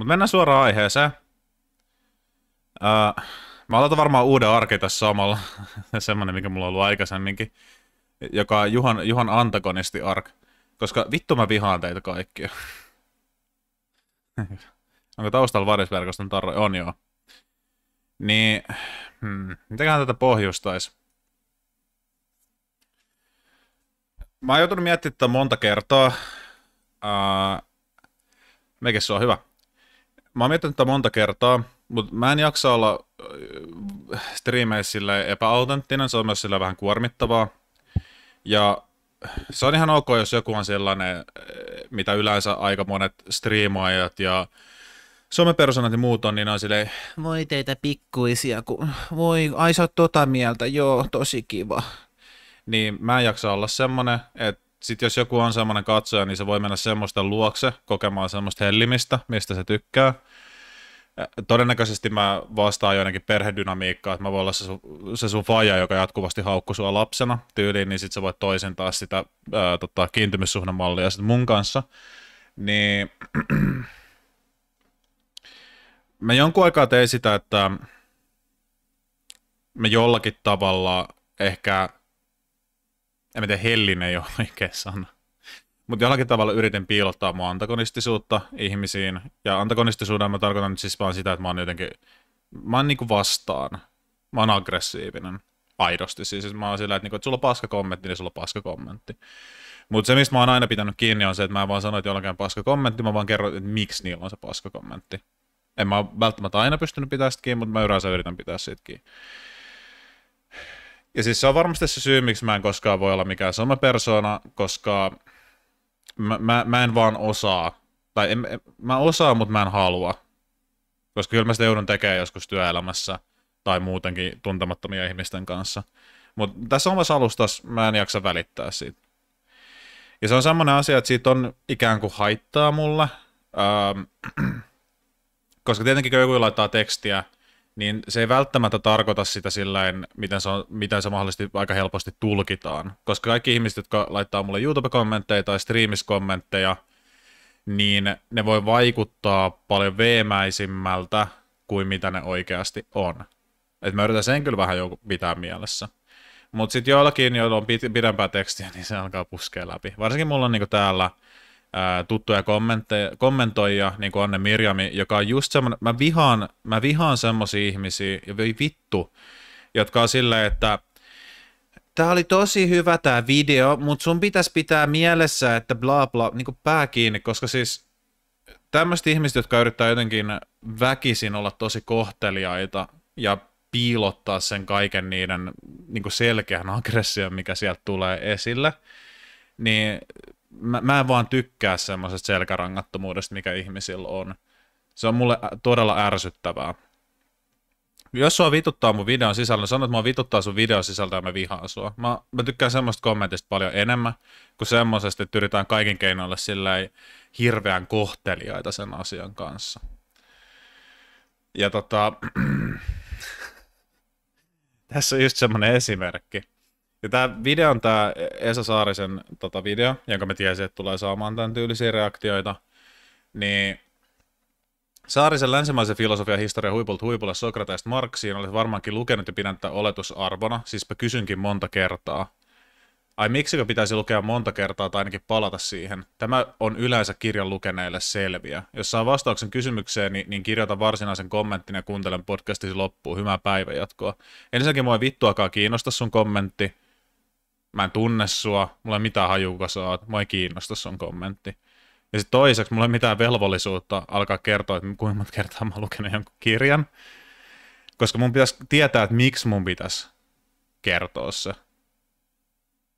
Mutta mennään suoraan aiheeseen. Ää, mä aloitan varmaan uuden arki tässä samalla. Semmonen, mikä mulla on ollut aikaisemminkin. Joka on Juhan, Juhan antagonisti ark. Koska vittu mä vihaan teitä kaikkia. Onko taustalla varisverkoston tarro? On joo. Niin, hmm, mitäköhän tätä pohjustaisi? Mä oon joutunut miettimään tätä monta kertaa. Uh, mikä se on hyvä? mä oon miettinyt tätä monta kertaa, mutta mä en jaksa olla äh, striimeissä epäautenttinen, se on myös sillä vähän kuormittavaa. Ja se on ihan ok, jos joku on sellainen, äh, mitä yleensä aika monet striimaajat ja persoonat ja muut on, niin on silleen, voi teitä pikkuisia, kun voi, ai sä oot tota mieltä, joo, tosi kiva. Niin mä en jaksa olla semmonen, että sitten jos joku on semmoinen katsoja, niin se voi mennä semmoista luokse kokemaan semmoista hellimistä, mistä se tykkää. Todennäköisesti mä vastaan joidenkin perhedynamiikkaa, että mä voin olla se sun, se sun faija, joka jatkuvasti haukkuu sua lapsena tyyliin, niin sit sä voit toisentaa sitä ää, tota, kiintymyssuhdemallia sit mun kanssa. Niin mä jonkun aikaa tein sitä, että mä jollakin tavalla ehkä – en tiedä, hellin ei ole oikein sana. Mutta jollakin tavalla yritin piilottaa mua antagonistisuutta ihmisiin. Ja antagonistisuuden mä tarkoitan nyt siis vaan sitä, että mä oon jotenkin... Mä oon niinku vastaan. Mä oon aggressiivinen. Aidosti. Siis, siis mä oon sillä, että, niinku, että sulla on paska kommentti, niin sulla on paska kommentti. Mutta se, mistä mä oon aina pitänyt kiinni, on se, että mä en vaan sano, että jollakin on paska kommentti, mä vaan kerron, että miksi niillä on se paska kommentti. En mä välttämättä aina pystynyt pitämään sitä kiinni, mutta mä yleensä yritän pitää sitä kiinni. Ja siis se on varmasti se syy, miksi mä en koskaan voi olla mikään sama persona, koska mä, mä, mä en vaan osaa. Tai en, mä osaan, mutta mä en halua. Koska kyllä mä sitä joudun tekemään joskus työelämässä tai muutenkin tuntemattomia ihmisten kanssa. Mutta tässä omassa alustassa mä en jaksa välittää siitä. Ja se on semmoinen asia, että siitä on ikään kuin haittaa mulle. Ähm, koska tietenkin kun joku laittaa tekstiä, niin se ei välttämättä tarkoita sitä silleen, miten se, on, miten se mahdollisesti aika helposti tulkitaan. Koska kaikki ihmiset, jotka laittaa mulle YouTube-kommentteja tai streamiskommentteja, niin ne voi vaikuttaa paljon veemäisimmältä kuin mitä ne oikeasti on. Et mä yritän sen kyllä vähän joku pitää mielessä. Mutta sitten joillakin, joilla on pidempää tekstiä, niin se alkaa puskea läpi. Varsinkin mulla on niinku täällä ää, tuttuja kommentteja, kommentoijia, niin kuin Anne Mirjami, joka on just semmoinen, mä vihaan, mä vihaan semmoisia ihmisiä, ja voi vittu, jotka on silleen, että tämä oli tosi hyvä tämä video, mutta sun pitäisi pitää mielessä, että bla bla, niin kuin pää kiinni, koska siis tämmöiset ihmiset, jotka yrittää jotenkin väkisin olla tosi kohteliaita ja piilottaa sen kaiken niiden niin kuin selkeän aggression, mikä sieltä tulee esille, niin mä, mä en vaan tykkää semmoisesta selkärangattomuudesta, mikä ihmisillä on. Se on mulle todella ärsyttävää. Jos sua vituttaa mun videon sisällön, niin sanot, että mä vituttaa sun videon sisältä ja mä vihaan sua. Mä, mä tykkään semmoista kommentista paljon enemmän kuin semmoisesta, että yritetään kaiken keinoilla sillä hirveän kohteliaita sen asian kanssa. Ja tota, tässä on just semmoinen esimerkki. Ja tämä video on tämä Esa Saarisen tota, video, jonka me tiesin, että tulee saamaan tämän tyylisiä reaktioita. Niin Saarisen länsimaisen filosofian historian huipulta huipulle Sokrateista Marksiin olet varmaankin lukenut ja pidän tätä oletusarvona, siispä kysynkin monta kertaa. Ai miksikö pitäisi lukea monta kertaa tai ainakin palata siihen? Tämä on yleensä kirjan lukeneille selviä. Jos saa vastauksen kysymykseen, niin, niin kirjoita varsinaisen kommenttin ja kuuntelen podcastisi loppuun. Hyvää päivänjatkoa. Ensinnäkin mua ei vittuakaan kiinnosta sun kommentti mä en tunne sua, mulla ei mitään hajuka saa. Mä mua ei kiinnosta sun kommentti. Ja sitten toiseksi mulla ei mitään velvollisuutta alkaa kertoa, että kuinka monta kertaa mä oon lukenut jonkun kirjan, koska mun pitäisi tietää, että miksi mun pitäisi kertoa se.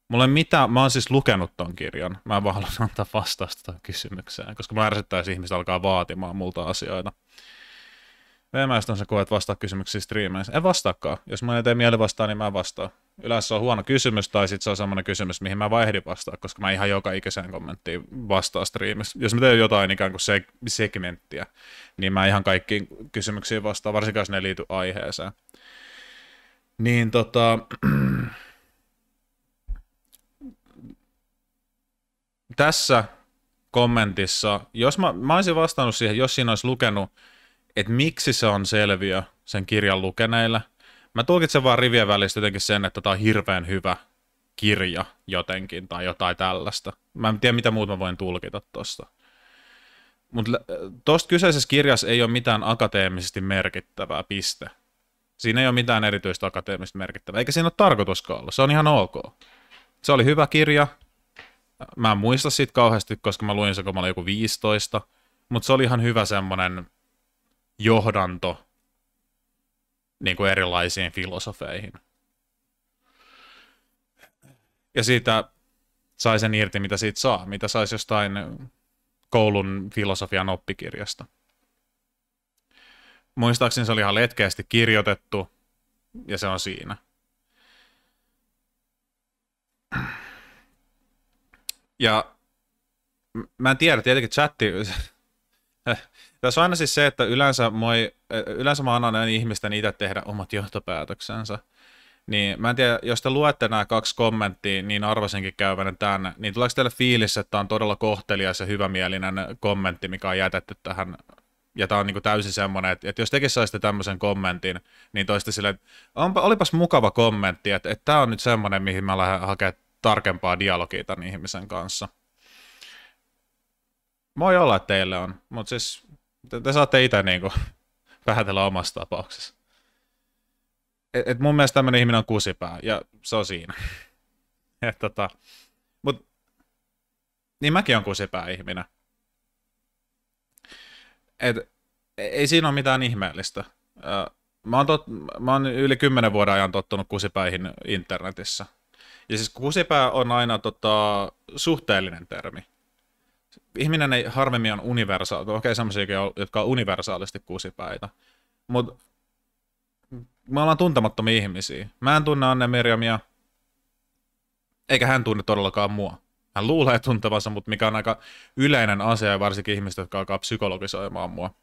Mulla ei mitään, mä oon siis lukenut ton kirjan, mä en vaan halunnut antaa vastausta tähän kysymykseen, koska mä ärsyttäisi ihmiset alkaa vaatimaan multa asioita. VMS on se koe, että vastaa kysymyksiin striimeissä. En vastaakaan. Jos mä en tee mieli vastaa, niin mä en vastaa yleensä on huono kysymys, tai sitten se on semmoinen kysymys, mihin mä vaihdin vastaa, koska mä ihan joka ikiseen kommenttiin vastaan striimissä. Jos mä teen jotain ikään kuin seg- segmenttiä, niin mä ihan kaikkiin kysymyksiin vastaan, varsinkin jos ne liity aiheeseen. Niin tota... tässä kommentissa, jos mä, mä olisin vastannut siihen, jos siinä olisi lukenut, että miksi se on selviö sen kirjan lukeneille – Mä tulkitsen vaan rivien välistä jotenkin sen, että tämä on hirveän hyvä kirja jotenkin tai jotain tällaista. Mä en tiedä, mitä muuta mä voin tulkita tuosta. Mutta tuosta kyseisessä kirjassa ei ole mitään akateemisesti merkittävää, piste. Siinä ei ole mitään erityistä akateemisesti merkittävää, eikä siinä ole tarkoituskaan olla. Se on ihan ok. Se oli hyvä kirja. Mä en muista siitä kauheasti, koska mä luin sen, kun mä olin joku 15. Mutta se oli ihan hyvä semmonen johdanto niin kuin erilaisiin filosofeihin. Ja siitä sai sen irti, mitä siitä saa, mitä saisi jostain koulun filosofian oppikirjasta. Muistaakseni se oli ihan letkeästi kirjoitettu, ja se on siinä. Ja mä en tiedä, tietenkin chatti, Tässä on aina siis se, että yleensä, moi, yleensä mä annan ihmisten itse tehdä omat johtopäätöksensä. Niin mä en tiedä, jos te luette nämä kaksi kommenttia, niin arvasinkin käyvän tämän, niin tuleeko teille fiilis, että tämä on todella kohtelias ja hyvämielinen kommentti, mikä on jätetty tähän ja tämä on niin täysin semmoinen, että, että jos tekin saisitte tämmöisen kommentin, niin toista silleen, että onpa, olipas mukava kommentti, että, että tämä on nyt semmoinen, mihin mä lähden hakemaan tarkempaa dialogia tämän ihmisen kanssa. Voi olla, että teille on, mutta siis te, te saatte itse niin kuin, päätellä omassa tapauksessa. Et, et mun mielestä tämmöinen ihminen on kusipää, ja se on siinä. Et, tota, mut, niin mäkin on kusipää ihminen. Et, ei siinä ole mitään ihmeellistä. Mä oon, tot, mä oon yli kymmenen vuoden ajan tottunut kusipäihin internetissä. Ja siis kusipää on aina tota, suhteellinen termi ihminen ei harvemmin on universaali, okei okay, sellaisia, jotka on universaalisti kusipäitä, mutta me ollaan tuntemattomia ihmisiä. Mä en tunne Anne Mirjamia, eikä hän tunne todellakaan mua. Hän luulee tuntevansa, mutta mikä on aika yleinen asia, varsinkin ihmiset, jotka alkaa psykologisoimaan mua.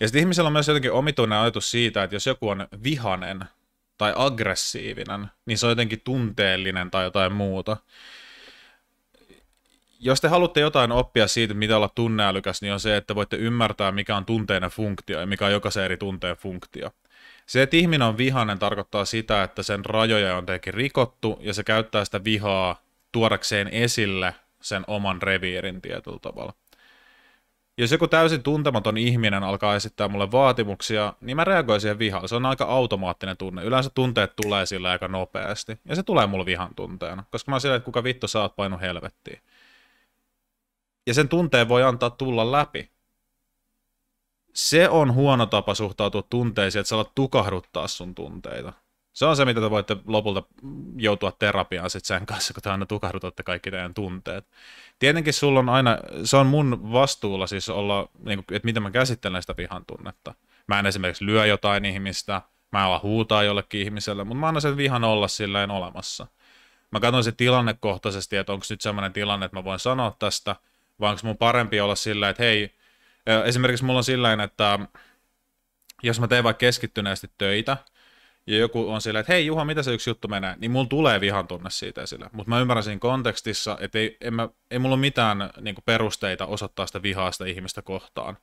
Ja sitten ihmisellä on myös jotenkin omituinen ajatus siitä, että jos joku on vihanen tai aggressiivinen, niin se on jotenkin tunteellinen tai jotain muuta jos te haluatte jotain oppia siitä, mitä olla tunneälykäs, niin on se, että voitte ymmärtää, mikä on tunteinen funktio ja mikä on jokaisen eri tunteen funktio. Se, että ihminen on vihainen, tarkoittaa sitä, että sen rajoja on teki rikottu ja se käyttää sitä vihaa tuodakseen esille sen oman reviirin tietyllä tavalla. Jos joku täysin tuntematon ihminen alkaa esittää mulle vaatimuksia, niin mä reagoin siihen vihaan. Se on aika automaattinen tunne. Yleensä tunteet tulee sillä aika nopeasti. Ja se tulee mulle vihan tunteena, koska mä oon sillä, että kuka vittu sä oot painu helvettiin ja sen tunteen voi antaa tulla läpi. Se on huono tapa suhtautua tunteisiin, että sä alat tukahduttaa sun tunteita. Se on se, mitä te voitte lopulta joutua terapiaan sit sen kanssa, kun te aina tukahdutatte kaikki teidän tunteet. Tietenkin sulla on aina, se on mun vastuulla siis olla, niin kuin, että miten mä käsittelen sitä vihan tunnetta. Mä en esimerkiksi lyö jotain ihmistä, mä en ala huutaa jollekin ihmiselle, mutta mä annan sen vihan olla silleen olemassa. Mä katson se tilannekohtaisesti, että onko nyt sellainen tilanne, että mä voin sanoa tästä – vai onko mun parempi olla sillä, että hei, esimerkiksi mulla on sillä että jos mä teen vaikka keskittyneesti töitä, ja joku on sillä, että hei Juha, mitä se yksi juttu menee, niin mulla tulee vihan tunne siitä esille. Mutta mä ymmärrän siinä kontekstissa, että ei, en mä, ei mulla ole mitään niin perusteita osoittaa sitä vihaa sitä ihmistä kohtaan.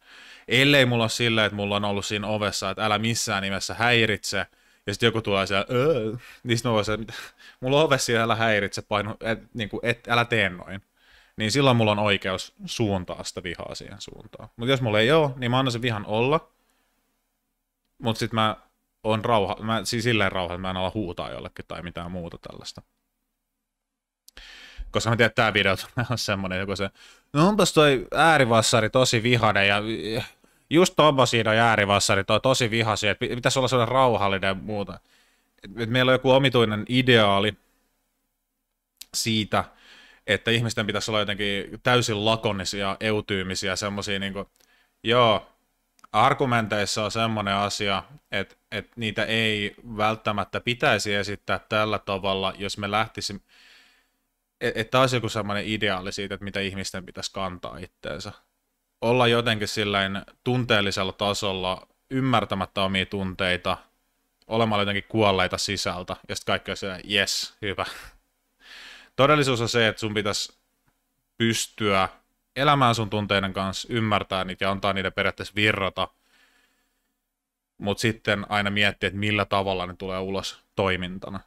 Ellei mulla ole sillä, että mulla on ollut siinä ovessa, että älä missään nimessä häiritse, ja sitten joku tulee siellä, öö", niin sitten mä voin että mulla on ovessa, älä häiritse, painu, et, niin kuin, et, älä tee noin niin silloin mulla on oikeus suuntaa sitä vihaa siihen suuntaan. Mutta jos mulla ei ole, niin mä annan sen vihan olla, mutta sitten mä oon rauha, mä siis silleen rauha, että mä en ala huutaa jollekin tai mitään muuta tällaista. Koska mä tiedän, että tämä video on semmoinen, joku se, no onpas toi äärivassari tosi vihainen ja just tommo siinä on äärivassari, toi tosi vihasi, että pitäisi olla sellainen rauhallinen ja muuta. Et meillä on joku omituinen ideaali siitä, että ihmisten pitäisi olla jotenkin täysin lakonisia, eutyymisiä, semmoisia niin kuin, joo, argumenteissa on semmoinen asia, että, että niitä ei välttämättä pitäisi esittää tällä tavalla, jos me lähtisimme, että olisi joku semmoinen ideaali siitä, että mitä ihmisten pitäisi kantaa itteensä. Olla jotenkin silleen tunteellisella tasolla, ymmärtämättä omia tunteita, olemalla jotenkin kuolleita sisältä, ja sitten kaikki on silleen, yes, hyvä, todellisuus on se, että sun pitäisi pystyä elämään sun tunteiden kanssa, ymmärtää niitä ja antaa niiden periaatteessa virrata, mutta sitten aina miettiä, että millä tavalla ne tulee ulos toimintana.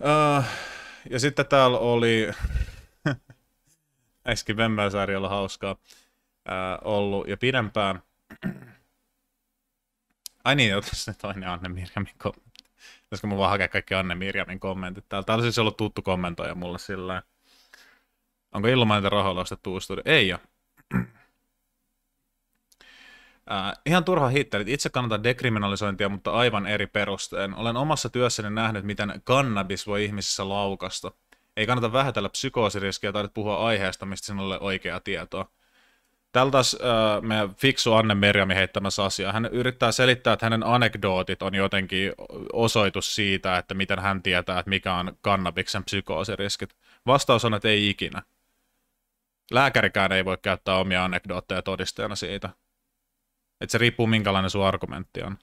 Uh, ja sitten täällä oli äsken Vemmäsääri oli hauskaa uh, ollut ja pidempään. Ai niin, otas se toinen Anne Mirjamin Pitäisikö mä vaan hakea kaikki Anne Mirjamin kommentit täällä? Täällä on siis ollut tuttu kommentoija mulle sillä Onko Illumainta rahoilla ostettu uusi studio? Ei ole. Äh, ihan turha hittelit. Itse kannatan dekriminalisointia, mutta aivan eri perusteen. Olen omassa työssäni nähnyt, miten kannabis voi ihmisissä laukasta. Ei kannata vähätellä psykoosiriskiä tai puhua aiheesta, mistä sinulle oikeaa tietoa taas äh, meidän fiksu Anne Merjami heittämässä asiaa. Hän yrittää selittää, että hänen anekdootit on jotenkin osoitus siitä, että miten hän tietää, että mikä on kannabiksen psykoosiriskit. Vastaus on, että ei ikinä. Lääkärikään ei voi käyttää omia anekdootteja todisteena siitä. Että se riippuu, minkälainen sun argumentti on.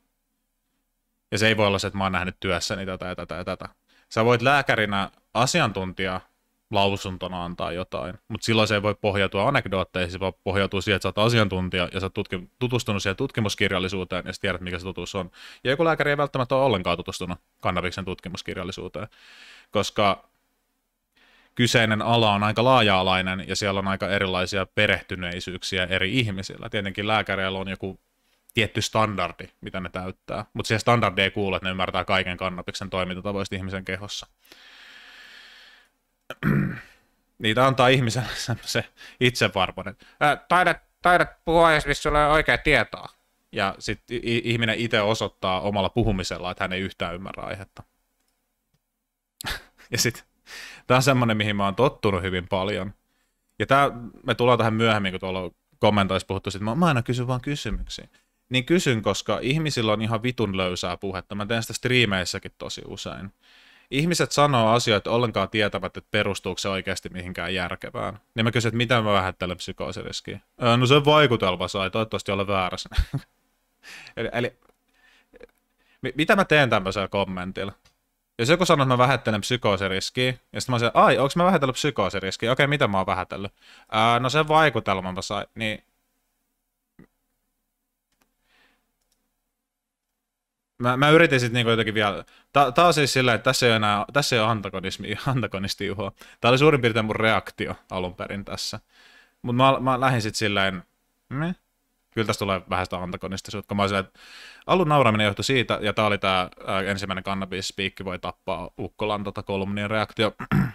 Ja se ei voi olla se, että mä oon nähnyt työssäni tätä ja tätä ja tätä. Sä voit lääkärinä asiantuntija lausuntona antaa jotain. Mutta silloin se ei voi pohjautua anekdootteihin, se voi pohjautua siihen, että sä oot asiantuntija ja sä oot tutki- tutustunut siihen tutkimuskirjallisuuteen ja sä tiedät, mikä se tutus on. Ja joku lääkäri ei välttämättä ole ollenkaan tutustunut kannabiksen tutkimuskirjallisuuteen, koska kyseinen ala on aika laaja-alainen ja siellä on aika erilaisia perehtyneisyyksiä eri ihmisillä. Tietenkin lääkäreillä on joku tietty standardi, mitä ne täyttää, mutta siihen standardi ei kuulu, että ne ymmärtää kaiken kannabiksen toimintatavoista ihmisen kehossa. niitä antaa ihmiselle semmoisen itsevarmuuden. Taidat, taidat puhua, missä sulla on oikea tietoa. Ja sitten ihminen itse osoittaa omalla puhumisella, että hän ei yhtään ymmärrä aihetta. ja sitten tämä on semmoinen, mihin mä oon tottunut hyvin paljon. Ja tää, me tullaan tähän myöhemmin, kun tuolla kommentoissa puhuttu, että mä, mä aina kysyn vaan kysymyksiä. Niin kysyn, koska ihmisillä on ihan vitun löysää puhetta. Mä teen sitä striimeissäkin tosi usein ihmiset sanoo asioita ollenkaan tietävät, että perustuuko se oikeasti mihinkään järkevään. Niin mä kysyn, että mitä mä vähättelen psykoosiriskiä. no se vaikutelma sai, toivottavasti olla väärässä. eli, eli mitä mä teen tämmöisellä kommentilla? Jos joku sanoo, että mä vähättelen psykoosiriskiä, ja sitten mä sanon, ai, onko mä vähätellyt psykoosiriskiä? Okei, mitä mä oon vähätellyt? Ää, no se vaikutelma mä sain, niin Mä, mä yritin sitten niinku jotenkin vielä, tää on siis sillä, että tässä ei ole enää, tässä ei ole antagonismi, antagonisti Juho. Tää oli suurin piirtein mun reaktio alun perin tässä. Mutta mä, mä lähdin sitten silleen, meh. kyllä tässä tulee vähän sitä antagonistisuutta, kun mä silleen, että alun nauraminen johtui siitä, ja tää oli tää ää, ensimmäinen kannabispiikki voi tappaa Ukkolan tota kolumnien reaktio.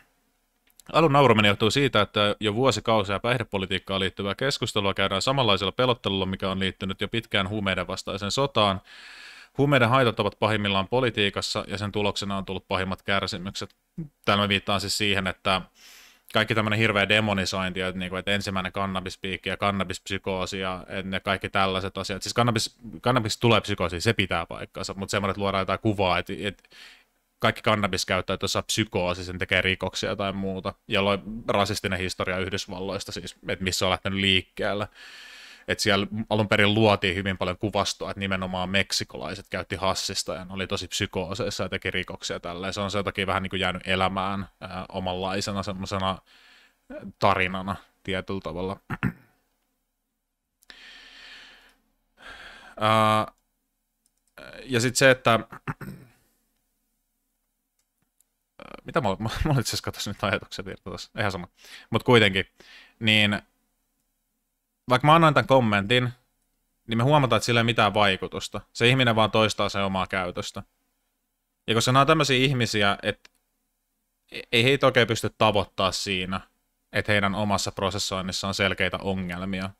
Alun nauraminen johtuu siitä, että jo vuosikausia päihdepolitiikkaan liittyvää keskustelua käydään samanlaisella pelottelulla, mikä on liittynyt jo pitkään huumeiden vastaiseen sotaan, Huumeiden haitat ovat pahimmillaan politiikassa ja sen tuloksena on tullut pahimmat kärsimykset. Täällä viittaan siis siihen, että kaikki tämmöinen hirveä demonisointi, että, niinku, että ensimmäinen kannabispiikki ja kannabispsykoosi ja ne kaikki tällaiset asiat. Siis kannabis, kannabis tulee psykoosi, se pitää paikkansa, mutta semmoinen, että luodaan jotain kuvaa, että, että kaikki kannabiskäyttäjät osaa psykoosi, sen tekee rikoksia tai muuta, jolloin rasistinen historia Yhdysvalloista siis, että missä on lähtenyt liikkeelle että siellä alun perin luotiin hyvin paljon kuvastoa, että nimenomaan meksikolaiset käytti hassista ja ne oli tosi psykooseissa ja teki rikoksia tällä. Se on se, takia vähän niin kuin jäänyt elämään ää, omanlaisena semmoisena tarinana tietyllä tavalla. ää, ja sitten se, että mitä mä, mä, mä itse asiassa katsoin nyt ajatuksia irti ihan sama, mutta kuitenkin, niin vaikka mä annan tämän kommentin, niin me huomataan, että sillä ei mitään vaikutusta. Se ihminen vaan toistaa sen omaa käytöstä. Ja koska nämä on tämmöisiä ihmisiä, että ei heitä oikein pysty tavoittaa siinä, että heidän omassa prosessoinnissa on selkeitä ongelmia.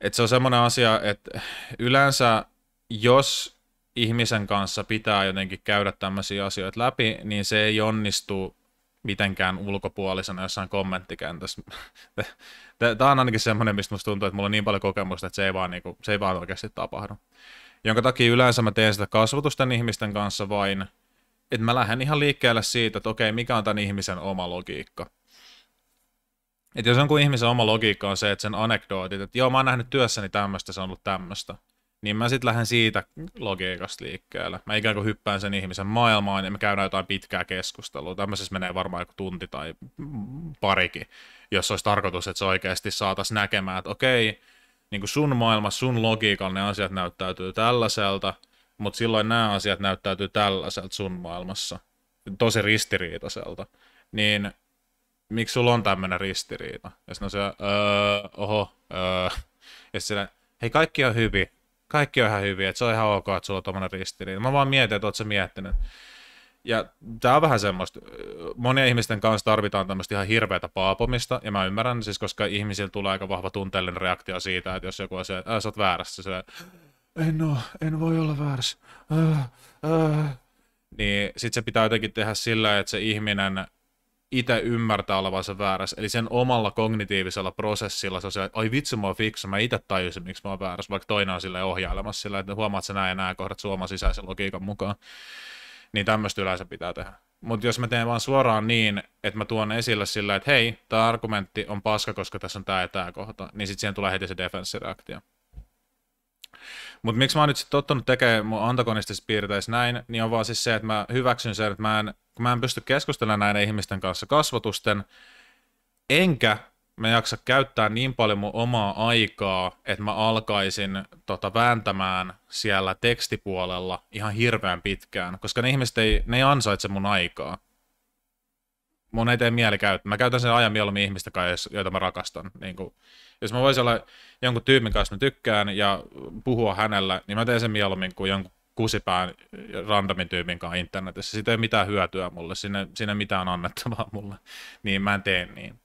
Et se on semmoinen asia, että yleensä jos ihmisen kanssa pitää jotenkin käydä tämmöisiä asioita läpi, niin se ei onnistu mitenkään ulkopuolisena jossain kommenttikentässä. Tämä on ainakin semmoinen, mistä musta tuntuu, että mulla on niin paljon kokemusta, että se ei vaan, niin kuin, se ei vaan oikeasti tapahdu. Jonka takia yleensä mä teen sitä kasvatusten ihmisten kanssa vain, että mä lähden ihan liikkeelle siitä, että okei, mikä on tämän ihmisen oma logiikka. Että jos jonkun ihmisen oma logiikka on se, että sen anekdootit, että joo, mä oon nähnyt työssäni tämmöistä, se on ollut tämmöistä. Niin mä sitten lähden siitä logiikasta liikkeelle. Mä ikään kuin hyppään sen ihmisen maailmaan ja me käydään jotain pitkää keskustelua. Tämmöisessä menee varmaan joku tunti tai parikin, jos olisi tarkoitus, että se oikeasti saataisiin näkemään, että okei, niin kuin sun maailma, sun logiikan ne asiat näyttäytyy tällaiselta, mutta silloin nämä asiat näyttäytyy tällaiselta sun maailmassa. Tosi ristiriitaiselta. Niin miksi sulla on tämmöinen ristiriita? Ja sitten on se, öö, oho, öö. Ja sitten hei kaikki on hyvin, kaikki on ihan hyviä, että se on ihan ok, että sulla on tuommoinen ristiriita. Niin mä vaan mietin, että ootko miettinyt. Ja tämä on vähän semmoista, monien ihmisten kanssa tarvitaan tämmöistä ihan hirveätä paapomista, ja mä ymmärrän siis, koska ihmisillä tulee aika vahva tunteellinen reaktio siitä, että jos joku on se, että sä oot väärässä, se, en oo, en voi olla väärässä, äh, äh. Niin sit se pitää jotenkin tehdä sillä, että se ihminen itse ymmärtää olevansa väärässä. Eli sen omalla kognitiivisella prosessilla se on se, oi vitsi mä oon fiksu, mä itse tajusin, miksi mä oon väärässä, vaikka toinen on sille ohjailemassa sillä, että huomaat sä näin ja näin kohdat Suomen sisäisen logiikan mukaan. Niin tämmöistä yleensä pitää tehdä. Mutta jos mä teen vaan suoraan niin, että mä tuon esille sillä, että hei, tämä argumentti on paska, koska tässä on tämä ja tämä kohta, niin sitten siihen tulee heti se defenssireaktio. Mutta miksi mä oon nyt sitten tottunut tekemään mun antagonistisissa piirteissä näin, niin on vaan siis se, että mä hyväksyn sen, että mä en kun mä en pysty keskustelemaan näiden ihmisten kanssa kasvotusten, enkä mä jaksa käyttää niin paljon mun omaa aikaa, että mä alkaisin tota, vääntämään siellä tekstipuolella ihan hirveän pitkään, koska ne ihmiset ei, ne ei ansaitse mun aikaa. Mun ei tee mieli käyttää. Mä käytän sen ajan mieluummin ihmistä kanssa, joita mä rakastan. Niin kun, jos mä voisin olla jonkun tyypin kanssa mä tykkään ja puhua hänellä, niin mä teen sen mieluummin kuin jonkun kusipään randomin tyypin kanssa internetissä. Siitä ei ole mitään hyötyä mulle, sinne, sinne mitään annettavaa mulle, niin mä en tee niin.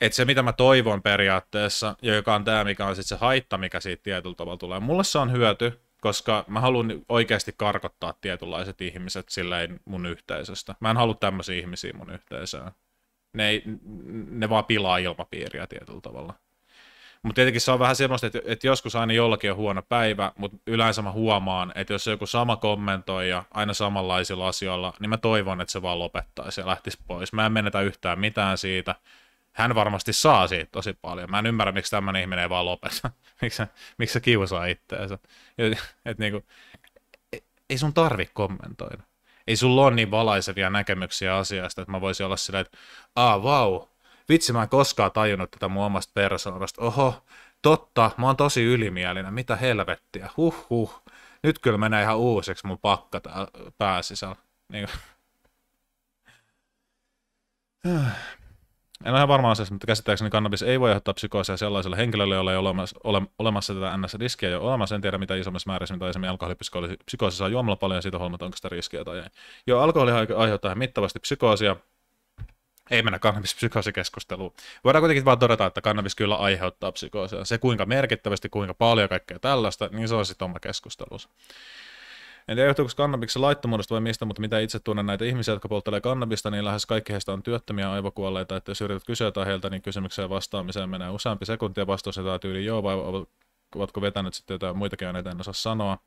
Et se, mitä mä toivon periaatteessa, ja joka on tämä, mikä on sitten se haitta, mikä siitä tietyllä tavalla tulee. Mulle se on hyöty, koska mä haluan oikeasti karkottaa tietynlaiset ihmiset silleen mun yhteisöstä. Mä en halua tämmöisiä ihmisiä mun yhteisöön. Ne, ei, ne vaan pilaa ilmapiiriä tietyllä tavalla. Mutta tietenkin se on vähän semmoista, että, että joskus aina jollakin on huono päivä, mutta yleensä mä huomaan, että jos joku sama kommentoi ja aina samanlaisilla asioilla, niin mä toivon, että se vaan lopettaisi ja lähtisi pois. Mä en menetä yhtään mitään siitä. Hän varmasti saa siitä tosi paljon. Mä en ymmärrä, miksi tämmöinen ihminen ei vaan lopeta. miksi, miksi se kiusaa itseänsä. niinku, ei sun tarvi kommentoida. Ei sulla ole niin valaisevia näkemyksiä asiasta, että mä voisin olla silleen, että aa vau, wow, vitsi mä en koskaan tajunnut tätä mun omasta persoonasta, oho, totta, mä oon tosi ylimielinen, mitä helvettiä, huh huh, nyt kyllä menee ihan uusiksi mun pakka tää pääsisällä. Niin. En ole ihan varma asiasta, mutta käsittääkseni kannabis ei voi aiheuttaa psykoosia sellaiselle henkilölle, jolla ei ole olemassa, ole, olemassa tätä NS-riskiä jo olemassa. En tiedä, mitä isommassa määrässä, mitä esimerkiksi alkoholipsykoosi saa juomalla paljon ja siitä huolimatta, onko sitä riskiä tai ei. Joo, alkoholi aiheuttaa mittavasti psykoosia, ei mennä kannabispsykoosikeskusteluun. Voidaan kuitenkin vaan todeta, että kannabis kyllä aiheuttaa psykoosia. Se kuinka merkittävästi, kuinka paljon kaikkea tällaista, niin se on sitten oma keskustelunsa. En tiedä, johtuuko kannabiksen laittomuudesta vai mistä, mutta mitä itse tunnen näitä ihmisiä, jotka polttelee kannabista, niin lähes kaikki heistä on työttömiä aivokuolleita, että jos yrität kysyä jotain heiltä, niin kysymykseen vastaamiseen menee useampi sekuntia ja vastaus jotain tyyli joo, vai ovatko vetänyt sitten jotain muitakin aineita, en osaa sanoa.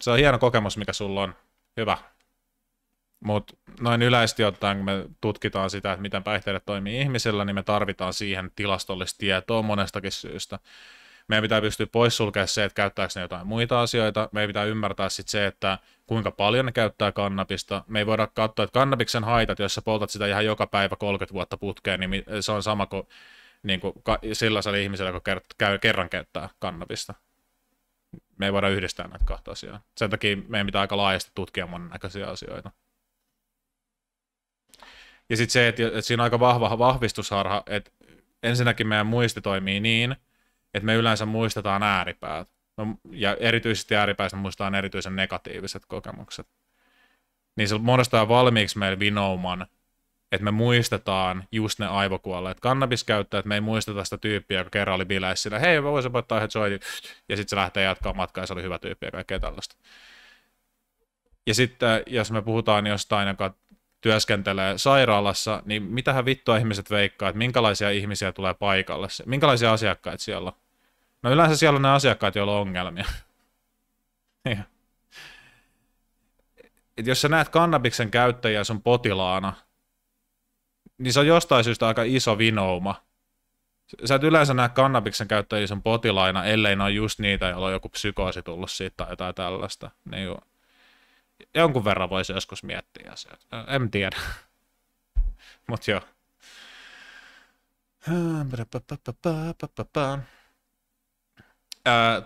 Se on hieno kokemus, mikä sulla on. Hyvä. Mutta noin yleisesti ottaen, kun me tutkitaan sitä, että miten päihteet toimii ihmisellä, niin me tarvitaan siihen tilastollista tietoa monestakin syystä. Meidän pitää pystyä poissulkemaan se, että käyttääkö ne jotain muita asioita. Meidän pitää ymmärtää sitten se, että kuinka paljon ne käyttää kannabista. Me ei voida katsoa, että kannabiksen haitat, jos sä poltat sitä ihan joka päivä 30 vuotta putkeen, niin se on sama kuin, niin kuin sellaisella ihmisellä, joka käy, kerran käyttää kannabista. Me ei voida yhdistää näitä kahta asiaa. Sen takia meidän pitää aika laajasti tutkia monennäköisiä asioita. Ja sitten se, että, että siinä on aika vahva vahvistusharha, että ensinnäkin meidän muisti toimii niin, että me yleensä muistetaan ääripäät. No, ja erityisesti ääripäissä muistetaan erityisen negatiiviset kokemukset. Niin se muodostaa valmiiksi meidän vinouman, että me muistetaan just ne aivokuolleet kannabiskäyttäjät, me ei muisteta sitä tyyppiä, joka kerran oli bileissä sillä, hei, mä voisin ottaa yhden soitin, ja sitten se lähtee jatkaa matkaa, ja se oli hyvä tyyppi ja kaikkea tällaista. Ja sitten, äh, jos me puhutaan jostain, joka työskentelee sairaalassa, niin mitähän vittua ihmiset veikkaa, että minkälaisia ihmisiä tulee paikalle, minkälaisia asiakkaita siellä on. No yleensä siellä on ne asiakkaat, joilla on ongelmia. Niin. Et jos sä näet kannabiksen käyttäjiä sun potilaana, niin se on jostain syystä aika iso vinouma. Sä et yleensä näe kannabiksen käyttäjiä sun potilaina, ellei ne on just niitä, joilla on joku psykoosi tullut siitä tai jotain tällaista. Niin jonkun verran voisi joskus miettiä asioita. No, en tiedä. Mut joo.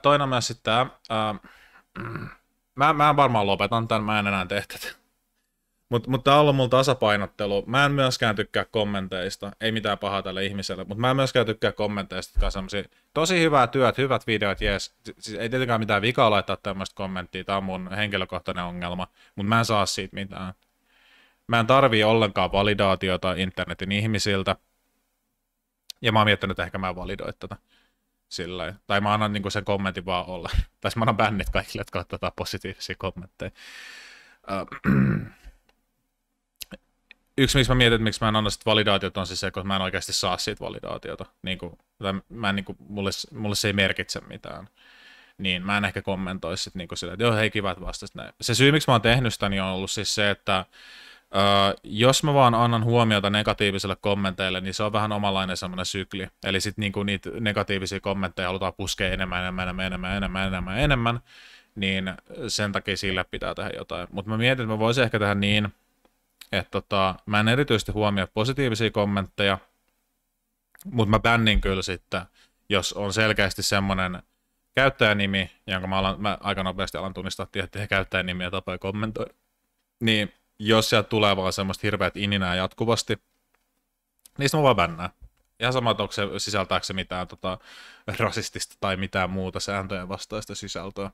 toinen myös sitten tämä. Mm, mä, mä varmaan lopetan tämän, mä en enää tee tätä. Mutta mut tämä on ollut mulla tasapainottelu. Mä en myöskään tykkää kommenteista. Ei mitään pahaa tälle ihmiselle, mutta mä en myöskään tykkää kommenteista, jotka on tosi hyvää työt, hyvät videot, jees. Siis ei tietenkään mitään vikaa laittaa tämmöistä kommenttia, tämä on mun henkilökohtainen ongelma, mutta mä en saa siitä mitään. Mä en tarvii ollenkaan validaatiota internetin ihmisiltä. Ja mä oon miettinyt, että ehkä mä validoin tätä. Sillä Tai mä annan niinku sen kommentin vaan olla. tai mä annan bännit kaikille, jotka ottaa positiivisia kommentteja. Uh, yksi, miksi mä mietin, että miksi mä en anna sitä validaatiota, on siis se, kun mä en oikeasti saa siitä validaatiota. Niin kuin, mä en, niin kuin, mulle, mulle se ei merkitse mitään. Niin mä en ehkä kommentoi sitten niin sillä, että joo, hei, kivät vastasit näin. Se syy, miksi mä oon tehnyt sitä, niin on ollut siis se, että Öö, jos mä vaan annan huomiota negatiivisille kommenteille, niin se on vähän omalainen semmoinen sykli. Eli sitten niinku niitä negatiivisia kommentteja halutaan puskea enemmän, enemmän, enemmän, enemmän, enemmän, enemmän, enemmän niin sen takia sille pitää tehdä jotain. Mutta mä mietin, että mä voisin ehkä tehdä niin, että tota, mä en erityisesti huomioi positiivisia kommentteja, mutta mä bännin kyllä sitten, jos on selkeästi semmoinen käyttäjänimi, jonka mä, alan, mä aika nopeasti alan tunnistaa tiettyjä käyttäjänimiä tapoja kommentoida, niin jos sieltä tulee vaan semmoista hirveät ininää jatkuvasti, niistä mä vaan bännään. Ihan sama, että onko se, sisältääkö se mitään tota, rasistista tai mitään muuta sääntöjen vastaista sisältöä.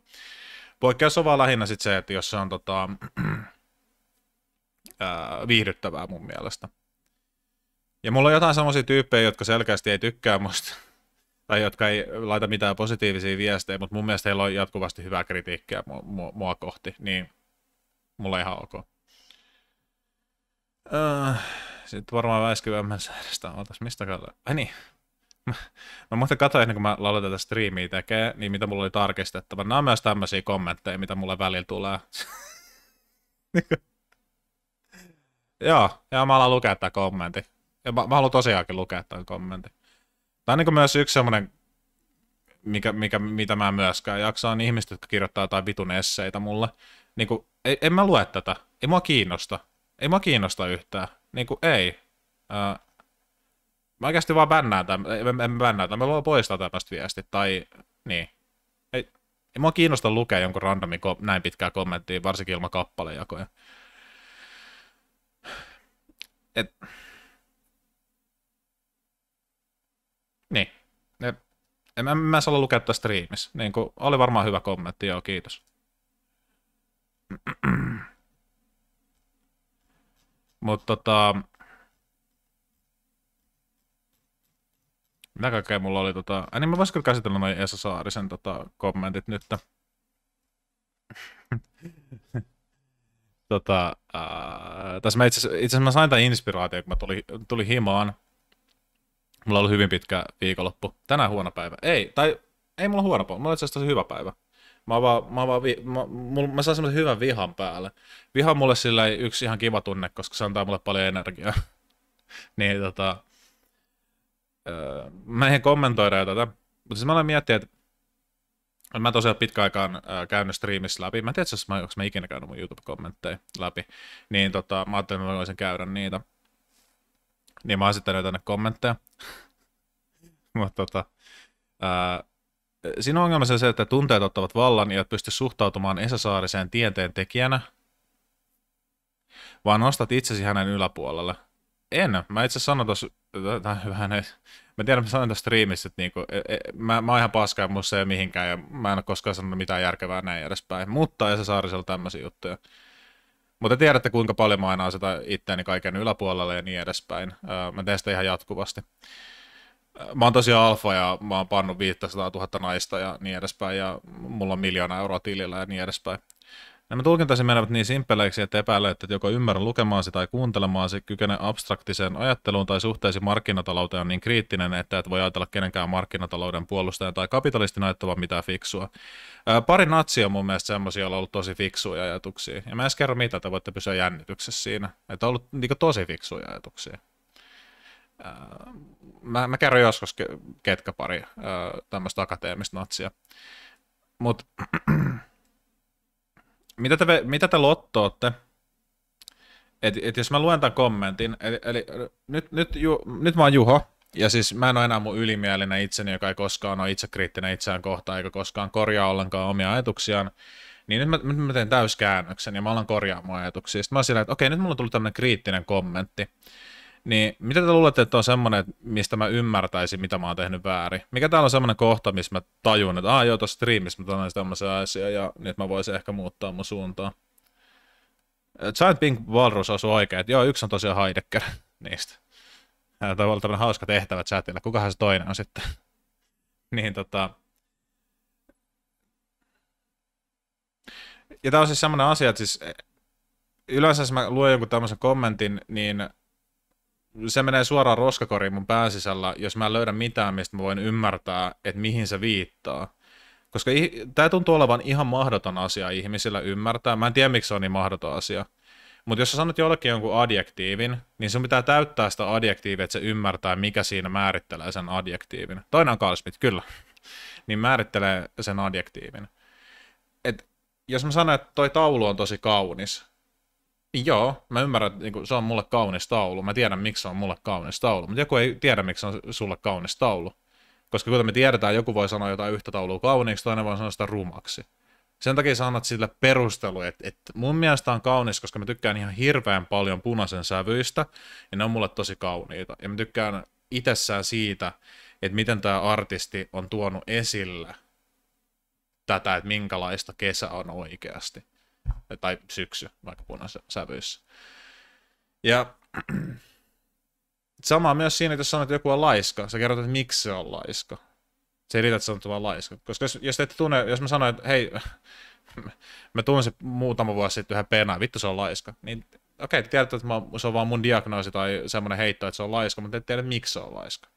Poikkeus on vaan lähinnä sit se, että jos se on tota, ää, viihdyttävää mun mielestä. Ja mulla on jotain semmoisia tyyppejä, jotka selkeästi ei tykkää musta, tai jotka ei laita mitään positiivisia viestejä, mutta mun mielestä heillä on jatkuvasti hyvää kritiikkiä mua, mua, kohti, niin mulla ihan ok. Äh, Sitten varmaan väiskyvämmän säädöstä. Ootas, mistä katsoin? Ai niin. Mä, mä muuten katsoin ennen kuin mä laulan tätä striimiä tekee, niin mitä mulla oli tarkistettava. Nämä on myös tämmöisiä kommentteja, mitä mulle välillä tulee. Niin Joo, ja mä alan lukea tämän kommentin. Ja mä, mä haluan tosiaankin lukea tämän kommentin. Tämä on niin myös yksi semmoinen, mikä, mikä, mitä mä myöskään jaksaa, on ihmiset, jotka kirjoittaa jotain vitun esseitä mulle. Niin kuin, ei, en mä lue tätä. Ei mua kiinnosta. Ei mua kiinnosta yhtään. Niin kuin, ei. Uh, mä oikeasti vaan bännään tämän. En, en bännää tämän. Mä voin poistaa tämmöistä viestit. Tai niin. Ei, ei mua kiinnosta lukea jonkun randomin ko- näin pitkää kommenttia, varsinkin ilman kappalejakoja. Et... Niin. Et... En mä, mä saa lukea tästä striimissä. Niin kun, oli varmaan hyvä kommentti, joo, kiitos. Mutta tota... Mitä kaikkea mulla oli tota... Ai niin mä voisin kyllä käsitellä noin Esa Saarisen tota, kommentit nyt. tota, äh, tässä mä itse asiassa mä sain tämän inspiraation, kun mä tulin, tuli himaan. Mulla oli hyvin pitkä viikonloppu. Tänään huono päivä. Ei, tai ei mulla huono päivä. Mulla on itse asiassa tosi hyvä päivä. Mä, vaan, mä, vaan vi, mä, mulla, mä saan semmoisen hyvän vihan päälle. Viha on mulle sillä yksi ihan kiva tunne, koska se antaa mulle paljon energiaa. niin tota, öö, mä en kommentoida tätä, mutta siis mä olen miettinyt, että Mä tosiaan pitkä aikaan äh, käynyt striimissä läpi. Mä en tiedä, jos mä, onko mä ikinä käynyt mun YouTube-kommentteja läpi. Niin tota, mä ajattelin, että mä voisin käydä niitä. Niin mä oon sitten tänne kommentteja. Mutta tota, ää, äh, siinä on ongelma se, että tunteet ottavat vallan ja et pysty suhtautumaan Esa Saariseen tieteen tekijänä, vaan nostat itsesi hänen yläpuolelle. En. Mä itse sanon tuossa vähän Mä tiedän, mä sanoin tässä striimissä, että niinku, e, e, mä, mä oon ihan paska ja se ei mihinkään, ja mä en ole koskaan sanonut mitään järkevää näin edespäin. Mutta ei se Saarisella tämmöisiä juttuja. Mutta tiedätte, kuinka paljon mä aina asetan itseäni kaiken yläpuolelle ja niin edespäin. Mä teen sitä ihan jatkuvasti. Mä oon tosiaan alfa ja mä oon pannut 500 000 naista ja niin edespäin, ja mulla on miljoona euroa tilillä ja niin edespäin. Nämä tulkintasi menevät niin simpeleiksi, että epäilee, että joko ymmärrä lukemaasi tai kuuntelemaasi, kykene abstraktiseen ajatteluun tai suhteesi markkinatalouteen on niin kriittinen, että et voi ajatella kenenkään markkinatalouden puolustajan tai kapitalistin ajattelevan mitään fiksua. Ää, pari natsia on mun mielestä semmoisia, joilla on ollut tosi fiksuja ajatuksia. Ja mä en kerro mitä, te voitte pysyä jännityksessä siinä. Että on ollut niin tosi fiksuja ajatuksia. Ää, mä, mä kerron joskus ketkä pari tämmöistä akateemista natsia. Mutta mitä te, mitä te lottootte? Et, et jos mä luen tämän kommentin, eli, eli nyt, nyt, ju, nyt mä oon Juho, ja siis mä en ole enää mun ylimielinen itseni, joka ei koskaan ole itsekriittinen itseään kohtaan, eikä koskaan korjaa ollenkaan omia ajatuksiaan. Niin nyt mä, nyt mä teen täyskäännöksen ja mä alan korjaamaan ajatuksia. Sitten mä oon silleen, että okei, nyt mulla on tullut tämmöinen kriittinen kommentti. Niin mitä te luulette, että on semmoinen, mistä mä ymmärtäisin, mitä mä oon tehnyt väärin? Mikä täällä on semmoinen kohta, missä mä tajun, että aah joo, tuossa striimissä mä tänään tämmöisiä asiaa ja nyt mä voisin ehkä muuttaa mun suuntaa. Giant Pink Walrus osui oikein, että joo, yksi on tosiaan Heidegger niistä. Tämä on ollut tämmöinen hauska tehtävä chatilla, kukahan se toinen on sitten. niin tota... Ja tämä on siis semmoinen asia, että siis e, yleensä jos mä luen jonkun tämmöisen kommentin, niin se menee suoraan roskakoriin mun pään sisällä, jos mä en löydä mitään, mistä mä voin ymmärtää, että mihin se viittaa. Koska tämä tuntuu olevan ihan mahdoton asia ihmisillä ymmärtää. Mä en tiedä, miksi se on niin mahdoton asia. Mutta jos sä sanot jollekin jonkun adjektiivin, niin sun pitää täyttää sitä adjektiiviä, että se ymmärtää, mikä siinä määrittelee sen adjektiivin. Toinen on kalsmit, kyllä. niin määrittelee sen adjektiivin. Et jos mä sanon, että toi taulu on tosi kaunis, Joo, mä ymmärrän, että niinku, se on mulle kaunis taulu. Mä tiedän, miksi se on mulle kaunis taulu. Mutta joku ei tiedä, miksi se on sulle kaunis taulu. Koska kuten me tiedetään, joku voi sanoa jotain yhtä taulua kauniiksi, toinen voi sanoa sitä rumaksi. Sen takia sä annat sille perustelu, että, että mun mielestä on kaunis, koska mä tykkään ihan hirveän paljon punaisen sävyistä, ja ne on mulle tosi kauniita. Ja mä tykkään itsessään siitä, että miten tämä artisti on tuonut esille tätä, että minkälaista kesä on oikeasti tai syksy vaikka sävyissä. Ja sama myös siinä, että jos sanot, että joku on laiska, sä kerrot, että miksi se on laiska. Se ei riitä, että sanot vaan laiska. Koska jos, jos, et tunne, jos mä sanoin, että hei, mä tunsin muutama vuosi sitten yhden penaa, vittu se on laiska, niin okei, okay, tiedät, että mä, se on vaan mun diagnoosi tai semmoinen heitto, että se on laiska, mutta et tiedä, miksi se on laiska.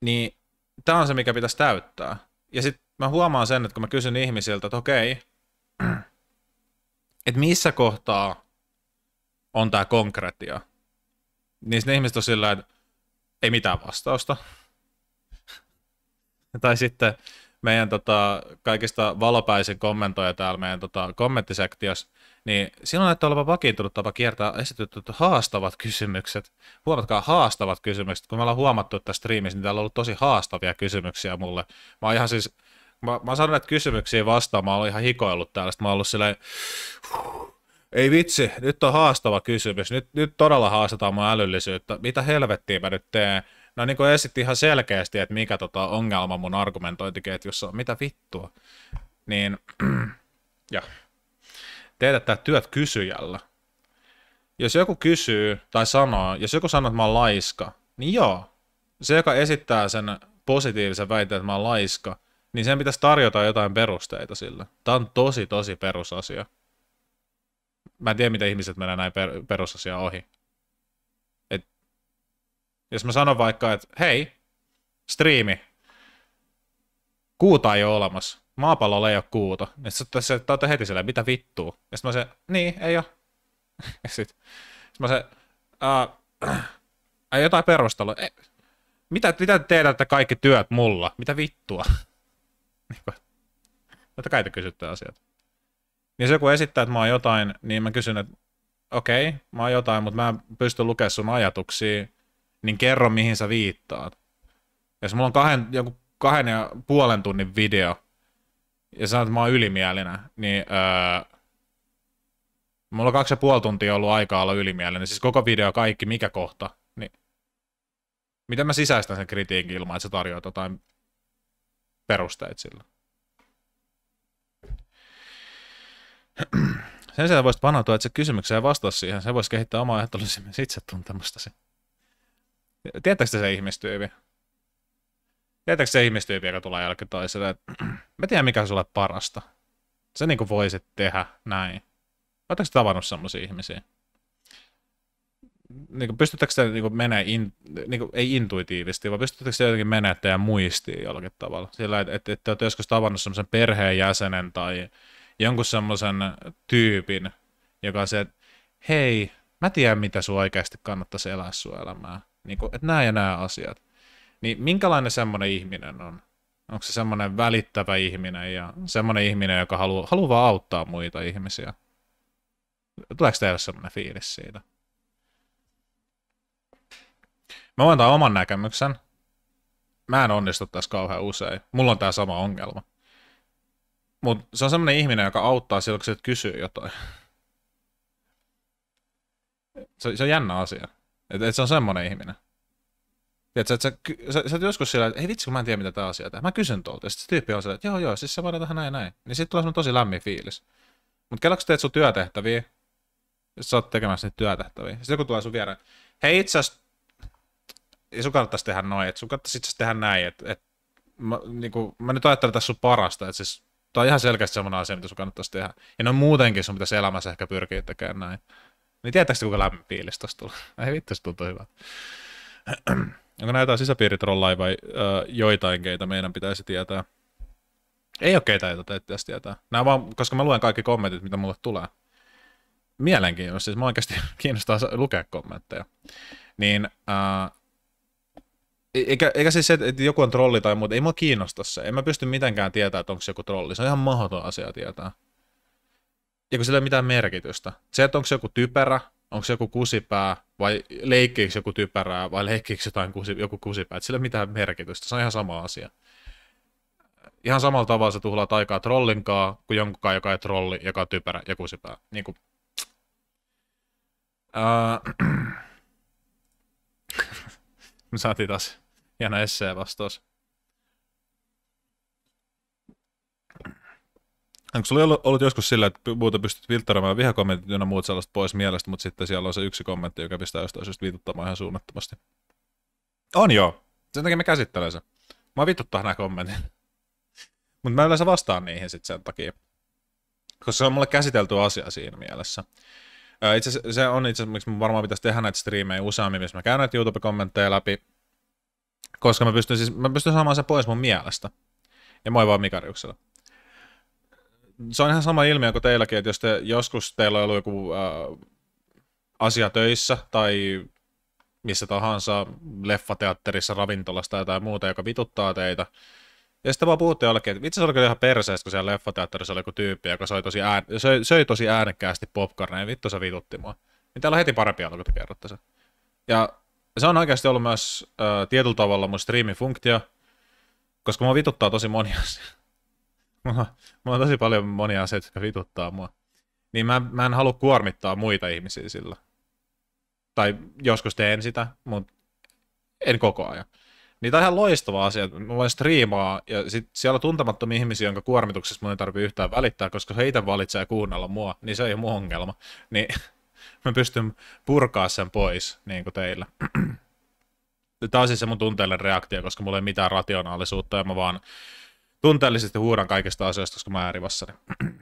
Niin tämä on se, mikä pitäisi täyttää. Ja sitten mä huomaan sen, että kun mä kysyn ihmisiltä, että okei, että missä kohtaa on tämä konkretia, niin ne ihmiset on sillä että ei mitään vastausta. tai sitten meidän tota, kaikista valopäisin kommentoja täällä meidän tota, kommenttisektiossa, niin silloin näyttää olevan vakiintunut tapa kiertää esitetyt haastavat kysymykset. Huomatkaa haastavat kysymykset, kun me ollaan huomattu, että striimissä niin täällä on ollut tosi haastavia kysymyksiä mulle. Mä oon ihan siis, mä, mä oon saanut näitä kysymyksiä vastaan, mä oon ihan hikoillut täällä, mä oon ollut silleen, ei vitsi, nyt on haastava kysymys, nyt, nyt todella haastetaan mun älyllisyyttä, mitä helvettiä mä nyt teen? No niin kuin esitti ihan selkeästi, että mikä tota ongelma mun argumentointiketjussa on, mitä vittua. Niin, ja tämä työt kysyjällä. Jos joku kysyy tai sanoo, jos joku sanoo, että mä oon laiska, niin joo. Se, joka esittää sen positiivisen väitteen, että mä oon laiska, niin sen pitäisi tarjota jotain perusteita sille. Tämä on tosi, tosi perusasia. Mä en tiedä, miten ihmiset menee näin per- perusasia ohi. Et, jos mä sanon vaikka, että hei, striimi, kuuta ei ole olemassa maapallolla ei ole kuuta. Ja niin sitten se että heti silleen, mitä vittua. Ja sitten mä se, niin, ei ole. Ja sitten sit mä se, äh, jotain perustelua. E, mitä, mitä te tehdään kaikki työt mulla? Mitä vittua? Niinku, Tätä kai te kysytte asiat. Niin se kun esittää, että mä oon jotain, niin mä kysyn, että okei, okay, mä oon jotain, mutta mä en pysty lukemaan sun ajatuksia, niin kerro mihin sä viittaat. Ja jos mulla on kahden, joku kahden ja puolen tunnin video, ja sanot, että mä oon ylimielinen, niin öö, mulla on kaksi ja puoli tuntia ollut aikaa olla ylimielinen, siis koko video, kaikki, mikä kohta, niin miten mä sisäistän sen kritiikin ilman, että sä tarjoat jotain perusteet sillä? Sen sijaan voisit panoutua se kysymykseen ja vastaa siihen. Se voisi kehittää omaa itse tuntemustasi. Tietääkö se ihmistyyvi? Tiedätkö se ihmistyyppi, joka tulee jälkeen toiselle, että mä tiedän mikä sulle parasta. Se niinku voisit tehdä näin. Oletteko tavannut semmoisia ihmisiä? Niinku, pystyttekö te niinku, menee in, niinku, ei intuitiivisesti, vaan pystyttekö se jotenkin menemään teidän muistiin jollakin tavalla? Sillä, että et, et te olette joskus tavannut semmoisen perheenjäsenen tai jonkun semmoisen tyypin, joka on se, että hei, mä tiedän mitä sun oikeasti kannattaisi elää sun elämää. Niinku, että nämä ja nämä asiat niin minkälainen semmoinen ihminen on? Onko se semmoinen välittävä ihminen ja semmoinen ihminen, joka haluaa, haluaa auttaa muita ihmisiä? Tuleeko teille semmoinen fiilis siitä? Mä voin oman näkemyksen. Mä en onnistu tässä kauhean usein. Mulla on tää sama ongelma. Mut se on semmoinen ihminen, joka auttaa silloin, kun se kysyy jotain. Se, se on jännä asia. Et, et se on semmoinen ihminen. Tiedätkö, että sä, sä, sä, sä joskus sillä että ei vitsi, kun mä en tiedä, mitä tämä asia tämä. Mä kysyn tuolta, ja sitten tyyppi on sillä, että joo, joo, siis sä voidaan tähän näin, näin. Niin sitten tulee tosi lämmin fiilis. Mutta kelloksi teet sun työtehtäviä, jos sä oot tekemässä niitä työtehtäviä, sitten joku tulee sun viereen, hei itse asiassa, ei sun kannattaisi tehdä noin, että sun kannattaisi itse tehdä näin, että et, mä, niinku, mä nyt ajattelen tässä sun parasta, että siis tämä on ihan selkeästi sellainen asia, mitä sun kannattaisi tehdä. Ja no muutenkin sun pitäisi elämässä ehkä pyrkiä tekemään näin. Niin tietääkö kuinka lämmin fiilis tosta tulee? Ei vittu, se tuntuu hyvältä. Onko näitä sisäpiiritrollaja vai ö, joitain, keitä meidän pitäisi tietää? Ei ole keitä, joita teitä pitäisi tietää. Nämä vaan, koska mä luen kaikki kommentit, mitä mulle tulee. Mielenkiintoista, siis mä oikeasti kiinnostaa lukea kommentteja. Niin, ö, e-, eikä, eikä siis se, että joku on trolli tai muuta, ei mua kiinnosta se. En mä pysty mitenkään tietämään, että onko se joku trolli. Se on ihan mahdoton asia tietää. Ja kun sillä ei ole mitään merkitystä. Se, että onko se joku typerä onko se joku kusipää vai leikkiikö joku typerää vai leikkiikö jotain kusi, joku kusipää, että sillä ei mitään merkitystä, se on ihan sama asia. Ihan samalla tavalla se tuhlaa aikaa trollinkaan, kuin jonkunkaan, joka ei trolli, joka on typerä ja kusipää. Niin kuin... Ää... Me saatiin taas hieno esseen vastaus. Onko sulla ollut, ollut joskus sillä, että muuta pystyt filtteroimaan vihakommentit ja muut sellaista pois mielestä, mutta sitten siellä on se yksi kommentti, joka pistää jostain syystä viituttamaan ihan suunnattomasti? On joo. Sen takia mä käsittelen se. Mä vituttaa nämä kommentit. mutta mä yleensä vastaan niihin sitten sen takia. Koska se on mulle käsitelty asia siinä mielessä. Itse asiassa, se on itse asiassa, miksi varmaan pitäisi tehdä näitä striimejä useammin, missä mä käyn näitä YouTube-kommentteja läpi. Koska mä pystyn, siis, mä pystyn saamaan sen pois mun mielestä. Ja moi vaan Mikariuksella se on ihan sama ilmiö kuin teilläkin, että jos te, joskus teillä on ollut joku äh, asia töissä tai missä tahansa leffateatterissa, ravintolassa tai jotain muuta, joka vituttaa teitä, ja sitten vaan puhutte jollekin, että itse se oli ihan perseestä, kun siellä leffateatterissa oli joku tyyppi, joka söi tosi, ään, söi, söi tosi äänekkäästi popcornia, vittu se vitutti mua. Niin täällä on heti parempi ollut, kun te kerrotte sen. Ja se on oikeasti ollut myös äh, tietyllä tavalla mun striimin funktio, koska mua vituttaa tosi moni asia. Mulla, mulla on tosi paljon monia asioita, jotka vituttaa mua. Niin mä, mä en halua kuormittaa muita ihmisiä sillä. Tai joskus teen sitä, mutta en koko ajan. Niin tämä on ihan loistava asia. Mä voin striimaa ja sit siellä on tuntemattomia ihmisiä, jonka kuormituksessa mun ei tarvitse yhtään välittää, koska heitä valitsee kuunnella mua, niin se ei ole mun ongelma. Niin mä pystyn purkaa sen pois, niin kuin teillä. Tämä on siis se mun tunteellinen reaktio, koska mulla ei mitään rationaalisuutta ja mä vaan tunteellisesti huudan kaikista asioista, koska mä oon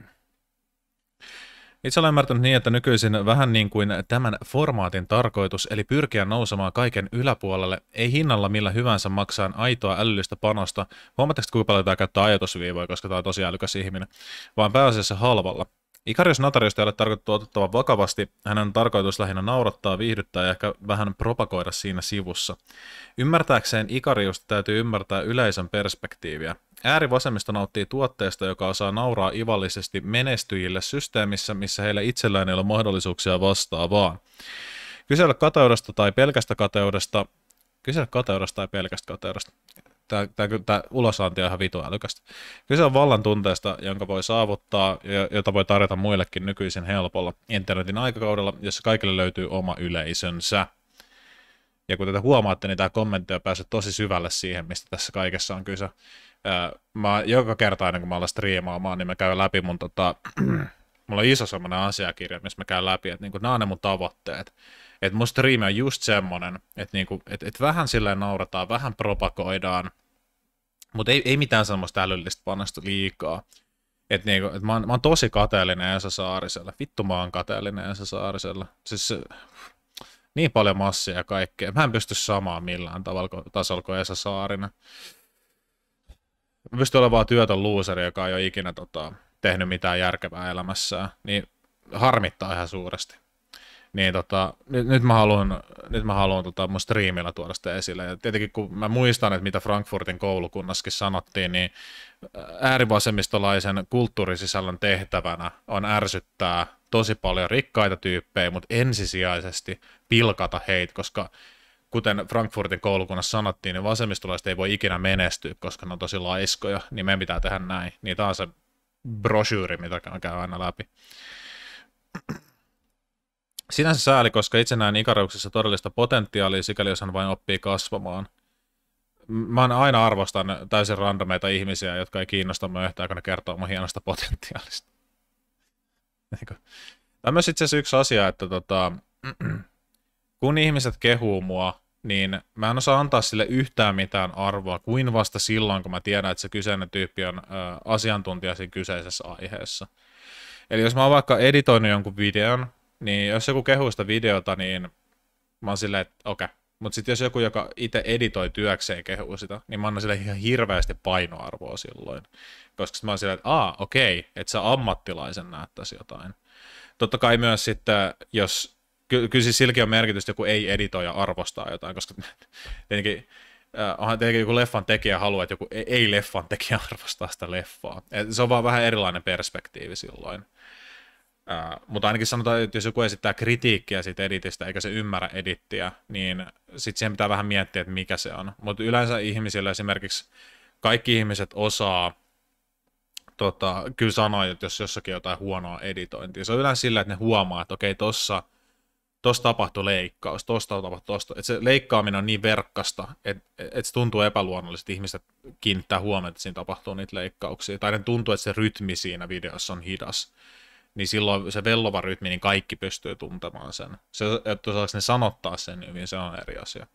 Itse olen ymmärtänyt niin, että nykyisin vähän niin kuin tämän formaatin tarkoitus, eli pyrkiä nousemaan kaiken yläpuolelle, ei hinnalla millä hyvänsä maksaa aitoa älyllistä panosta. Huomatteko, kuinka paljon tämä käyttää ajatusviivoja, koska tämä on tosi älykäs ihminen, vaan pääasiassa halvalla. Ikarius Natariosta ei ole tarkoitettu otettava vakavasti, hänen on tarkoitus lähinnä naurattaa, viihdyttää ja ehkä vähän propagoida siinä sivussa. Ymmärtääkseen Ikariusta täytyy ymmärtää yleisön perspektiiviä. Äärivasemmisto nauttii tuotteesta, joka osaa nauraa ivallisesti menestyjille systeemissä, missä heillä itsellään ei ole mahdollisuuksia vastaavaan. Kysellä kateudesta tai pelkästä kateudesta, kysellä kateudesta tai pelkästä kateudesta. Tämä, ulosanti on ihan vitu älykästä. Kyse on vallan tunteesta, jonka voi saavuttaa ja jota voi tarjota muillekin nykyisin helpolla internetin aikakaudella, jossa kaikille löytyy oma yleisönsä. Ja kun tätä huomaatte, niin tämä kommentti on päässyt tosi syvälle siihen, mistä tässä kaikessa on kyse mä, joka kerta aina kun mä alan striimaamaan, niin mä käyn läpi mun tota, mulla on iso semmoinen asiakirja, missä mä käyn läpi, että niinku, nämä on ne mun tavoitteet. Että mun striimi on just semmoinen, että niinku, et, et vähän silleen naurataan, vähän propagoidaan, mutta ei, ei mitään semmoista älyllistä panosta liikaa. että niinku, et mä, mä oon tosi kateellinen Esa Saarisella. Vittu mä oon kateellinen Esa Saarisella. Siis niin paljon massia ja kaikkea. Mä en pysty samaan millään tavalla tasolla kuin Esa Saarinen pystyn olemaan työtön luuseri, joka ei ole ikinä tota, tehnyt mitään järkevää elämässään, niin harmittaa ihan suuresti. Niin tota, nyt, nyt mä haluan, nyt mä haluan tota, mun striimillä tuoda sitä esille. Ja tietenkin kun mä muistan, että mitä Frankfurtin koulukunnassakin sanottiin, niin äh, äärivasemmistolaisen kulttuurisisällön tehtävänä on ärsyttää tosi paljon rikkaita tyyppejä, mutta ensisijaisesti pilkata heitä, koska kuten Frankfurtin koulukunnassa sanottiin, niin vasemmistolaiset ei voi ikinä menestyä, koska ne on tosi laiskoja, niin meidän pitää tehdä näin. Niin tämä on se brosyyri, mitä käy aina läpi. Sinänsä sääli, koska itse näen Ikareuksessa todellista potentiaalia, sikäli jos hän vain oppii kasvamaan. Mä aina arvostan täysin randomeita ihmisiä, jotka ei kiinnosta mua yhtään, kun ne kertoo mun hienosta potentiaalista. Tämä on myös itse asiassa yksi asia, että tota, kun ihmiset kehuu mua niin mä en osaa antaa sille yhtään mitään arvoa kuin vasta silloin, kun mä tiedän, että se kyseinen tyyppi on ö, asiantuntija siinä kyseisessä aiheessa. Eli jos mä oon vaikka editoinut jonkun videon, niin jos joku kehuu sitä videota, niin mä oon silleen, että okei. Okay. Mutta sitten jos joku, joka itse editoi työkseen kehuu sitä, niin mä annan sille ihan hirveästi painoarvoa silloin. Koska mä oon silleen, että aa, okei, okay, että sä ammattilaisen näyttäisi jotain. Totta kai myös sitten, jos ky- kyllä siis silläkin on merkitystä, joku ei ja arvostaa jotain, koska tietenkin äh, onhan tietenkin joku leffan tekijä haluaa, että joku e-, ei-leffan tekijä arvostaa sitä leffaa. Et se on vaan vähän erilainen perspektiivi silloin. Uh, mutta ainakin sanotaan, että jos joku esittää kritiikkiä siitä editistä, eikä se ymmärrä edittiä, niin sitten siihen pitää vähän miettiä, että mikä se on. Mutta yleensä ihmisillä esimerkiksi kaikki ihmiset osaa tota, kyllä sanoa, että jos jossakin jotain huonoa editointia, se on yleensä sillä, että ne huomaa, että okei, tuossa tossa tuossa tapahtui leikkaus, tuosta tapahtui tuosta. se leikkaaminen on niin verkkasta, että et se tuntuu epäluonnollisesti, ihmiset kiinnittää huomiota, että siinä tapahtuu niitä leikkauksia. Tai ne tuntuu, että se rytmi siinä videossa on hidas. Niin silloin se vellova rytmi, niin kaikki pystyy tuntemaan sen. Se, että osaako ne sanottaa sen hyvin, se on eri asia.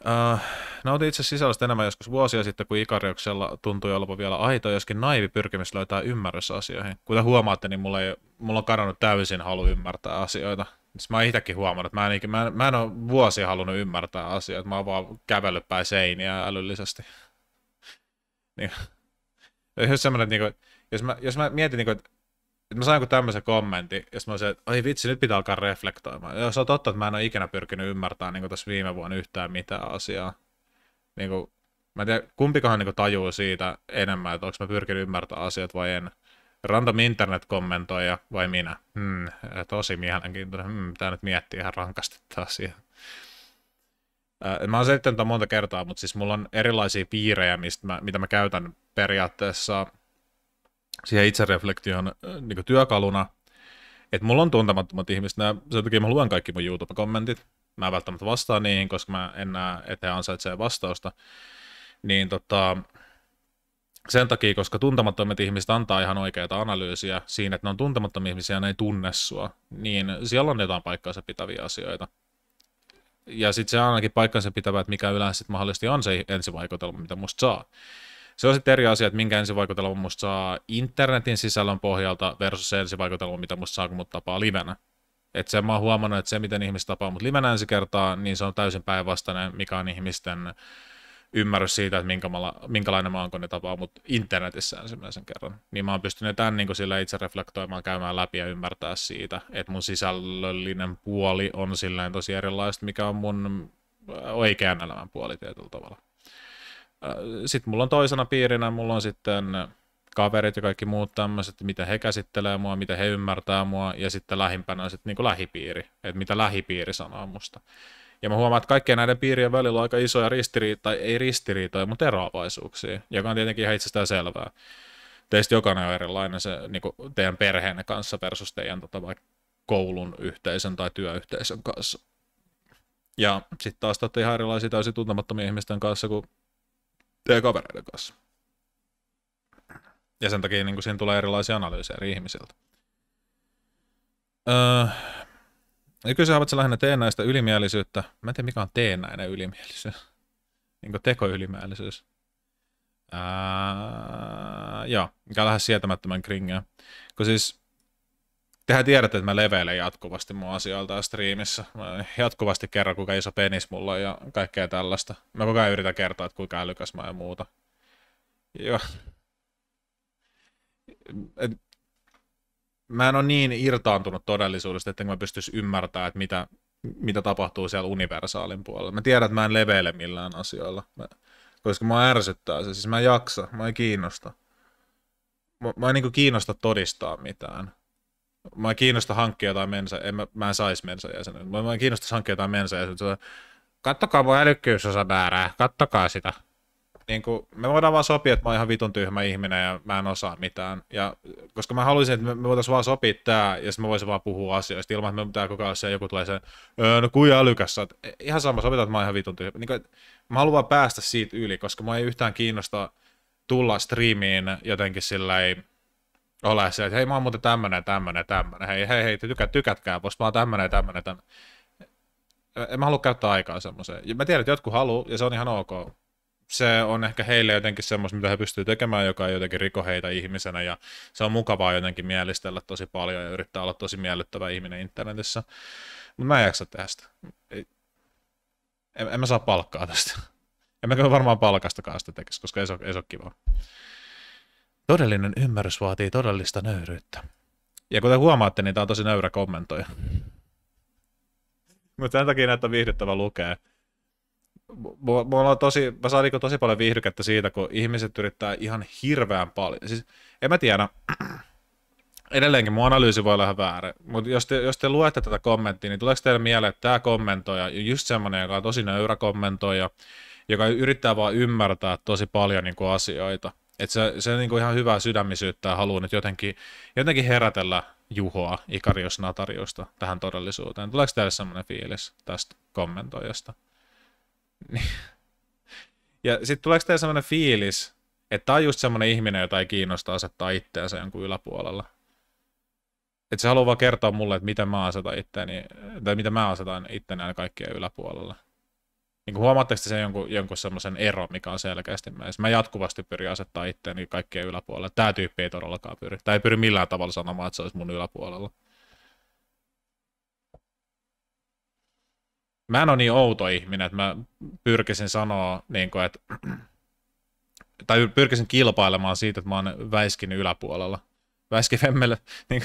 Uh, nautin itse sisällöstä enemmän joskus vuosia sitten, kun Ikarioksella tuntui olevan vielä aito, joskin naivi pyrkimys löytää ymmärrys asioihin. Kuten huomaatte, niin mulla, ei, mulla on kadonnut täysin halu ymmärtää asioita. Siis mä oon itsekin huomannut, että mä en, mä, en, mä en ole vuosia halunnut ymmärtää asioita, mä oon vaan kävellyt päin seiniä älyllisesti. niin. Jos, niin kuin, jos, mä, jos mä mietin, niin kuin, että sitten mä sain joku tämmöisen kommentin, ja mä olisin, että oi vitsi, nyt pitää alkaa reflektoimaan. Ja se on totta, että mä en ole ikinä pyrkinyt ymmärtämään niin tässä viime vuonna yhtään mitään asiaa. Niin kuin, mä en tiedä, kumpikohan niin tajuu siitä enemmän, että onko mä pyrkinyt ymmärtämään asiat vai en. Random internet-kommentoija vai minä? Hmm, tosi mielenkiintoinen. Hmm, pitää nyt miettiä ihan rankasti tätä asiaa. Mä oon selittänyt monta kertaa, mutta siis mulla on erilaisia piirejä, mistä mä, mitä mä käytän periaatteessa – siihen itsereflektioon äh, niin työkaluna, että mulla on tuntemattomat ihmiset, ja sen takia mä luen kaikki mun YouTube-kommentit, mä en välttämättä vastaa niihin, koska mä en näe, että he ansaitsevat vastausta, niin tota, sen takia, koska tuntemattomat ihmiset antaa ihan oikeita analyysiä siinä, että ne on tuntemattomia ihmisiä ja ne ei tunne sua, niin siellä on jotain paikkaansa pitäviä asioita. Ja sitten se on ainakin paikkansa pitävä, että mikä yleensä mahdollisesti on se ensivaikutelma, mitä musta saa. Se on sitten eri asia, että minkä ensivaikutelma musta saa internetin sisällön pohjalta versus se ensivaikutelma, mitä musta saa, kun mut tapaa livenä. Että se mä oon huomannut, että se, miten ihmiset tapaa mut livenä ensi kertaa, niin se on täysin päinvastainen, mikä on ihmisten ymmärrys siitä, että minkä mä, minkälainen mä oon, kun ne tapaa mut internetissä ensimmäisen kerran. Niin mä oon pystynyt tämän niin sillä itse reflektoimaan, käymään läpi ja ymmärtää siitä, että mun sisällöllinen puoli on silleen tosi erilaista, mikä on mun oikean elämän puoli tietyllä tavalla. Äh, sitten mulla on toisena piirinä, mulla on sitten kaverit ja kaikki muut tämmöiset, mitä he käsittelee mua, mitä he ymmärtää mua, ja sitten lähimpänä on sitten niin lähipiiri, että mitä lähipiiri sanoo musta. Ja mä huomaan, että kaikkien näiden piirien välillä on aika isoja ristiriitoja, ei ristiriitoja, mutta eroavaisuuksia, joka on tietenkin ihan itsestään selvää. Teistä jokainen on erilainen se niin kuin teidän perheen kanssa versus teidän tota, vaikka koulun yhteisön tai työyhteisön kanssa. Ja sitten taas te ihan erilaisia täysin tuntemattomia ihmisten kanssa, kun teidän kavereiden kanssa. Ja sen takia niin kuin siinä tulee erilaisia analyysejä eri ihmisiltä. Öö, kyllä sä lähinnä teennäistä ylimielisyyttä. Mä en tiedä, mikä on teennäinen ylimielisyys. Niin kuin tekoylimielisyys. Öö, joo, mikä on lähes sietämättömän kringeä. Kun siis Tehän tiedätte, että mä leveilen jatkuvasti mun asioilta striimissä. Mä jatkuvasti kerran, kuinka iso penis mulla on ja kaikkea tällaista. Mä koko ajan yritän kertoa, että kuinka älykäs mä ja muuta. Joo. Et, mä en ole niin irtaantunut todellisuudesta, että mä pystyisi ymmärtämään, että mitä, mitä tapahtuu siellä universaalin puolella. Mä tiedän, että mä en leveile millään asioilla, mä, koska mä ärsyttää se. Siis mä en jaksa, mä en kiinnosta. Mä, mä en niin kiinnosta todistaa mitään mä kiinnosta hankkia jotain mensa, en, mä, mä en saisi mensa jäsenen, mä, en kiinnosta hankkia jotain mensa jäsenen, kattokaa mun määrää, kattokaa sitä. Niin kuin, me voidaan vaan sopia, että mä oon ihan vitun tyhmä ihminen ja mä en osaa mitään. Ja, koska mä haluaisin, että me, voitaisiin vaan sopia tää ja sitten mä voisin vaan puhua asioista ilman, että me pitää koko ajan joku tulee sen, öö, no kuja älykässä. Et, e, Ihan sama, sovitaan, että mä oon ihan vitun tyhmä. Niin kuin, mä haluan vaan päästä siitä yli, koska mä ei yhtään kiinnosta tulla striimiin jotenkin sillä ei, ole se, että hei mä oon muuten tämmönen tämmönen tämmönen, hei hei hei, tykät, tykätkää, vois mä oon tämmönen tämmönen tämmönen. En mä halua käyttää aikaa semmoiseen. Mä tiedän, että jotkut haluaa ja se on ihan ok. Se on ehkä heille jotenkin semmoista, mitä he pystyy tekemään, joka ei jotenkin riko heitä ihmisenä ja se on mukavaa jotenkin mielistellä tosi paljon ja yrittää olla tosi miellyttävä ihminen internetissä. Mutta mä en jaksa tehdä sitä. En, en mä saa palkkaa tästä. En mä varmaan palkastakaan sitä tekisi, koska ei se ole, ei se ole kivaa. Todellinen ymmärrys vaatii todellista nöyryyttä. Ja kuten huomaatte, niin tämä on tosi nöyrä kommentoja. Mutta sen takia näitä on viihdyttävä lukea. Mulla on tosi, mä saan niin tosi paljon viihdykettä siitä, kun ihmiset yrittää ihan hirveän paljon. Siis, en mä tiedä, edelleenkin mun analyysi voi olla ihan väärä, mutta jos te, jos te luette tätä kommenttia, niin tuleeko teille mieleen, että tämä kommentoija on just semmoinen, joka on tosi nöyrä kommentoija, joka yrittää vaan ymmärtää tosi paljon niin kuin asioita – et se, se on niinku ihan hyvää sydämisyyttä ja haluaa nyt jotenkin, jotenkin herätellä Juhoa Ikarios Natariosta tähän todellisuuteen. Tuleeko teille semmoinen fiilis tästä kommentoijasta? ja sitten tuleeko teille semmoinen fiilis, että tämä on just semmoinen ihminen, jota ei kiinnosta asettaa itseänsä jonkun yläpuolella. Että se haluaa vaan kertoa mulle, että miten mä asetan itteeni, tai miten mä asetan itteni aina kaikkien yläpuolella niin huomaatteko se jonkun, jonkun semmoisen ero, mikä on selkeästi meissä? Mä jatkuvasti pyrin asettaa itseäni kaikkien yläpuolelle. Tämä tyyppi ei todellakaan pyri. Tai ei pyri millään tavalla sanomaan, että se olisi mun yläpuolella. Mä en ole niin outo ihminen, että mä pyrkisin sanoa, niin kuin, että, tai pyrkisin kilpailemaan siitä, että mä oon väiskin yläpuolella. Väiskin femmelle, niin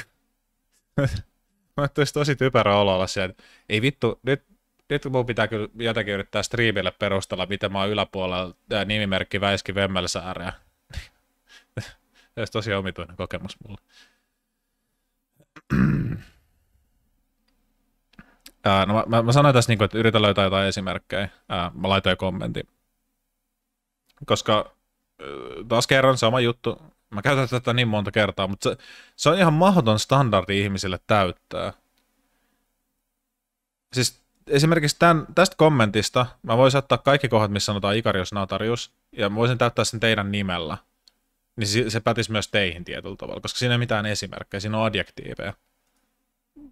kuin, mä tosi typerä olo olla siellä, ei vittu, nyt nyt mun pitää kyllä jotenkin yrittää striimille perustella, mitä mä oon yläpuolella tämä nimimerkki Väiski Vemmelsääreä. Se olisi tosi omituinen kokemus mulle. ää, no mä, mä, mä sanoin tässä, niin kuin, että yritän löytää jotain esimerkkejä. Ää, mä laitoin kommentin. Koska taas kerran sama juttu. Mä käytän tätä niin monta kertaa, mutta se, se on ihan mahdoton standardi ihmisille täyttää. Siis esimerkiksi tämän, tästä kommentista mä voisin ottaa kaikki kohdat, missä sanotaan Ikarius Natarius, ja voisin täyttää sen teidän nimellä. Niin se, se pätisi myös teihin tietyllä tavalla, koska siinä ei mitään esimerkkejä, siinä on adjektiiveja.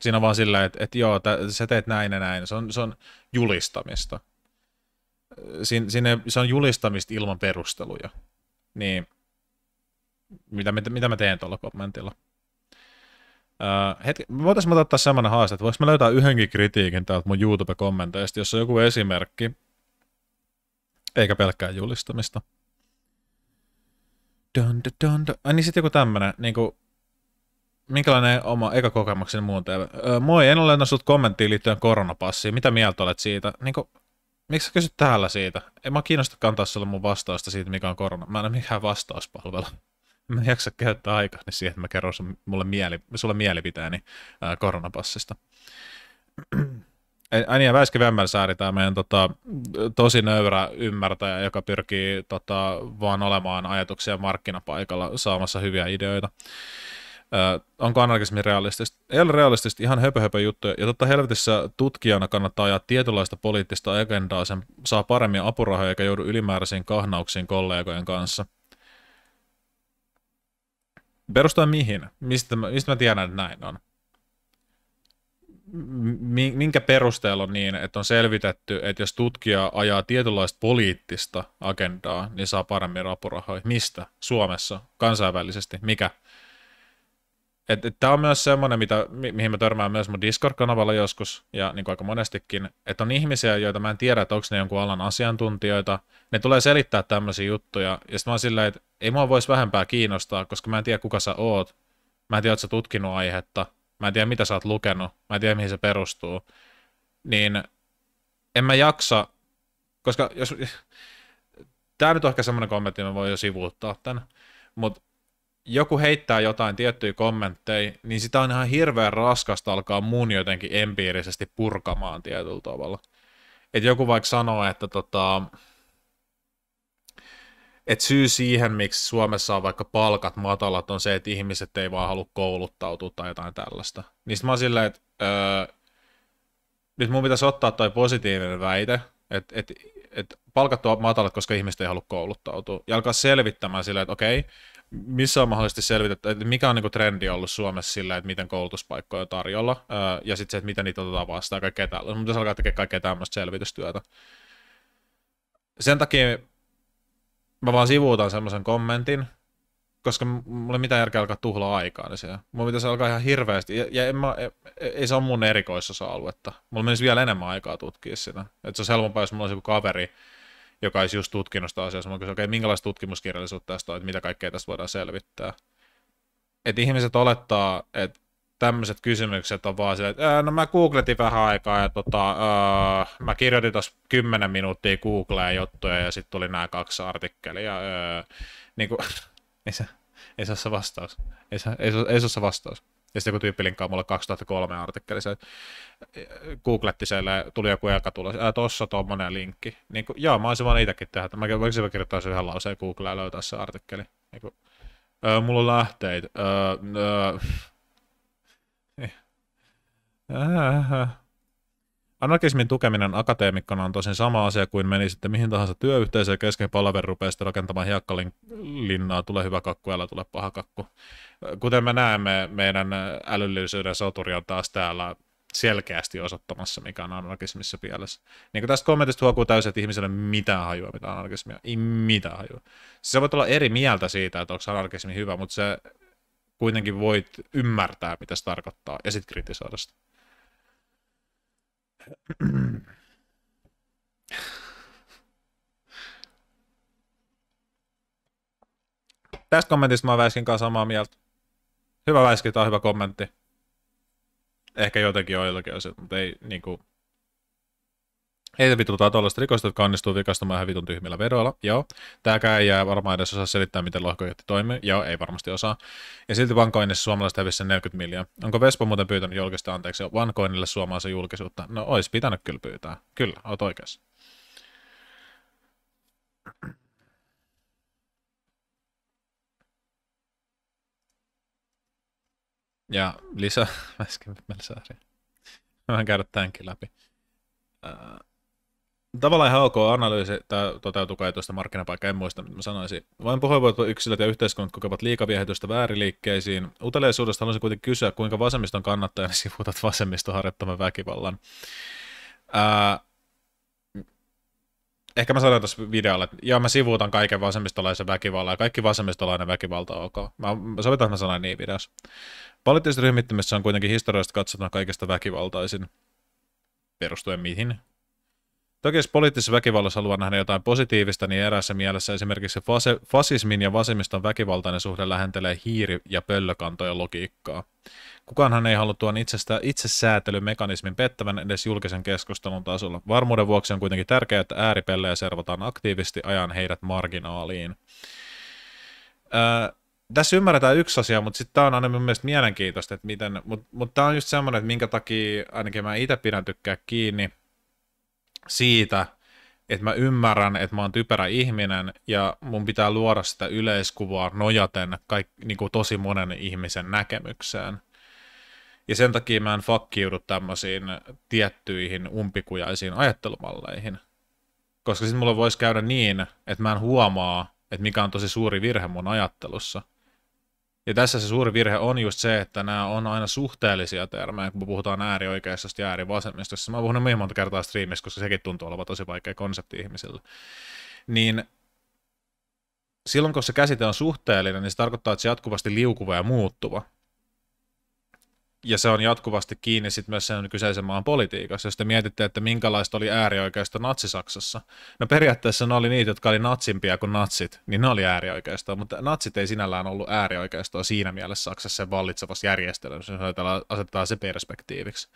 Siinä on vaan sillä, että, että joo, tä, sä teet näin ja näin. Se on, se on julistamista. Siin, siinä, se on julistamista ilman perusteluja. Niin, mitä, mitä, mitä mä teen tuolla kommentilla? Uh, hetki, voitaisiin ottaa semmoinen haaste, että voinko mä löytää yhdenkin kritiikin täältä mun YouTube-kommenteista, jossa on joku esimerkki, eikä pelkkää julistamista. Dun, dun, dun, dun. Ai niin sitten joku tämmönen, niinku, minkälainen oma eka kokemukseni muun teemme? moi, en ole ennässyt kommenttiin liittyen koronapassiin. Mitä mieltä olet siitä? Niinku, miksi sä kysyt täällä siitä? En mä kiinnosta kantaa sulle mun vastausta siitä, mikä on korona. Mä en ole mikään vastauspalvelu mä en jaksa käyttää aikaa niin siihen, että mä kerron sulle, mieli, sulle mielipiteeni ää, koronapassista. Aini ja Väiski Vemmelsääri, tämä meidän tota, tosi nöyrä ymmärtäjä, joka pyrkii tota, vaan olemaan ajatuksia markkinapaikalla saamassa hyviä ideoita. Ö, onko anarkismi realistista? Ei ole realistista, ihan höpö, höpö juttuja. Ja totta helvetissä tutkijana kannattaa ajaa tietynlaista poliittista agendaa, sen saa paremmin apurahoja eikä joudu ylimääräisiin kahnauksiin kollegojen kanssa – Perustuen mihin? Mistä mä, mistä mä tiedän, että näin on? minkä perusteella on niin, että on selvitetty, että jos tutkija ajaa tietynlaista poliittista agendaa, niin saa paremmin apurahoja. Mistä? Suomessa? Kansainvälisesti? Mikä? Tämä on myös semmoinen, mitä, mi- mihin mä törmään myös mun Discord-kanavalla joskus, ja niin kuin aika monestikin, että on ihmisiä, joita mä en tiedä, että onko ne jonkun alan asiantuntijoita. Ne tulee selittää tämmöisiä juttuja, ja sitten mä oon silleen, että ei mua voisi vähempää kiinnostaa, koska mä en tiedä kuka sä oot. Mä en tiedä, oot sä tutkinut aihetta. Mä en tiedä, mitä sä oot lukenut. Mä en tiedä, mihin se perustuu. Niin en mä jaksa, koska jos... Tämä nyt on ehkä semmonen kommentti, mä voin jo sivuuttaa tämän. mut joku heittää jotain tiettyjä kommentteja, niin sitä on ihan hirveän raskasta alkaa mun jotenkin empiirisesti purkamaan tietyllä tavalla. Et joku vaikka sanoo, että tota, et syy siihen, miksi Suomessa on vaikka palkat matalat, on se, että ihmiset ei vaan halua kouluttautua tai jotain tällaista. Niin mä oon silleen, että öö, nyt mun pitäisi ottaa toi positiivinen väite, että et, et palkat on matalat, koska ihmiset ei halua kouluttautua. Ja alkaa selvittämään silleen, että okei, missä on mahdollisesti selvitetty, että mikä on niinku trendi ollut Suomessa sillä, että miten koulutuspaikkoja on tarjolla, öö, ja sitten se, että miten niitä otetaan vastaan, kaikkea tällaista. Mun pitäisi alkaa tekemään kaikkea tämmöistä selvitystyötä. Sen takia mä vaan sivuutan semmoisen kommentin, koska mulla ei mitään järkeä alkaa tuhlaa aikaa niin siellä. Mulla pitäisi alkaa ihan hirveästi, ja, ja en mä, ei, e-, ei se ole mun erikoisosa-aluetta. Mulla menisi vielä enemmän aikaa tutkia sitä. Et se olisi helpompaa, jos mulla olisi joku kaveri, joka olisi just tutkinut sitä asiaa. Mä kysyn, okay, minkälaista tutkimuskirjallisuutta tästä on, että mitä kaikkea tästä voidaan selvittää. Et ihmiset olettaa, että tämmöiset kysymykset on vaan silleen, että no mä googletin vähän aikaa ja tota, öö, mä kirjoitin tuossa 10 minuuttia Googleen juttuja ja sitten tuli nämä kaksi artikkelia. Öö, niin kuin, ei, se, ei se ole se vastaus. Ei se, ei se, ei se ole se vastaus. Ja sitten joku tyyppi linkkaa mulle 2003 artikkeli, se googletti siellä, tuli joku eka tulos, ää, tossa tommonen linkki. Niin kuin, joo, mä olisin vaan itsekin tehdä, että mä voisin kirjoittaa sen yhden lauseen Googleen ja löytää se artikkeli. Niin kuin, öö, mulla on lähteitä. Öö, öö, niin. Anarkismin tukeminen akateemikkona on tosin sama asia kuin meni sitten mihin tahansa työyhteisöön kesken palaver rupeaa sitten rakentamaan hiekkalinnaa, tule hyvä kakku, älä tule paha kakku. Kuten me näemme, meidän älyllisyyden soturi on taas täällä selkeästi osoittamassa, mikä on anarkismissa pielessä. Niin kuin tästä kommentista huokuu täysin, että ihmisellä ei mitään hajua, mitä anarkismia. Ei mitään hajua. Siis sä voit olla eri mieltä siitä, että onko anarkismi hyvä, mutta se kuitenkin voit ymmärtää, mitä se tarkoittaa, ja sitten kritisoida sitä. Tästä kommentista mä Väiskin kanssa samaa mieltä. Hyvä Väiski, tämä on hyvä kommentti. Ehkä jotenkin on jotakin asioita, mutta ei niinku... Kuin Heitä vitutaan tuollaiset rikosta, jotka onnistuu vikastamaan ihan vitun tyhmillä vedoilla. Joo, tääkään ei jää varmaan edes osaa selittää, miten lohkojätti toimii. Joo, ei varmasti osaa. Ja silti vankoinnissa suomalaiset hävisi 40 miljoonaa. Onko Vespa muuten pyytänyt julkista anteeksi vankoinnille suomalaisen julkisuutta? No, olisi pitänyt kyllä pyytää. Kyllä, oot oikeassa. Ja lisää, äsken Mä en käydä tämänkin läpi. Uh, tavallaan ihan ok analyysi, tämä toteutuu kai tuosta markkinapaikkaa, en muista, mitä mä sanoisin. Vain pahoinvoivat yksilöt ja yhteiskunnat kokevat liikaviehitystä vääriliikkeisiin. Uteliaisuudesta haluaisin kuitenkin kysyä, kuinka vasemmiston kannattajana sivuutat vasemmiston harjoittaman väkivallan. Ää, ehkä mä sanoin tässä videolla, että joo, mä sivuutan kaiken vasemmistolaisen väkivallan ja kaikki vasemmistolainen väkivalta on ok. Mä, sovitan, että mä sanoin niin videossa. Poliittisessa ryhmittymissä on kuitenkin historiallisesti katsottuna kaikesta väkivaltaisin. Perustuen mihin? Toki jos poliittisessa väkivallassa haluaa nähdä jotain positiivista, niin erässä mielessä esimerkiksi fase, fasismin ja vasemmiston väkivaltainen suhde lähentelee hiiri- ja pöllökantoja logiikkaa. Kukaanhan ei halua tuon itsestä, itsesäätelymekanismin pettävän edes julkisen keskustelun tasolla. Varmuuden vuoksi on kuitenkin tärkeää, että ääripellejä servataan aktiivisesti ajan heidät marginaaliin. Öö, tässä ymmärretään yksi asia, mutta sitten tämä on aina mielestäni mielenkiintoista, että miten, mutta mut tämä on just semmoinen, että minkä takia ainakin mä itse pidän tykkää kiinni – siitä, että mä ymmärrän, että mä oon typerä ihminen ja mun pitää luoda sitä yleiskuvaa nojaten kaik, niin kuin tosi monen ihmisen näkemykseen. Ja sen takia mä en fakkiudu tämmöisiin tiettyihin umpikujaisiin ajattelumalleihin. Koska sitten mulla voisi käydä niin, että mä en huomaa, että mikä on tosi suuri virhe mun ajattelussa – ja tässä se suuri virhe on just se, että nämä on aina suhteellisia termejä, kun puhutaan äärioikeistosta ja äärivasemmistosta. Mä puhun niin monta kertaa striimissä, koska sekin tuntuu olevan tosi vaikea konsepti ihmisille. Niin silloin, kun se käsite on suhteellinen, niin se tarkoittaa, että se jatkuvasti liukuva ja muuttuva ja se on jatkuvasti kiinni sit myös sen kyseisen maan politiikassa. Jos te mietitte, että minkälaista oli äärioikeisto natsisaksassa. no periaatteessa ne oli niitä, jotka oli natsimpia kuin natsit, niin ne oli äärioikeistoa, mutta natsit ei sinällään ollut äärioikeistoa siinä mielessä Saksassa sen vallitsevassa järjestelmässä, jos asetetaan se perspektiiviksi.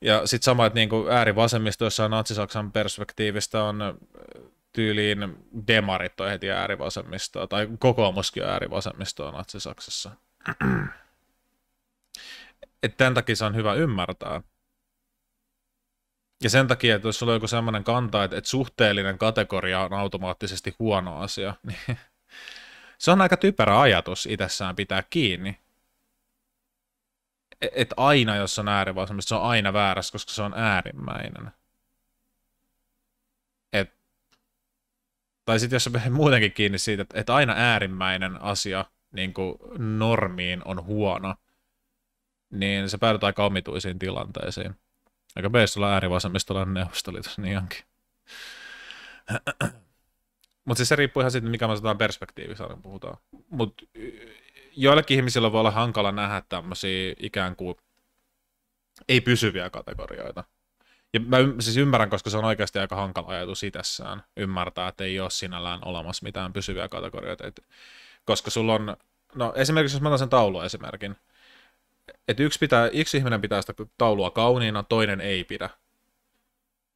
Ja sitten sama, että niinku äärivasemmisto, jossa on natsisaksan perspektiivistä on äh, tyyliin demarit on heti äärivasemmistoa, tai kokoomuskin on äärivasemmistoa natsisaksassa että tämän takia se on hyvä ymmärtää. Ja sen takia, että jos sulla on joku sellainen kanta, että, että suhteellinen kategoria on automaattisesti huono asia, niin se on aika typerä ajatus itsessään pitää kiinni. E-, että aina, jos on äärivasemmista, se on aina väärässä, koska se on äärimmäinen. Et, tai sitten jos sä muutenkin kiinni siitä, että, että aina äärimmäinen asia niin normiin on huono – niin se päädyt aika omituisiin tilanteisiin. Aika beissolla äärivasemmistolainen neuvostoliitos, niin onkin. Mutta siis se riippuu ihan siitä, mikä me sanotaan perspektiivissä, kun puhutaan. Mutta joillekin ihmisillä voi olla hankala nähdä tämmöisiä ikään kuin ei pysyviä kategorioita. Ja mä siis ymmärrän, koska se on oikeasti aika hankala ajatus itsessään ymmärtää, että ei ole sinällään olemassa mitään pysyviä kategorioita. Et, koska sulla on, no esimerkiksi jos mä otan sen esimerkin että yksi, pitää, yksi ihminen pitää sitä taulua kauniina, toinen ei pidä.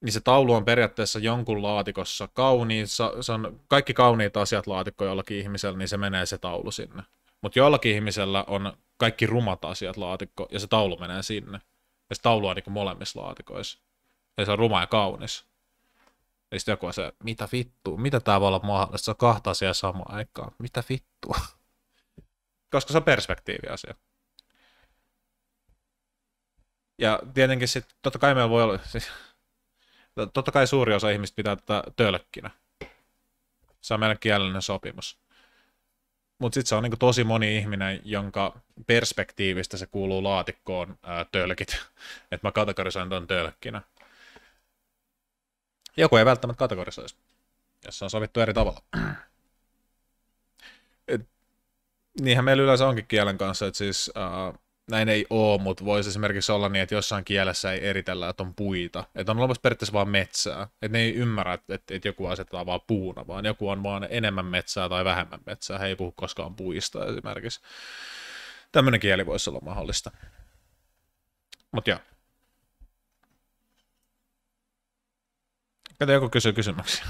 Niin se taulu on periaatteessa jonkun laatikossa kauniin, se on kaikki kauniit asiat laatikko jollakin ihmisellä, niin se menee se taulu sinne. Mutta jollakin ihmisellä on kaikki rumat asiat laatikko, ja se taulu menee sinne. Ja se taulu on niin molemmissa laatikoissa. Ja se on ruma ja kaunis. Ja sitten joku on se, mitä vittua, mitä tää voi olla mahdollista, se on kahta asiaa samaan aikaan, mitä vittua. Koska se on perspektiiviasia. Ja tietenkin sitten, totta kai meillä voi olla, siis, totta kai suuri osa ihmistä pitää tätä tölkkinä. Se on meidän kielellinen sopimus. Mutta sitten se on niinku tosi moni ihminen, jonka perspektiivistä se kuuluu laatikkoon ää, tölkit. Että mä kategorisoin ton tölkkinä. Joku ei välttämättä kategorisoisi, jos se on sovittu eri tavalla. Et, niinhän meillä yleensä onkin kielen kanssa, että siis... Ää, näin ei oo, mutta voisi esimerkiksi olla niin, että jossain kielessä ei eritellä, että on puita. Että on olemassa periaatteessa vaan metsää. Että ne ei ymmärrä, että, että joku asetetaan vaan puuna, vaan joku on vaan enemmän metsää tai vähemmän metsää. He ei puhu koskaan puista esimerkiksi. Tämmöinen kieli voisi olla mahdollista. Mutta joo. Kato, joku kysyy kysymyksiä.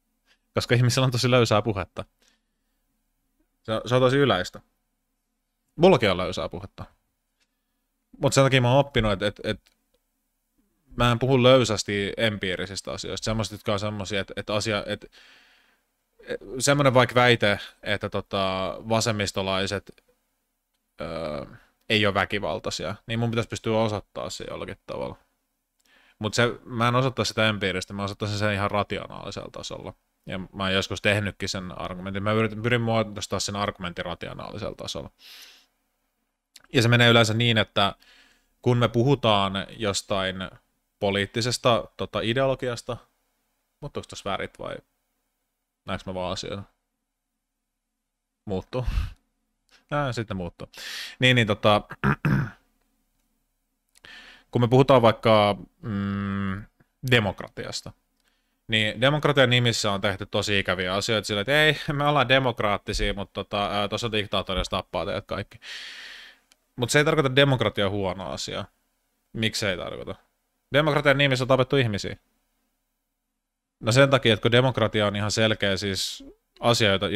Koska ihmisillä on tosi löysää puhetta. Se on, se on tosi yleistä. Mullakin on löysää puhetta. Mutta sen takia mä oon oppinut, että et, et, mä en puhu löysästi empiirisistä asioista, semmoiset, jotka on semmoisia, että et asia, et, et, semmoinen vaikka väite, että tota, vasemmistolaiset öö, ei ole väkivaltaisia, niin mun pitäisi pystyä osoittaa se jollakin tavalla. Mutta mä en osoittaa sitä empiiristä, mä osoittaisin sen ihan rationaalisella tasolla. Ja mä oon joskus tehnytkin sen argumentin. Mä yritin, pyrin muodostamaan sen argumentin rationaalisella tasolla. Ja se menee yleensä niin, että kun me puhutaan jostain poliittisesta tota, ideologiasta, mutta onko tuossa värit vai näinkö mä vaan asioita? Muuttuu. Nää, sitten muuttuu. Niin, niin tota, kun me puhutaan vaikka mm, demokratiasta, niin demokratian nimissä on tehty tosi ikäviä asioita sillä, että ei, me ollaan demokraattisia, mutta tota, tuossa diktaattorissa tappaa teidät kaikki. Mutta se ei tarkoita demokratia huono asia. Miksi ei tarkoita? Demokratian nimissä on tapettu ihmisiä. No sen takia, että kun demokratia on ihan selkeä siis asia, jota,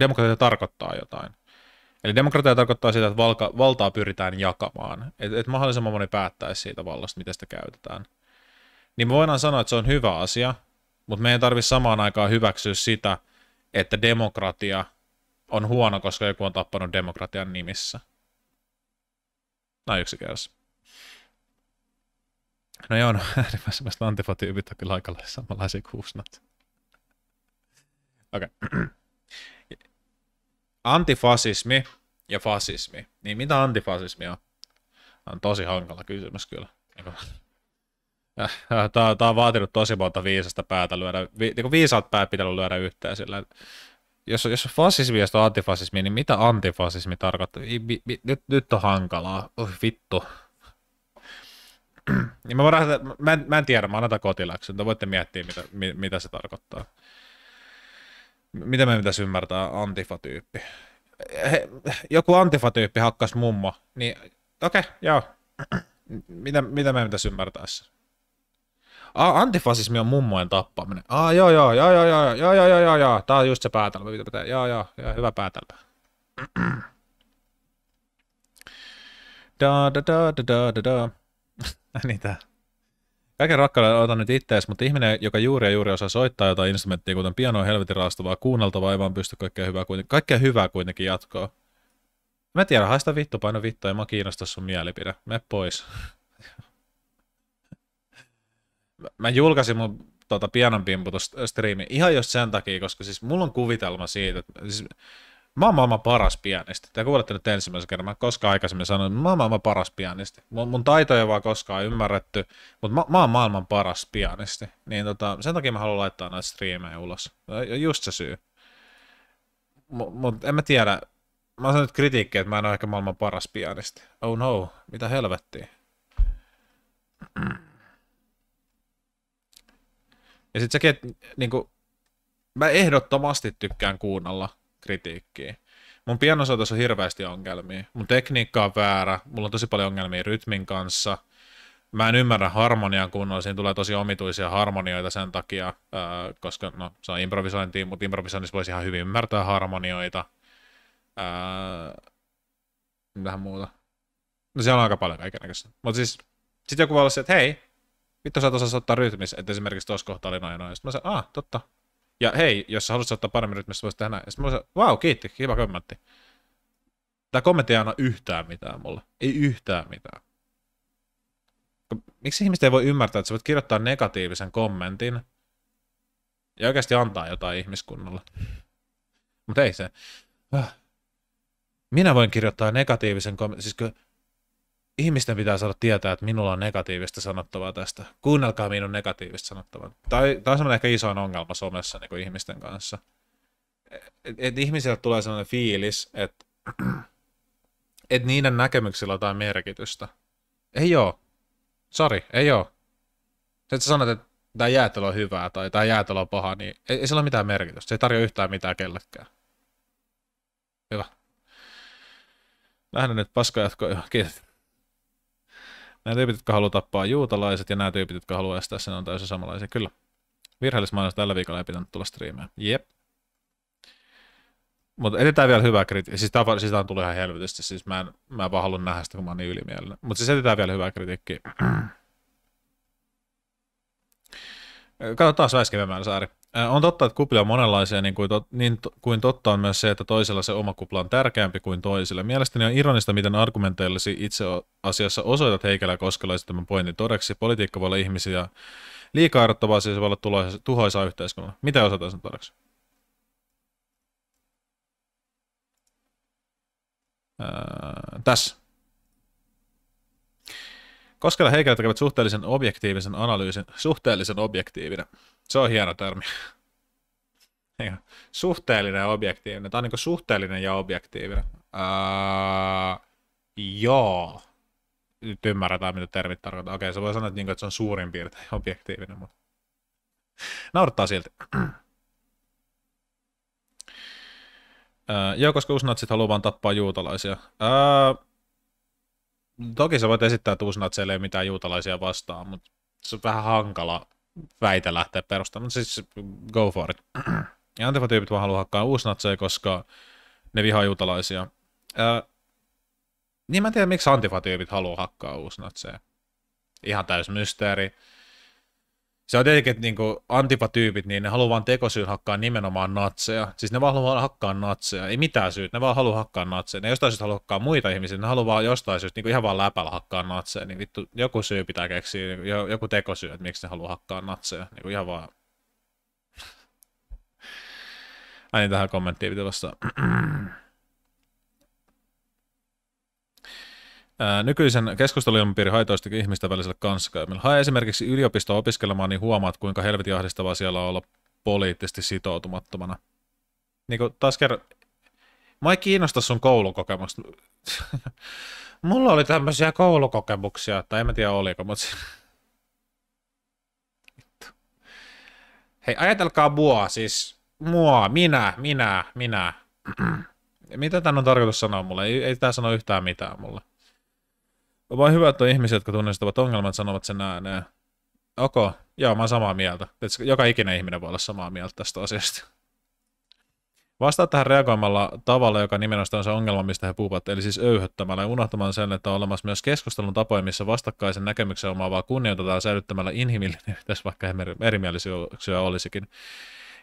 demokratia tarkoittaa jotain. Eli demokratia tarkoittaa sitä, että valka, valtaa pyritään jakamaan. Että et mahdollisimman moni päättäisi siitä vallasta, miten sitä käytetään. Niin me voidaan sanoa, että se on hyvä asia, mutta meidän tarvitse samaan aikaan hyväksyä sitä, että demokratia on huono, koska joku on tappanut demokratian nimissä. Näin yksi kerrassa. No joo, no äärimmäiset antifatyypit on kyllä aika samanlaisia kuusnat. Okei. Okay. Antifasismi ja fasismi. Niin mitä antifasismi on? Tämä on tosi hankala kysymys kyllä. Tämä, tämä on vaatinut tosi monta viisasta päätä lyödä, vi, niin viisaat päät pitää lyödä yhteen sillä, että jos, jos fasismi on antifasismi, niin mitä antifasismi tarkoittaa? I, nyt, nyt on hankalaa. Oh, vittu. niin mä, voin, mä, en, mä en tiedä, mä annan kotiläksyn, voitte miettiä, mitä, mi, mitä se tarkoittaa. Mitä me pitäisi ymmärtää antifatyyppi? He, joku antifatyyppi hakkas mummo, niin okei, okay, joo. mitä, mitä me pitäisi ymmärtää se? antifasismi on mummojen tappaminen. Ah, joo, joo, joo, joo, joo, joo, joo, joo, joo, joo. Tää on just se päätelmä, mitä pitää. Joo, joo, joo, hyvä päätelmä. da, da, da, da, da, da, da. niin tää. Kaiken rakkauden otan nyt ittees, mutta ihminen, joka juuri ja juuri osaa soittaa jotain instrumenttia, kuten pianoa helvetin raastavaa, kuunneltavaa, ei vaan pysty kaikkea hyvää kuitenkin. Kaikkea hyvää kuitenkin jatkoa. Mä tiedän, haista vittu, paino vittu, ei mä kiinnostaa sun mielipide. Me pois. mä julkaisin mun tota, pianon pimputustriimi ihan just sen takia, koska siis mulla on kuvitelma siitä, että siis, mä oon maailman paras pianisti. Te kuulette nyt ensimmäisen kerran, mä en koskaan aikaisemmin sanonut, että mä oon maailman paras pianisti. Mun, mun taitoja ei vaan koskaan ymmärretty, mutta mä, mä oon maailman paras pianisti. Niin tota, sen takia mä haluan laittaa näitä striimejä ulos. Just se syy. Mutta en mä tiedä, mä sanon nyt kritiikkiä, että mä en ole ehkä maailman paras pianisti. Oh no, mitä helvettiä. Ja sitten sekin, että niinku, mä ehdottomasti tykkään kuunnella kritiikkiä. Mun pianosoitossa on hirveästi ongelmia. Mun tekniikka on väärä, mulla on tosi paljon ongelmia rytmin kanssa. Mä en ymmärrä harmonian kunnolla, siinä tulee tosi omituisia harmonioita sen takia, koska no, se on improvisointi, mutta improvisoinnissa voisi ihan hyvin ymmärtää harmonioita. Ää, mitähän muuta? No siellä on aika paljon kaikenlaista. Mutta siis, sitten joku voi olla se, että hei, vittu sä et osaa soittaa rytmissä, että esimerkiksi tuossa kohtaa oli noin noin. Sitten mä sanoin, ah, totta. Ja hei, jos sä haluat soittaa paremmin rytmissä, voisit tehdä näin. Sitten mä sanoin, vau, wow, kiitti, kiva kommentti. Tämä kommentti ei anna yhtään mitään mulle. Ei yhtään mitään. Miksi ihmiset ei voi ymmärtää, että sä voit kirjoittaa negatiivisen kommentin ja oikeasti antaa jotain ihmiskunnalle? Mutta ei se. Äh. Minä voin kirjoittaa negatiivisen kommentin. Siis kun ihmisten pitää saada tietää, että minulla on negatiivista sanottavaa tästä. Kuunnelkaa minun negatiivista sanottavaa. Tai, tämä on semmoinen ehkä isoin ongelma somessa niin kuin ihmisten kanssa. Et, et ihmisille tulee sellainen fiilis, että et niiden näkemyksillä on jotain merkitystä. Ei joo, Sori, ei joo. Se, että sä sanot, että tämä jäätelö on hyvää tai tämä jäätelö on paha, niin ei, ei sillä ole mitään merkitystä. Se ei tarjoa yhtään mitään kellekään. Hyvä. Lähden nyt paskajatkoon. Kiitos. Nämä tyypit, jotka haluaa tappaa juutalaiset, ja nämä tyypit, jotka haluaa estää sen, on täysin samanlaisia. Kyllä. Virheellismainos tällä viikolla ei pitänyt tulla striimejä. Jep. Mutta etetään vielä hyvää kritiikkiä. Siis tämä siis on tullut ihan helvetisti. Siis mä en, mä en vaan halua nähdä sitä, kun mä oon niin ylimielinen. Mutta siis etetään vielä hyvää kritiikkiä. Kato taas väiskevämään saari. On totta, että kuplia on monenlaisia, niin kuin, to, niin to, kuin totta on myös se, että toisella se oma kupla on tärkeämpi kuin toisille. Mielestäni on ironista, miten argumenteillasi itse asiassa osoitat heikellä Koskella tämän pointin todeksi. Politiikka voi olla ihmisiä liikaa erottavaa, siis voi olla tuhoisaa yhteiskunnalle. Mitä osataan sen todeksi? Öö, tässä. Koskella henkilöt tekevät suhteellisen objektiivisen analyysin suhteellisen objektiivinen. Se on hieno termi. Suhteellinen ja objektiivinen. Tämä on niin suhteellinen ja objektiivinen. Uh, joo. Nyt ymmärretään, mitä termit tarkoittaa. Okei, se voi sanoa, että, niin kuin, että se on suurin piirtein objektiivinen, mutta naurattaa silti. Uh, joo, koska uskonnot sitten haluaa vaan tappaa juutalaisia. Uh, toki sä voit esittää tuusnatseille ei mitään juutalaisia vastaan, mutta se on vähän hankala väite lähteä perustamaan. Siis go for it. Ja antifa-tyypit vaan haluaa hakkaa uusnatseja, koska ne vihaa juutalaisia. Ää, niin mä en tiedä, miksi antifa-tyypit haluaa hakkaa uusnatseja. Ihan täys mysteeri se on tietenkin, että niin antipatyypit, niin ne haluaa vaan tekosyyn hakkaa nimenomaan natseja. Siis ne vaan haluaa hakkaa natseja, ei mitään syytä, ne vaan haluaa hakkaa natseja. Ne jostain syystä haluaa hakkaa muita ihmisiä, ne haluaa vaan jostain syystä niin ihan vaan läpällä hakkaa natseja. Niin vittu, joku syy pitää keksiä, niin joku tekosyy, että miksi ne haluaa hakkaa natseja. kuin niinku ihan vaan... Aini niin, tähän kommenttiin pitää vastaan. Ää, nykyisen keskusteluilmapiirin haitoistakin ihmisten välisellä kanssakäymillä. Hae esimerkiksi yliopisto opiskelemaan, niin huomaat, kuinka helvetin ahdistavaa siellä on olla poliittisesti sitoutumattomana. Niin kuin taas kerran, mä ei kiinnosta sun koulukokemusta. Mulla oli tämmöisiä koulukokemuksia, tai en mä tiedä oliko, mutta... Hei, ajatelkaa mua, siis mua, minä, minä, minä. Mitä tän on tarkoitus sanoa mulle? Ei, ei tää sano yhtään mitään mulle vaan hyvä, että on ihmisiä, jotka tunnistavat ongelmat, sanovat sen ääneen. Okei, okay. joo, mä oon samaa mieltä. Joka ikinen ihminen voi olla samaa mieltä tästä asiasta. Vastaa tähän reagoimalla tavalla, joka nimenomaan on se ongelma, mistä he puhuvat, eli siis öyhöttämällä ja unohtamaan sen, että on olemassa myös keskustelun tapoja, missä vastakkaisen näkemyksen omaavaa kunnioitetaan säilyttämällä inhimillinen tässä vaikka erimielisyyksiä olisikin.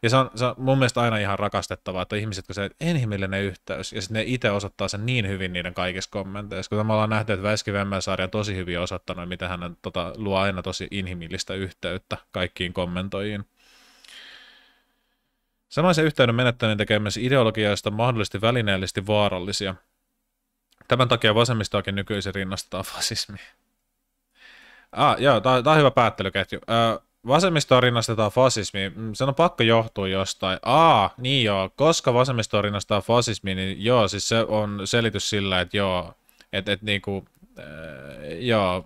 Ja se on, se on mun mielestä aina ihan rakastettavaa, että ihmiset, kun se inhimillinen yhteys, ja sitten ne itse osoittaa sen niin hyvin niiden kaikissa kommenteissa, kun me ollaan nähty, että Väiski Vemmäsaari on tosi hyvin osoittanut, miten hän tota, luo aina tosi inhimillistä yhteyttä kaikkiin kommentoijiin. Samaisen yhteyden menettäminen tekee myös ideologioista mahdollisesti välineellisesti vaarallisia. Tämän takia vasemmistoakin nykyisin rinnastetaan fasismiin. Ah, joo, tämä on hyvä päättelyketju. Äh, vasemmistoa rinnastetaan fasismiin, mm, se on pakko johtua jostain. A, niin joo, koska vasemmistoa rinnastetaan fasismiin, niin joo, siis se on selitys sillä, että joo, että et niinku, äh, joo,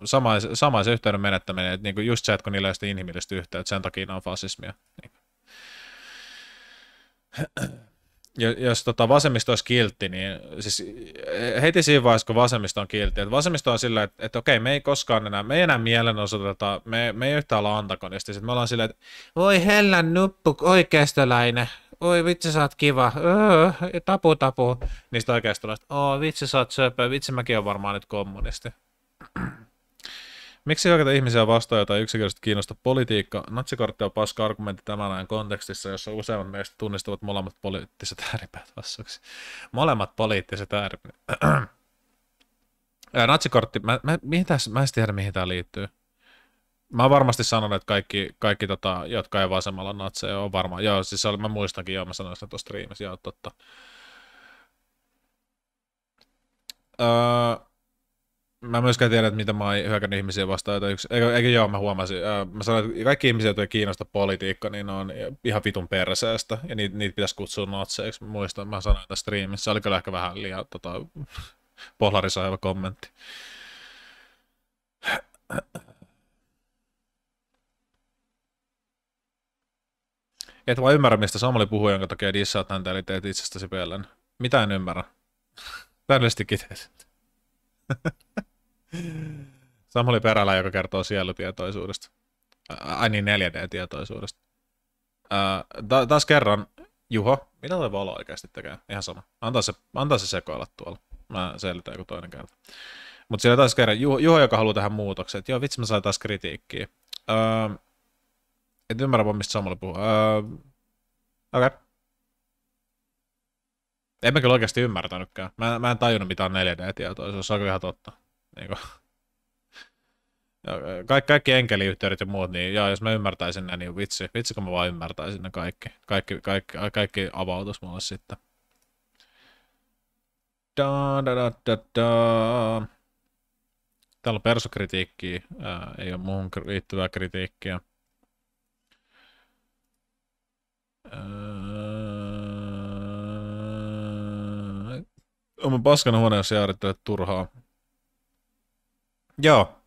sama se yhteyden menettäminen, että niinku just se, että kun niillä ei sitä inhimillistä yhteyttä, sen takia ne on fasismia. Niin jos tota vasemmisto olisi kiltti, niin siis eh, heti siinä vaiheessa, kun vasemmisto on kiltti, että vasemmisto on sillä, että, että okei, me ei koskaan enää, me ei enää mielenosoiteta, me, me ei yhtään olla antagonistiset, me ollaan sillä, että voi hellän nuppu, oikeistolainen, oi vitsi sä oot kiva, öö, tapu tapu, niistä oikeistolaisista, oo vitsi sä oot söpö, vitsi mäkin on varmaan nyt kommunisti. Miksi hyökätä ihmisiä vastaan, joita ei yksinkertaisesti kiinnosta politiikka? Natsikortti on paska argumentti tämän ajan kontekstissa, jossa useimmat meistä tunnistavat molemmat poliittiset ääripäät vastuuksi. Molemmat poliittiset ääripäät. Natsikortti, mä, mä, mihin tässä, mä en tiedä mihin tämä liittyy. Mä oon varmasti sanonut, että kaikki, kaikki tota, jotka ei vasemmalla natseja on varmaan. Joo, siis oli, mä muistankin, joo, mä sanoin sitä tuossa striimissä, joo, totta. Öö, Mä myöskään tiedän, että mitä mä oon hyökännyt ihmisiä vastaan. että yksi, eikö, eikö joo, mä huomasin. Ää, mä sanoin, että kaikki ihmisiä, jotka kiinnosta politiikka, niin ne on ihan vitun perseestä. Ja niitä, niitä pitäisi kutsua notseiksi. Mä muistan, mä sanoin että striimissä. oli kyllä ehkä vähän liian tota, polarisoiva kommentti. Et vaan ymmärrä, mistä Samuli puhui, jonka takia dissaat häntä, eli teet itsestäsi pellen. Mitä en ymmärrä. Täydellisesti kiteytit. Samuli Perälä, joka kertoo sielutietoisuudesta. Ai niin, 4D-tietoisuudesta. Ää, taas kerran, Juho, mitä toi valo oikeasti tekee? Ihan sama. Antaa se, antaa se sekoilla tuolla. Mä selitän joku toinen kerta. Mutta siellä taas kerran, Juho, Juho joka haluaa tähän muutokset joo vitsi mä sain taas kritiikkiä. Ää, et ymmärrä vaan mistä Samuli puhuu. Okei. Okay. En mä kyllä oikeasti ymmärtänytkään. Mä, mä en tajunnut mitään 4D-tietoa, se on ihan totta. Niin kuin, kaikki, kaikki enkeliyhteydet ja muut, niin jaa, jos mä ymmärtäisin ne, niin vitsi, vitsi kun mä vaan ymmärtäisin ne kaikki. Kaikki, kaikki, kaikki avautus mulle sitten. Da, da, da, da, da. Täällä on persokritiikki, ei ole muuhun liittyvää kritiikkiä. Öö... Oman paskan huoneen jaarittelet turhaa. Joo.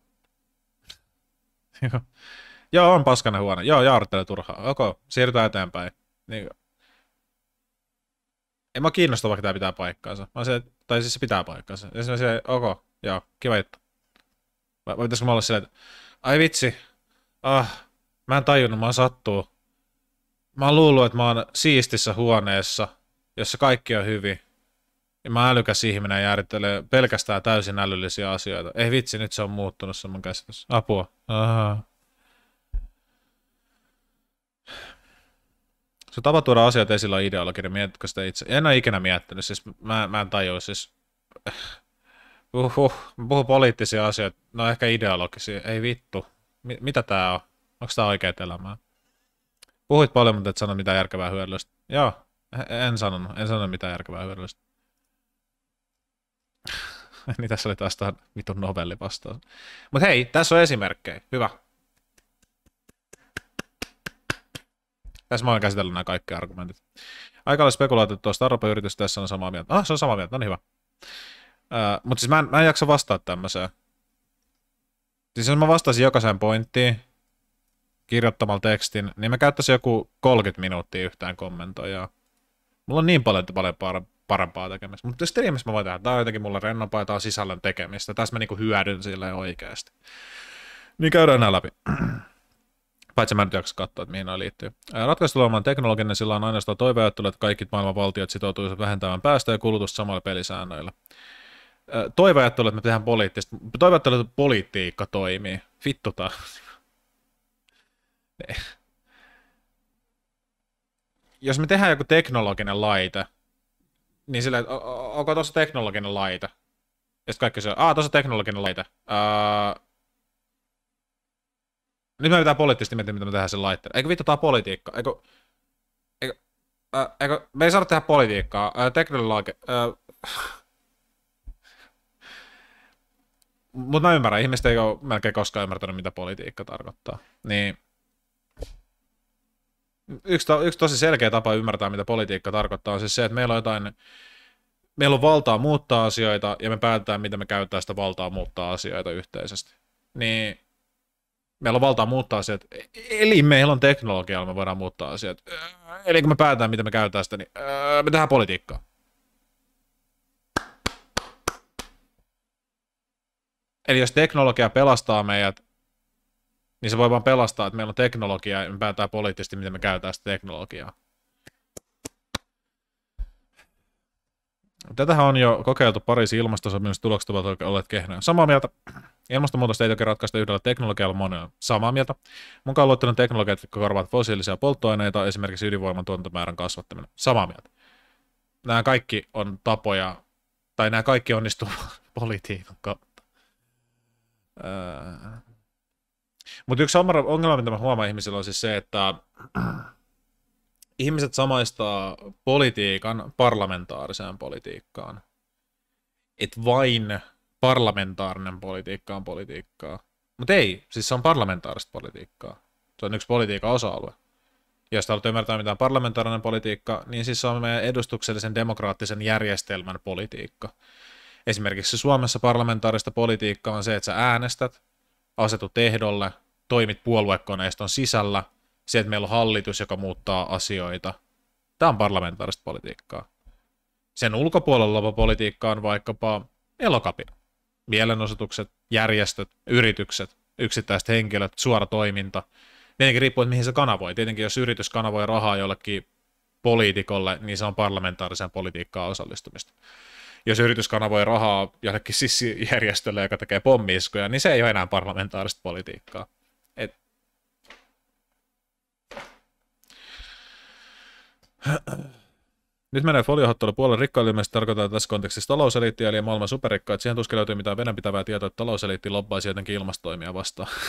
Joo. on paskana huono. Joo, jaarittelee turhaa. Okei, siirrytään eteenpäin. Niin. En mä kiinnosta, vaikka tämä pitää paikkaansa. Mä se, tai siis se pitää paikkaansa. Ja se on silleen, okei, joo, kiva juttu. Vai, vai pitäisikö mä olla silleen, että ai vitsi, ah, mä en tajunnut, mä sattuu. Mä oon luullut, että mä oon siistissä huoneessa, jossa kaikki on hyvin mä älykäs ihminen järjittelee pelkästään täysin älyllisiä asioita. Ei vitsi, nyt se on muuttunut se mun käsitys. Apua. Aha. Se tapa tuoda asiat esillä on ideologinen, niin mietitkö sitä itse? En ole ikinä miettinyt, siis mä, mä en tajua, siis... Uhuh, mä puhun poliittisia asioita, no ehkä ideologisia, ei vittu. M- mitä tää on? Onko tää oikeet elämää? Puhuit paljon, mutta et sano mitään järkevää hyödyllistä. Joo, en sanonut, en sano mitään järkevää hyödyllistä. niin tässä oli taas tähän vitun novelli vastaan. Mutta hei, tässä on esimerkkejä. Hyvä. Tässä mä oon käsitellyt nämä kaikki argumentit. Aika oli spekuloitu tuosta Arpa yritys tässä on samaa mieltä. Ah, se on samaa mieltä, no niin hyvä. Uh, öö, Mutta siis mä en, mä en jaksa vastaa tämmöiseen. Siis jos mä vastaisin jokaiseen pointtiin kirjoittamalla tekstin, niin mä käyttäisin joku 30 minuuttia yhtään kommentoijaa. Mulla on niin paljon että paljon parempaa tekemistä. Mutta streamissa mä voin tehdä, tämä on jotenkin mulle rennompaa ja sisällön tekemistä. Tässä mä niinku hyödyn silleen oikeasti. Niin käydään nämä läpi. Paitsi mä nyt jaksa katsoa, että mihin nämä liittyy. Ratkaistuloomaan teknologinen, niin sillä on ainoastaan toiveajattelu, että kaikki maailman valtiot sitoutuisivat vähentämään päästöjä ja kulutusta samalla pelisäännöillä. Toiveajattelu, että me tehdään poliittista. Toiveajattelu, että politiikka toimii. Vittu Jos me tehdään joku teknologinen laite, niin silleen, että onko tuossa teknologinen laite? Ja sitten kaikki se, aah, tuossa teknologinen laite. Öö, nyt me pitää poliittisesti miettiä, mitä me tehdään sen laitteen. Eikö vittu, tää on politiikka. Eikö, eikö, äh, eikö, me ei saada tehdä politiikkaa. Äh, teknologi... Äh, Mutta mä ymmärrän, ihmiset ei ole melkein koskaan ymmärtänyt, mitä politiikka tarkoittaa. Niin yksi, to, yksi tosi selkeä tapa ymmärtää, mitä politiikka tarkoittaa, on siis se, että meillä on jotain, meillä on valtaa muuttaa asioita, ja me päätetään, miten me käytetään sitä valtaa muuttaa asioita yhteisesti. Niin meillä on valtaa muuttaa asioita, eli meillä on teknologiaa, me voidaan muuttaa asiat. Äh, eli kun me päätetään, miten me käytetään sitä, niin äh, me tehdään politiikkaa. Eli jos teknologia pelastaa meidät, niin se voi vaan pelastaa, että meillä on teknologia ja me päätään poliittisesti, miten me käytetään sitä teknologiaa. Tätähän on jo kokeiltu Pariisin ilmastosopimuksessa, tulokset ovat olleet kehnoja. Samaa mieltä. Ilmastonmuutosta ei toki ratkaista yhdellä teknologialla monella. Samaa mieltä. Mukaan luettuna teknologiat, jotka korvaavat fossiilisia polttoaineita, esimerkiksi ydinvoiman tuotantomäärän kasvattaminen. Samaa mieltä. Nämä kaikki on tapoja, tai nämä kaikki onnistuu politiikan kautta. Öö mutta yksi ongelma, mitä mä huomaan ihmisillä, on siis se, että ihmiset samaistaa politiikan parlamentaariseen politiikkaan. Et vain parlamentaarinen politiikka on politiikkaa. Mutta ei, siis se on parlamentaarista politiikkaa. Se on yksi politiikan osa-alue. Ja jos haluat ymmärtää, mitä on parlamentaarinen politiikka, niin siis se on meidän edustuksellisen demokraattisen järjestelmän politiikka. Esimerkiksi Suomessa parlamentaarista politiikkaa on se, että sä äänestät, asetut ehdolle, toimit puoluekoneiston sisällä, se, että meillä on hallitus, joka muuttaa asioita. Tämä on parlamentaarista politiikkaa. Sen ulkopuolella oleva politiikka on vaikkapa elokapina. Mielenosoitukset, järjestöt, yritykset, yksittäiset henkilöt, suora toiminta. Tietenkin riippuu, että mihin se kanavoi. Tietenkin jos yritys kanavoi rahaa jollekin poliitikolle, niin se on parlamentaariseen politiikkaan osallistumista. Jos yritys kanavoi rahaa jollekin sissijärjestölle, joka tekee pommiiskuja, niin se ei ole enää parlamentaarista politiikkaa. Nyt menee foliohattoilla puolen rikkailla ilmeisesti tarkoittaa tässä kontekstissa talouseliittiä, eli maailman että Siihen tuskin löytyy mitään vedenpitävää tietoa, että talouseliitti lobbaisi jotenkin ilmastoimia vastaan.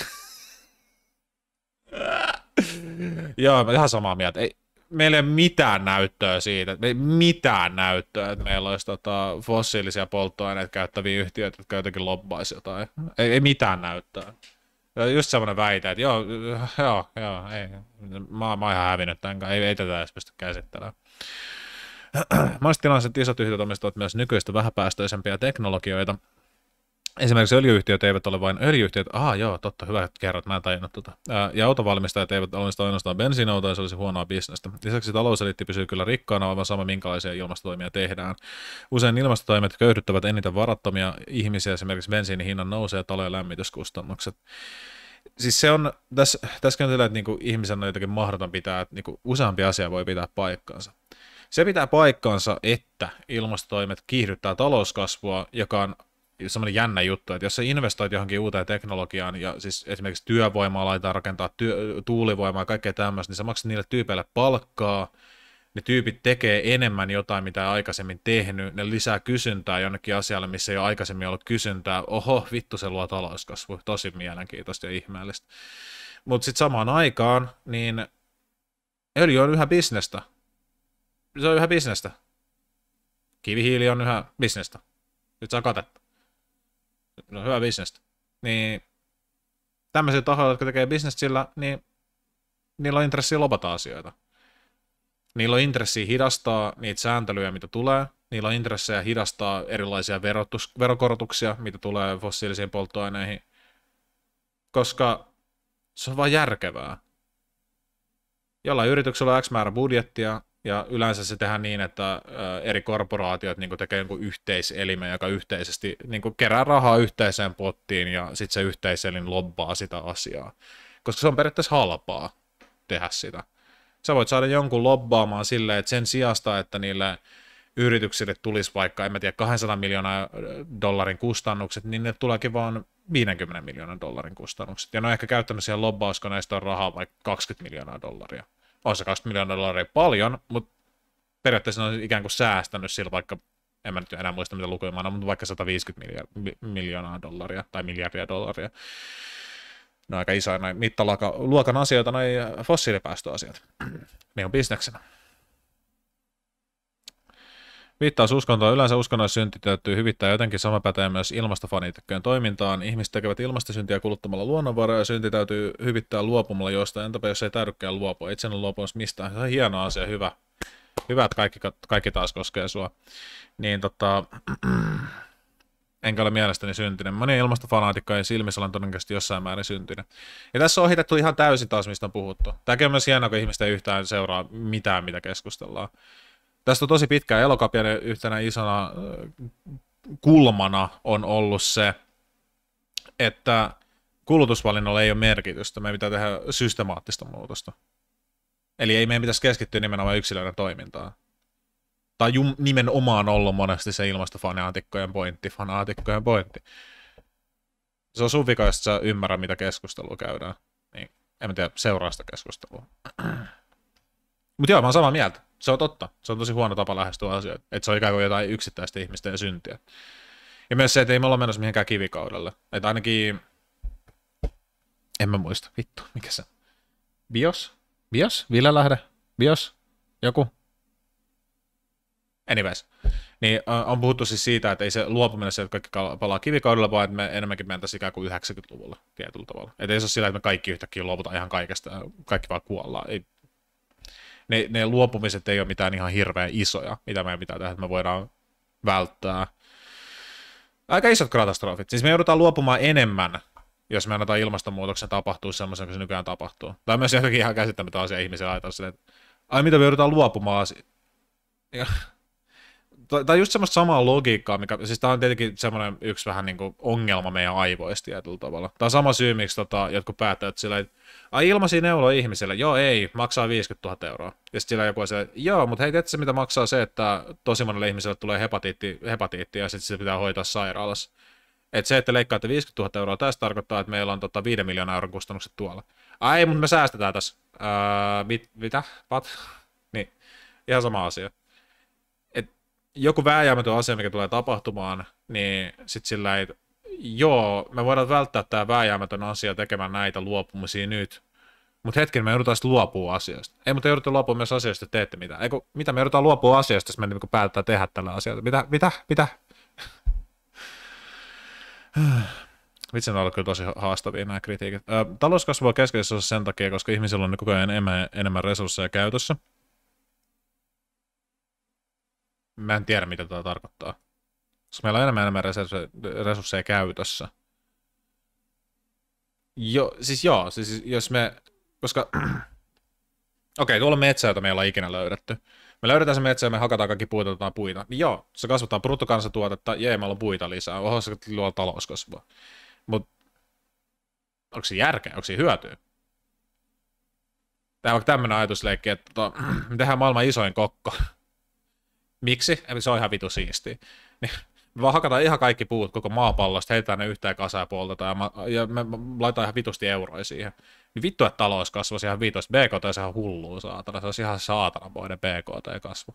Joo, mä ihan samaa mieltä. Ei, meillä ei ole mitään näyttöä siitä, ei mitään näyttöä, että meillä olisi tota, fossiilisia polttoaineita käyttäviä yhtiöitä, jotka jotenkin lobbaisi jotain. Ei, ei mitään näyttöä. Just semmoinen väite, että joo, joo, joo, ei, mä, mä oon ihan hävinnyt tämän ei, ei tätä edes pysty käsittelemään. Maistilaiset isot yhtiöt omistavat myös nykyistä vähäpäästöisempiä teknologioita, Esimerkiksi öljyyhtiöt eivät ole vain öljyyhtiöt. Ah, joo, totta, hyvä kerrot, mä en tajunnut tota. Ja autovalmistajat eivät onnistu ainoastaan bensiinautoja, se olisi huonoa bisnestä. Lisäksi talouselitti pysyy kyllä rikkaana, aivan sama minkälaisia ilmastotoimia tehdään. Usein ilmastotoimet köyhdyttävät eniten varattomia ihmisiä, esimerkiksi bensiinin hinnan nousee ja talojen lämmityskustannukset siis se on, tässä, tässä on että niinku ihmisen on jotenkin mahdoton pitää, että niinku useampi asia voi pitää paikkaansa. Se pitää paikkaansa, että ilmastotoimet kiihdyttää talouskasvua, joka on semmoinen jännä juttu, että jos sä investoit johonkin uuteen teknologiaan, ja siis esimerkiksi työvoimaa laitetaan rakentaa, työ, tuulivoimaa ja kaikkea tämmöistä, niin sä maksat niille tyypeille palkkaa, ne tyypit tekee enemmän jotain, mitä aikaisemmin tehnyt, ne lisää kysyntää jonnekin asialle, missä ei ole aikaisemmin ollut kysyntää. Oho, vittu se luo talouskasvu, tosi mielenkiintoista ja ihmeellistä. Mutta sitten samaan aikaan, niin öljy on yhä bisnestä. Se on yhä bisnestä. Kivihiili on yhä bisnestä. Nyt saa katetta no, hyvä bisnestä. Niin tämmöisiä tahoja, jotka tekee bisnestä sillä, niin niillä on intressi lopata asioita. Niillä on intressi hidastaa niitä sääntelyjä, mitä tulee. Niillä on intressejä hidastaa erilaisia verotus, verokorotuksia, mitä tulee fossiilisiin polttoaineihin. Koska se on vaan järkevää. Jollain yrityksellä on X määrä budjettia, ja yleensä se tehdään niin, että eri korporaatiot niin tekee jonkun yhteiselimen, joka yhteisesti niin kerää rahaa yhteiseen pottiin ja sitten se yhteiselin lobbaa sitä asiaa. Koska se on periaatteessa halpaa tehdä sitä. Sä voit saada jonkun lobbaamaan silleen, että sen sijasta, että niille yrityksille tulisi vaikka, en mä tiedä, 200 miljoonaa dollarin kustannukset, niin ne tuleekin vaan 50 miljoonan dollarin kustannukset. Ja ne on ehkä käyttänyt siihen on rahaa vaikka 20 miljoonaa dollaria on se 20 miljoonaa dollaria paljon, mutta periaatteessa on ikään kuin säästänyt sillä vaikka, en mä nyt enää muista mitä lukuja mä mutta vaikka 150 miljo- miljoonaa dollaria tai miljardia dollaria. No aika isoja noin mittaluokan asioita, noin fossiilipäästöasiat. ne on bisneksenä. Viittaus uskontoa. yleensä synti täytyy hyvittää jotenkin sama pätee myös ilmastofaniitikkojen toimintaan. Ihmiset tekevät ilmastosyntiä kuluttamalla luonnonvaroja ja synti täytyy hyvittää luopumalla jostain. Entäpä jos ei täydykään luopua? Itse en ole mistään. Se on hieno asia, hyvä. Hyvä, että kaikki, kaikki taas koskee sua. Niin tota... enkä ole mielestäni syntinen. Moni ilmastofanaatikko ei silmissä olen todennäköisesti jossain määrin syntinen. Ja tässä on ohitettu ihan täysin taas, mistä on puhuttu. Tämäkin on myös hienoa, kun ihmistä ei yhtään seuraa mitään, mitä keskustellaan. Tästä on tosi pitkä elokapia yhtenä isona kulmana on ollut se, että kulutusvalinnolla ei ole merkitystä, meidän pitää tehdä systemaattista muutosta. Eli ei meidän pitäisi keskittyä nimenomaan yksilöiden toimintaan. Tai jum, nimenomaan ollut monesti se ilmastofanaatikkojen pointti, fanaatikkojen pointti. Se on sun vika, jos sä ymmärrä, mitä keskustelua käydään. Niin, en mä tiedä, seuraa sitä keskustelua. Mutta joo, mä oon samaa mieltä. Se on totta. Se on tosi huono tapa lähestyä asioita. Että se on ikään kuin jotain yksittäistä ihmisten syntiä. Ja myös se, että ei me olla menossa mihinkään kivikaudelle. Että ainakin... En mä muista. Vittu, mikä se Bios? Bios? lähde? Bios? Joku? Anyways. Niin on puhuttu siis siitä, että ei se luopuminen se, että kaikki palaa kivikaudella, vaan että me enemmänkin mentäisiin ikään kuin 90-luvulla tietyllä tavalla. Että ei se ole sillä, että me kaikki yhtäkkiä luovutaan ihan kaikesta, kaikki vaan kuollaan. Ei, ne, ne luopumiset ei ole mitään ihan hirveän isoja, mitä meidän pitää tehdä, että me voidaan välttää. Aika isot katastrofit. Siis me joudutaan luopumaan enemmän, jos me annetaan ilmastonmuutoksen tapahtua semmoisen, kuin se nykyään tapahtuu. Tämä myös jotenkin ihan käsittämätön asia ihmisen ajatella, että ai mitä me joudutaan luopumaan. Ja, tai just semmoista samaa logiikkaa, mikä, siis tämä on tietenkin semmoinen yksi vähän niin kuin ongelma meidän aivoista tietyllä tavalla. Tämä on sama syy, miksi tota, jotkut päättävät sillä, että ai ilmaisia neuloja ihmiselle, joo ei, maksaa 50 000 euroa. Ja sitten sillä joku on se, joo, mutta hei, se mitä maksaa se, että tosi monelle ihmiselle tulee hepatiitti, hepatiitti ja sitten sitä pitää hoitaa sairaalassa. Että se, että leikkaatte 50 000 euroa, tästä tarkoittaa, että meillä on tota 5 miljoonaa euron kustannukset tuolla. Ai, mutta me säästetään tässä. Öö, mit, mitä? Pat? Niin, ihan sama asia joku vääjäämätön asia, mikä tulee tapahtumaan, niin sitten sillä ei, joo, me voidaan välttää tämä vääjäämätön asia tekemään näitä luopumisia nyt, mutta hetken me joudutaan sitten luopua asiasta. Ei, mutta joudutaan luopua myös asiasta, että teette mitään. Eiku, mitä me joudutaan luopua asiasta, jos me niin päätetään tehdä tällä asialla? Mitä, mitä, mitä? Vitsi, on ollut kyllä tosi haastavia nämä kritiikit. Talouskasvu on keskeisessä sen takia, koska ihmisillä on koko ajan enemmän, enemmän resursseja käytössä – mä en tiedä mitä tämä tarkoittaa. Koska meillä on enemmän enemmän resursseja, käytössä. Jo, siis joo, siis jos me, koska, okei, okay, tuolla on metsä, jota me ei olla ikinä löydetty. Me löydetään se metsä ja me hakataan kaikki puita, otetaan puita. Niin joo, se kasvattaa bruttokansantuotetta, jee, meillä on puita lisää, oho, se luo talouskasvua. Mutta onko se järkeä, onko se hyötyä? Tämä on tämmöinen ajatusleikki, että tota, me tehdään maailman isoin kokko. Miksi? Eli se on ihan vitu siistiä. Niin, me vaan hakataan ihan kaikki puut koko maapallosta, heitetään ne yhteen kasaan ja ja, ma- ja me laitetaan ihan vitusti euroja siihen. Niin vittu, että talous kasvaisi ihan vitusti. BKT on ihan hulluun saatana. Se olisi ihan saatanamoinen BKT-kasvu.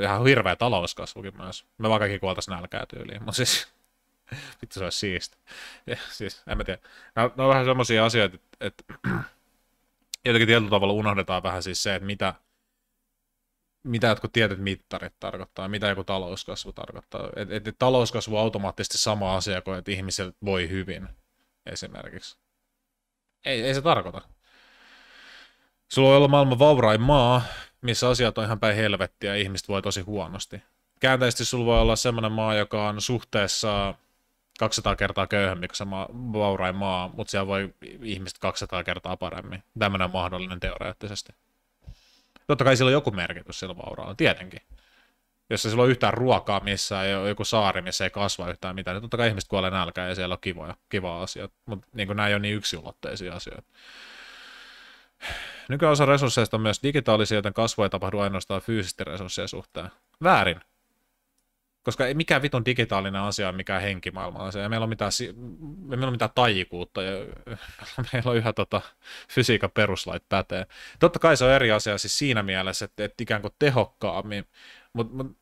Ihan hirveä talouskasvukin myös. Me vaan kaikki kuoltaisiin nälkää tyyliin. Mutta siis, vittu se olisi siisti. Ja, siis, en mä tiedä. Nämä, nämä on vähän semmoisia asioita, että, että jotenkin tietyllä tavalla unohdetaan vähän siis se, että mitä, mitä jotkut tietyt mittarit tarkoittaa, mitä joku talouskasvu tarkoittaa. Et, et, et talouskasvu on automaattisesti sama asia kuin, että ihmiset voi hyvin esimerkiksi. Ei, ei se tarkoita. Sulla on ollut maailman vaurain maa, missä asiat on ihan päin helvettiä ja ihmiset voi tosi huonosti. Kääntäisesti sulla voi olla sellainen maa, joka on suhteessa 200 kertaa köyhempi kuin se ma- vaurain maa, mutta siellä voi ihmiset 200 kertaa paremmin. Tämmöinen on mahdollinen teoreettisesti. Totta kai sillä on joku merkitys sillä vauraalla, tietenkin. Jos ei sillä ole yhtään ruokaa missään, ei ole joku saari, missä ei kasva yhtään mitään, niin totta kai ihmiset kuolee nälkään ja siellä on kivoja, kivaa asioita. Mutta niin nämä ei ole niin yksiulotteisia asioita. Nykyään osa resursseista on myös digitaalisia, joten kasvu ei tapahdu ainoastaan fyysisten resurssien suhteen. Väärin koska ei mikään vitun digitaalinen asia on mikään henkimaailma asia. Ja meillä on mitään, meillä on mitään taikuutta ja meillä on yhä tota, fysiikan peruslait pätee. Totta kai se on eri asia siis siinä mielessä, että, että ikään kuin tehokkaammin, mutta mut,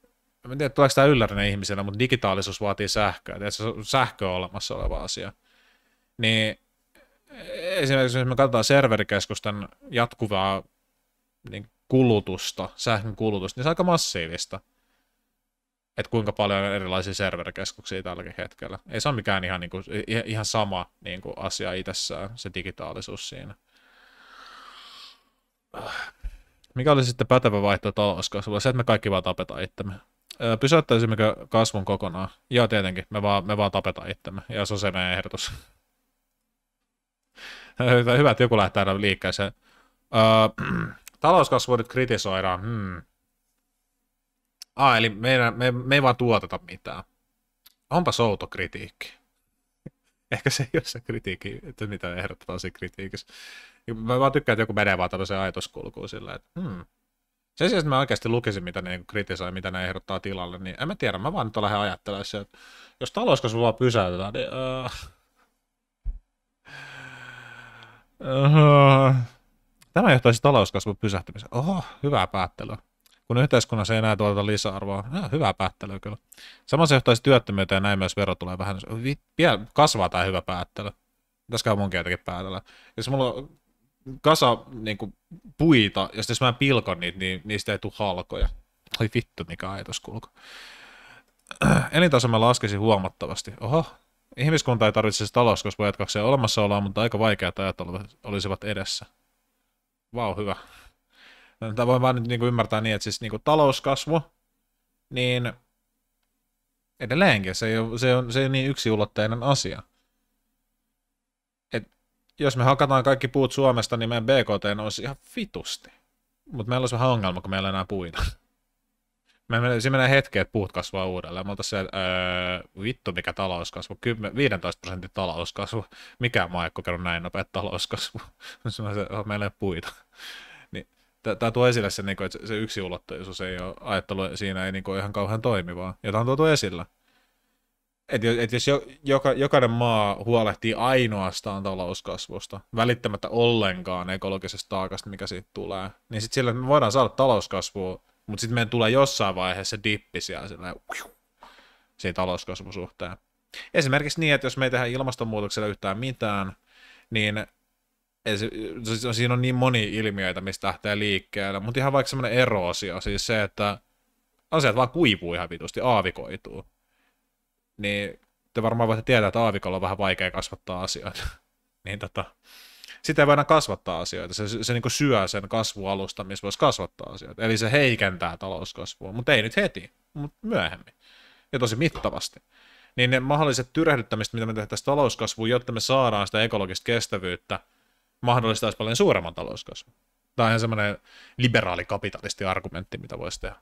en tiedä, tuleeko tämä yllärinä ihmisenä, mutta digitaalisuus vaatii sähköä. Tiedätkö, se on sähkö on olemassa oleva asia. Niin esimerkiksi jos me katsotaan serverikeskusten jatkuvaa niin kulutusta, sähkön kulutusta, niin se on aika massiivista – että kuinka paljon on erilaisia serverikeskuksia tälläkin hetkellä. Ei se ole mikään ihan, niin kuin, ihan sama niin kuin asia itsessään, se digitaalisuus siinä. Mikä oli sitten pätevä vaihtoehto talouskasvulla? Se, että me kaikki vaan tapetaan itsemme. Pysäyttäisimmekö kasvun kokonaan? Joo, tietenkin. Me vaan, me vaan tapetaan itsemme. Ja se on se meidän ehdotus. Hyvä, että joku lähtee liikkeeseen. Öö, talouskasvua nyt kritisoidaan. Hmm Ah, eli meidän, me, me ei vaan tuoteta mitään. Onpa souto kritiikki. Ehkä se ei ole se kritiikki, että mitä ehdotetaan siinä kritiikissä. Mä vaan tykkään, että joku menee vaan tämmöiseen ajatuskulkuun silleen, että hmm. Sen sijaan, että mä oikeasti lukisin, mitä ne niinku kritisoi, mitä ne ehdottaa tilalle, niin en mä tiedä, mä vaan nyt lähden ajattelemaan se, että jos talouskasvu vaan pysäytetään, niin... Uh... Uh-huh. Tämä johtaisi talouskasvun pysähtymiseen. Oho, hyvää päättelyä kun yhteiskunnassa ei enää tuoteta lisäarvoa. No, hyvä päättely kyllä. Sama se johtaisi työttömyyteen ja näin myös vero tulee vähän. Vielä kasvaa tämä hyvä päättely. Pitäisikö mun jotenkin päätellä. Jos mulla on kasa niin kuin, puita, ja jos mä pilkon niitä, niin niistä ei tule halkoja. Oi vittu, mikä ajatuskulku. Elintasomme laskisi huomattavasti. Oho, ihmiskunta ei tarvitse jatkaa se olemassaoloa, mutta aika vaikeat ajat olisivat edessä. Vau, wow, hyvä. Tämä voi vaan nyt niinku ymmärtää niin, että siis niinku talouskasvu, niin edelleenkin se ei ole, se on, se ei ole niin yksiulotteinen asia. Et jos me hakataan kaikki puut Suomesta, niin meidän BKT olisi ihan vitusti. Mutta meillä olisi vähän ongelma, kun meillä ei enää puita. Me menee, siinä menee hetki, että puut kasvaa uudelleen. Mutta se, öö, vittu mikä talouskasvu, 10, 15 prosentin talouskasvu. Mikä maa ei kokenut näin nopea talouskasvu. meillä ei puita tämä tuo esille sen, niin kuin, että se yksiulotteisuus ei ole ajattelu, siinä ei niin kuin, ihan kauhean toimivaa. Ja tämä on tuotu esillä. Että et jos jo, joka, jokainen maa huolehtii ainoastaan talouskasvusta, välittämättä ollenkaan ekologisesta taakasta, mikä siitä tulee, niin sitten sillä me voidaan saada talouskasvua, mutta sitten meidän tulee jossain vaiheessa dippi siellä siinä talouskasvusuhteen. Esimerkiksi niin, että jos me ei tehdä ilmastonmuutokselle yhtään mitään, niin siinä on niin moni ilmiöitä, mistä lähtee liikkeelle, mutta ihan vaikka semmoinen eroosio, siis se, että asiat vaan kuivuu ihan vitusti, aavikoituu. Niin te varmaan voitte tietää, että aavikolla on vähän vaikea kasvattaa asioita. niin tota, sitä ei voida kasvattaa asioita. Se, se, se niin syö sen kasvualusta, missä voisi kasvattaa asioita. Eli se heikentää talouskasvua, mutta ei nyt heti, mutta myöhemmin. Ja tosi mittavasti. Niin ne mahdolliset tyrehdyttämistä, mitä me tehtäisiin talouskasvuun, jotta me saadaan sitä ekologista kestävyyttä – mahdollistaisi paljon suuremman talouskasvun. Tämä on ihan semmoinen liberaalikapitalisti argumentti, mitä voisi tehdä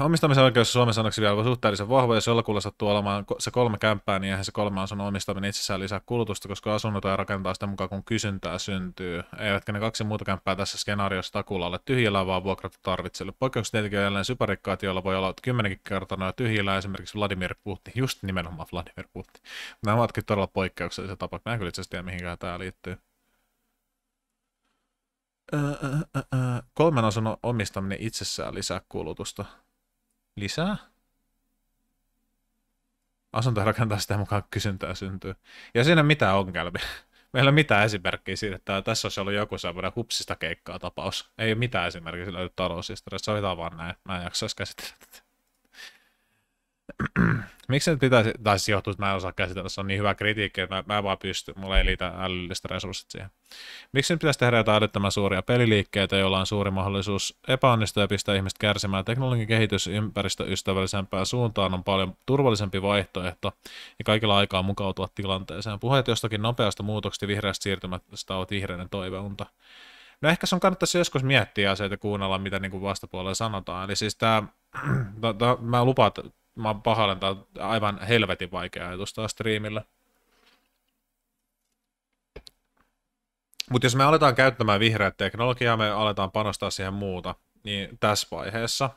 omistamisen oikeus Suomen sanoksi vielä suhteellisen vahva, jos jollakulla sattuu olemaan se kolme kämppää, niin eihän se kolme asunnon omistaminen itsessään lisää kulutusta, koska asunnot ja rakentaa sitä mukaan, kun kysyntää syntyy. Eivätkä ne kaksi muuta kämppää tässä skenaariossa takuulla ole tyhjillä, vaan vuokrat tarvitsevat. Poikkeukset tietenkin on jälleen syparikkaat, joilla voi olla kymmenenkin kertaa tyhjillä, esimerkiksi Vladimir Putin, just nimenomaan Vladimir Putin. Nämä ovatkin todella poikkeuksellisia tapauksia. Mä en kyllä itse asiassa tiedä, mihinkään tämä liittyy. Kolmen osan omistaminen itsessään lisää kulutusta. Lisää? Asunto rakentaa sitä mukaan kysyntää syntyy. Ja siinä on mitään ongelmia. Meillä ole mitään esimerkkiä siitä, että tässä olisi ollut joku semmoinen hupsista keikkaa tapaus. Ei ole mitään esimerkkiä sillä taloushistoriassa, sovitaan vaan näin. Mä en jaksaisi käsitellä tätä. miksi nyt pitäisi, tai siis johtuu, että mä en osaa käsitellä, se on niin hyvä kritiikki, että mä, mä vaan pysty, mulla ei liitä älylliset resurssit siihen. Miksi nyt pitäisi tehdä jotain älyttömän suuria peliliikkeitä, joilla on suuri mahdollisuus epäonnistua ja pistää ihmiset kärsimään? Teknologian kehitys ympäristöystävällisempään suuntaan on paljon turvallisempi vaihtoehto ja kaikilla aikaa mukautua tilanteeseen. Puheet jostakin nopeasta muutoksesta vihreästä siirtymästä ovat vihreinen toiveunta. No ehkä sun kannattaisi joskus miettiä asioita kuunnella, mitä niin kuin vastapuolella sanotaan. Eli siis tämä, mä lupaan, että mä oon pahoillani, on aivan helvetin vaikea ajatus taas striimillä. Mutta jos me aletaan käyttämään vihreää teknologiaa, me aletaan panostaa siihen muuta, niin tässä vaiheessa,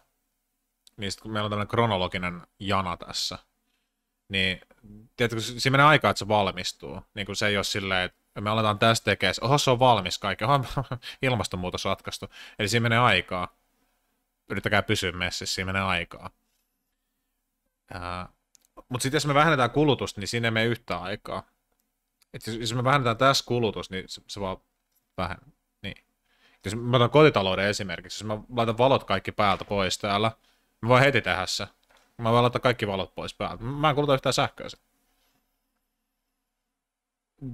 niin sit, kun meillä on tämmöinen kronologinen jana tässä, niin tiedätkö, siinä menee aikaa, että se valmistuu. Niin kun se ei ole silleen, että me aletaan tästä tekemään, oho se on valmis kaikki, oho ilmastonmuutos ratkaistu. Eli siinä menee aikaa. Yrittäkää pysyä messissä, siinä menee aikaa. Mutta sitten jos me vähennetään kulutusta, niin siinä ei mene yhtä aikaa. Et jos, siis, jos me vähennetään tässä kulutus, niin se, se vaan vähän, niin. jos mä otan kotitalouden esimerkiksi, jos mä laitan valot kaikki päältä pois täällä, mä voin heti tehdä se. Mä voin laittaa kaikki valot pois päältä. Mä en kuluta yhtään sähköä sen.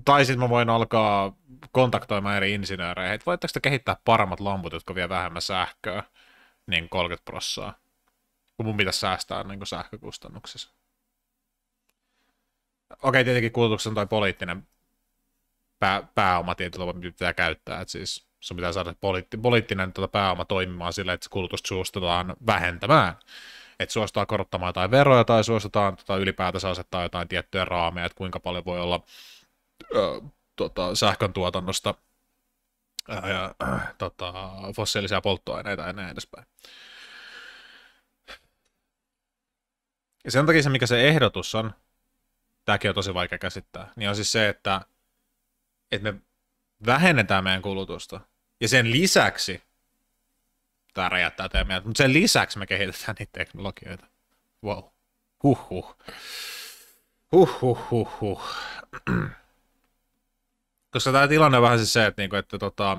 Tai sitten mä voin alkaa kontaktoimaan eri insinöörejä, että voitteko te kehittää paremmat lamput, jotka vie vähemmän sähköä, niin 30 prossaa kun mun pitäisi säästää niin kuin sähkökustannuksissa. Okei, tietenkin kulutuksen toi poliittinen pää, pääoma tietyllä tavalla pitää käyttää, että siis sun pitää saada poliitti, poliittinen tuota pääoma toimimaan sillä, että kulutusta suostutaan vähentämään. Että suostetaan korottamaan jotain veroja tai suostetaan tota, ylipäätänsä asettaa jotain tiettyjä raameja, että kuinka paljon voi olla ö, tota, sähkön tuotannosta ja, tota, fossiilisia polttoaineita ja näin edespäin. Ja sen takia se, mikä se ehdotus on, tämäkin on tosi vaikea käsittää, niin on siis se, että, että me vähennetään meidän kulutusta. Ja sen lisäksi, tämä räjättää teidän mutta sen lisäksi me kehitetään niitä teknologioita. Wow. Huhhuh. huh huh. Koska tämä tilanne on vähän siis se, että, niinku, että tota,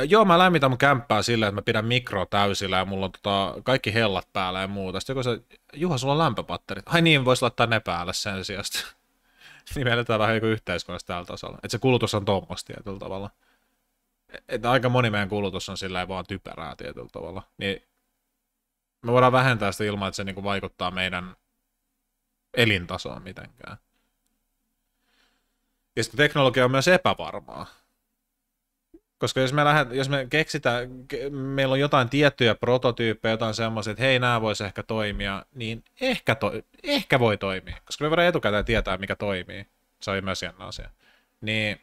Äh, joo, mä lämmitän mun kämppää sillä, että mä pidän mikro täysillä ja mulla on tota, kaikki hellat päällä ja muuta. Sitten joku se, Juha, sulla on lämpöpatterit. Ai niin, voisi laittaa ne päälle sen sijasta. niin mietitään vähän joku yhteiskunnassa tällä tasolla. Että se kulutus on tuommoista tietyllä tavalla. E- että aika moni meidän kulutus on sillä vaan typerää tietyllä tavalla. Niin me voidaan vähentää sitä ilman, että se niinku vaikuttaa meidän elintasoon mitenkään. Ja sitten teknologia on myös epävarmaa koska jos me, lähdet, jos me keksitään, meillä on jotain tiettyjä prototyyppejä, jotain semmoisia, että hei, nämä voisi ehkä toimia, niin ehkä, to, ehkä voi toimia, koska me voidaan etukäteen tietää, mikä toimii. Se on myös jännä asia. Niin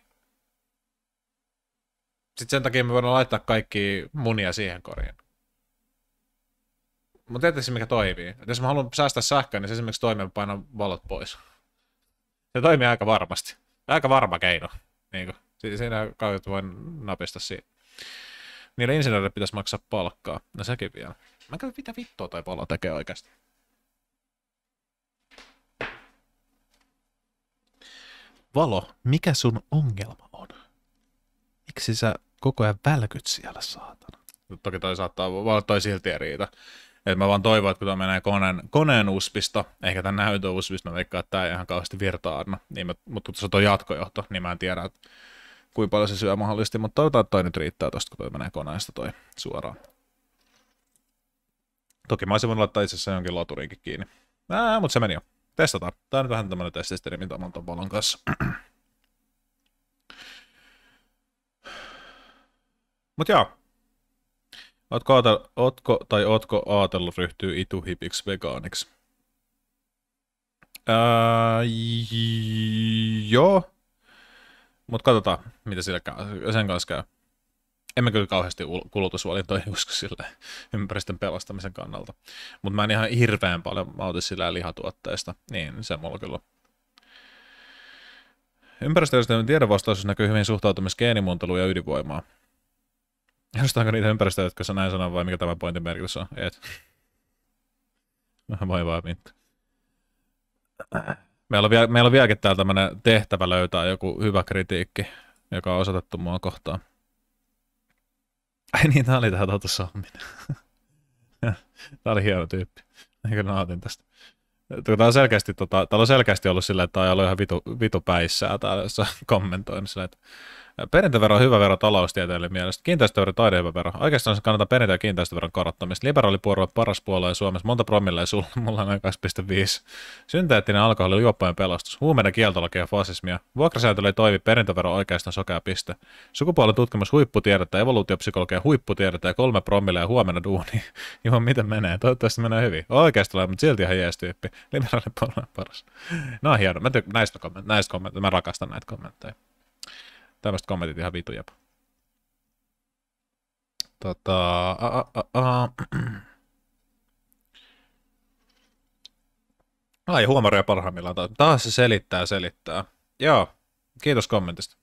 sitten sen takia me voidaan laittaa kaikki munia siihen koriin. Mutta tiedätkö se, mikä toimii? Et jos mä haluan säästää sähköä, niin se esimerkiksi toimii, mä painan valot pois. Se toimii aika varmasti. Aika varma keino. Niin kuin. Siis siinä kaudet voi napista siihen. Niille insinööreille pitäisi maksaa palkkaa. No sekin vielä. Mä en mitä vittua toi palo tekee oikeasti. Valo, mikä sun ongelma on? Miksi sä koko ajan välkyt siellä, saatana? No toki toi saattaa olla toi silti ei riitä. Et mä vaan toivon, että kun tämä menee koneen, koneen uspista, eikä tämän näytön uspista, mä veikkaan, että tämä ei ihan kauheasti virtaa anna. Niin mutta kun se on jatkojohto, niin mä en tiedä, että kuinka paljon se syö mahdollisesti, mutta toivotaan, että toi nyt riittää tosta, kun toi menee koneesta toi suoraan. Toki mä olisin voinut laittaa itse asiassa jonkin laturinkin kiinni. Ää, mutta se meni jo. Testataan. Tää on nyt vähän tämmönen testisteri, mitä mä oon valon kanssa. Mut joo. Ootko, aatel, ootko tai ootko aatellut ryhtyä ituhipiksi vegaaniksi? Öö, joo, mutta katsotaan, mitä sillä käy, sen kanssa käy. Emme kyllä kauheasti kulutusvalintoja usko sille ympäristön pelastamisen kannalta. Mutta mä en ihan hirveän paljon mauti sillä lihatuotteista, niin se mulla kyllä Ympäristöystävän tiedonvastaisuus näkyy hyvin suhtautumis geenimuunteluun ja ydinvoimaan. Edustaanko niitä ympäristöjä, jotka sä näin sanon, vai mikä tämä pointin merkitys on? Et. Vai vai Minttu. Meillä on, vielä, meillä on vieläkin täällä tämmöinen tehtävä löytää joku hyvä kritiikki, joka on osoitettu mua kohtaan. Ai niin, tää oli tää Totu Samminen. tää oli hieno tyyppi. Eikö nautin tästä. Tuota, tää on selkeästi, tota, on selkeästi ollut silleen, että tämä on ollut ihan vitu, vitu päissään täällä, jossa kommentoin silleen, että Perintövero on hyvä vero taloustieteilijän mielestä. Kiinteistövero taide hyvä vero. Oikeastaan se kannattaa perintö- ja kiinteistöveron korottamista. Liberaalipuolue paras puolue Suomessa. Monta promille sulla? Mulla on noin 2,5. Synteettinen alkoholi on juoppojen pelastus. Huumeiden kieltolaki ja fasismia. Vuokrasäätely ei toimi. Perintövero oikeastaan sokea piste. tutkimus huipputiedettä, evoluutiopsykologia huipputiedettä ja kolme promille ja huomenna duuni. Joo, miten menee? Toivottavasti menee hyvin. Oikeastaan, mutta silti ihan jees tyyppi. Liberaalipuolue paras. No hieno. Mä näistä, kommentteja. näistä mä rakastan näitä kommentteja. Tämmöiset kommentit ihan vitu jopa. Tota, a, a, a, a. Ai, huomaria parhaimmillaan. Taas se selittää, selittää. Joo, kiitos kommentista.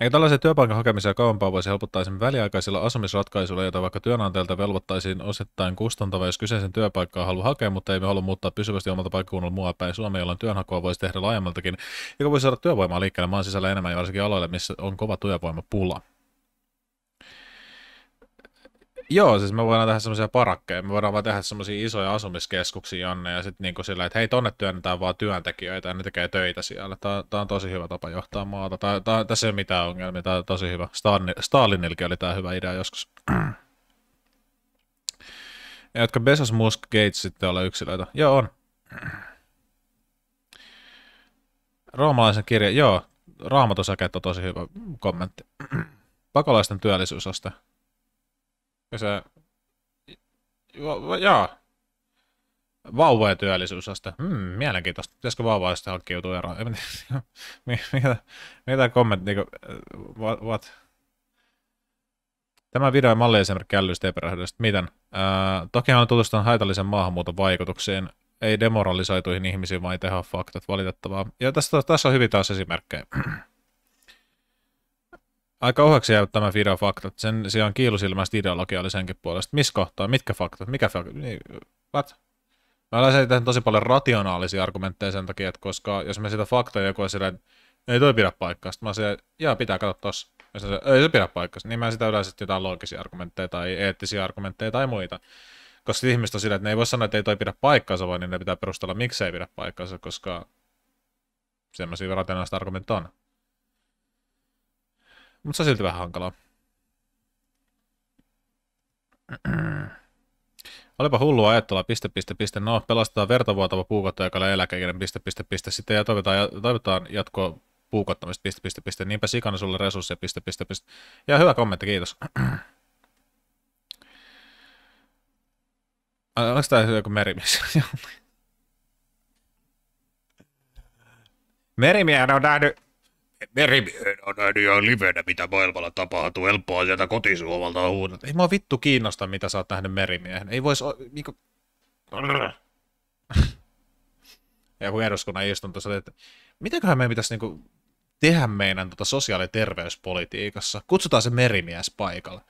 Eikä tällaisen työpaikan hakemisia kauempaa voisi helpottaa esimerkiksi väliaikaisilla asumisratkaisuilla, joita vaikka työnantajalta velvoittaisiin osittain kustantava, jos kyseisen työpaikkaa haluaa hakea, mutta ei halua muuttaa pysyvästi omalta paikkakunnalta muualle päin Suomeen, jolloin työnhakua voisi tehdä laajemmaltakin, joka voisi saada työvoimaa liikkeelle maan sisällä enemmän, varsinkin aloille, missä on kova työvoimapula. Joo, siis me voidaan tehdä semmoisia parakkeja, me voidaan vaan tehdä semmoisia isoja asumiskeskuksia jonne ja sitten niinku sillä, että hei tonne työnnetään vaan työntekijöitä ja ne tekee töitä siellä. Tää, tää on tosi hyvä tapa johtaa maata. Tää, tää, tässä ei ole mitään ongelmia, tää on tosi hyvä. Stalinilkin oli tää hyvä idea joskus. ja jotka Bezos, Musk, Gates sitten ole yksilöitä. Joo, on. Roomalaisen kirja, joo. raamatusäkeet on tosi hyvä kommentti. Pakolaisten työllisyysaste se... Joo. Vauva ja työllisyysaste. Hmm, mielenkiintoista. Pitäisikö vauvaista hankkiutua eroon? mitä, mitä kommentti? Niin kuin, äh, what, what? Tämä video on malliesimerkki ällystä epärähdöstä. Miten? Öö, toki on tutustunut haitallisen maahanmuuton vaikutuksiin. Ei demoralisoituihin ihmisiin, vaan tehdä faktat. Valitettavaa. Ja tässä, tässä on hyvin taas esimerkkejä. aika ohjaksi jäänyt tämä video faktat. Sen sijaan kiilusilmäistä ideologia oli senkin puolesta. Missä kohtaa? Mitkä faktat? Mikä faktat? Niin, what? Mä lähdin tosi paljon rationaalisia argumentteja sen takia, että koska jos me sitä faktaa joku on silleen, ei toi pidä paikkaa. Sitten mä se, jaa pitää katsoa tossa. Ja sanoin, ei se pidä paikkaa. Niin mä sitä yleensä jotain loogisia argumentteja tai eettisiä argumentteja tai muita. Koska ihmiset on sillä, että ne ei voi sanoa, että ei toi pidä paikkaansa, vaan niin ne pitää perustella, miksi ei pidä paikkaansa, koska semmoisia rationaalista argumentteja on. Mutta se on silti vähän hankalaa. Olipa hullua ajattelua, piste, piste, piste, no, pelastetaan vertavuotava puukottajakalla eläkeikäinen, piste, piste, piste, sitten ja toivotaan, toivotaan jatkoa puukottamista, piste, piste, piste, niinpä sikana sulle resursseja, piste, piste, piste. Ja hyvä kommentti, kiitos. Onko tämä joku merimies? Merimiehen on nähnyt merimiehen on näin ihan livenä, mitä maailmalla tapahtuu. Helppoa sieltä kotisuomalta huudata. Ei mua vittu kiinnosta, mitä sä oot nähnyt merimiehen. Ei vois... Niinku... ja kun eduskunnan istunto sä että mitenköhän meidän pitäisi niinku tehdä meidän tota sosiaali- ja terveyspolitiikassa? Kutsutaan se merimies paikalle.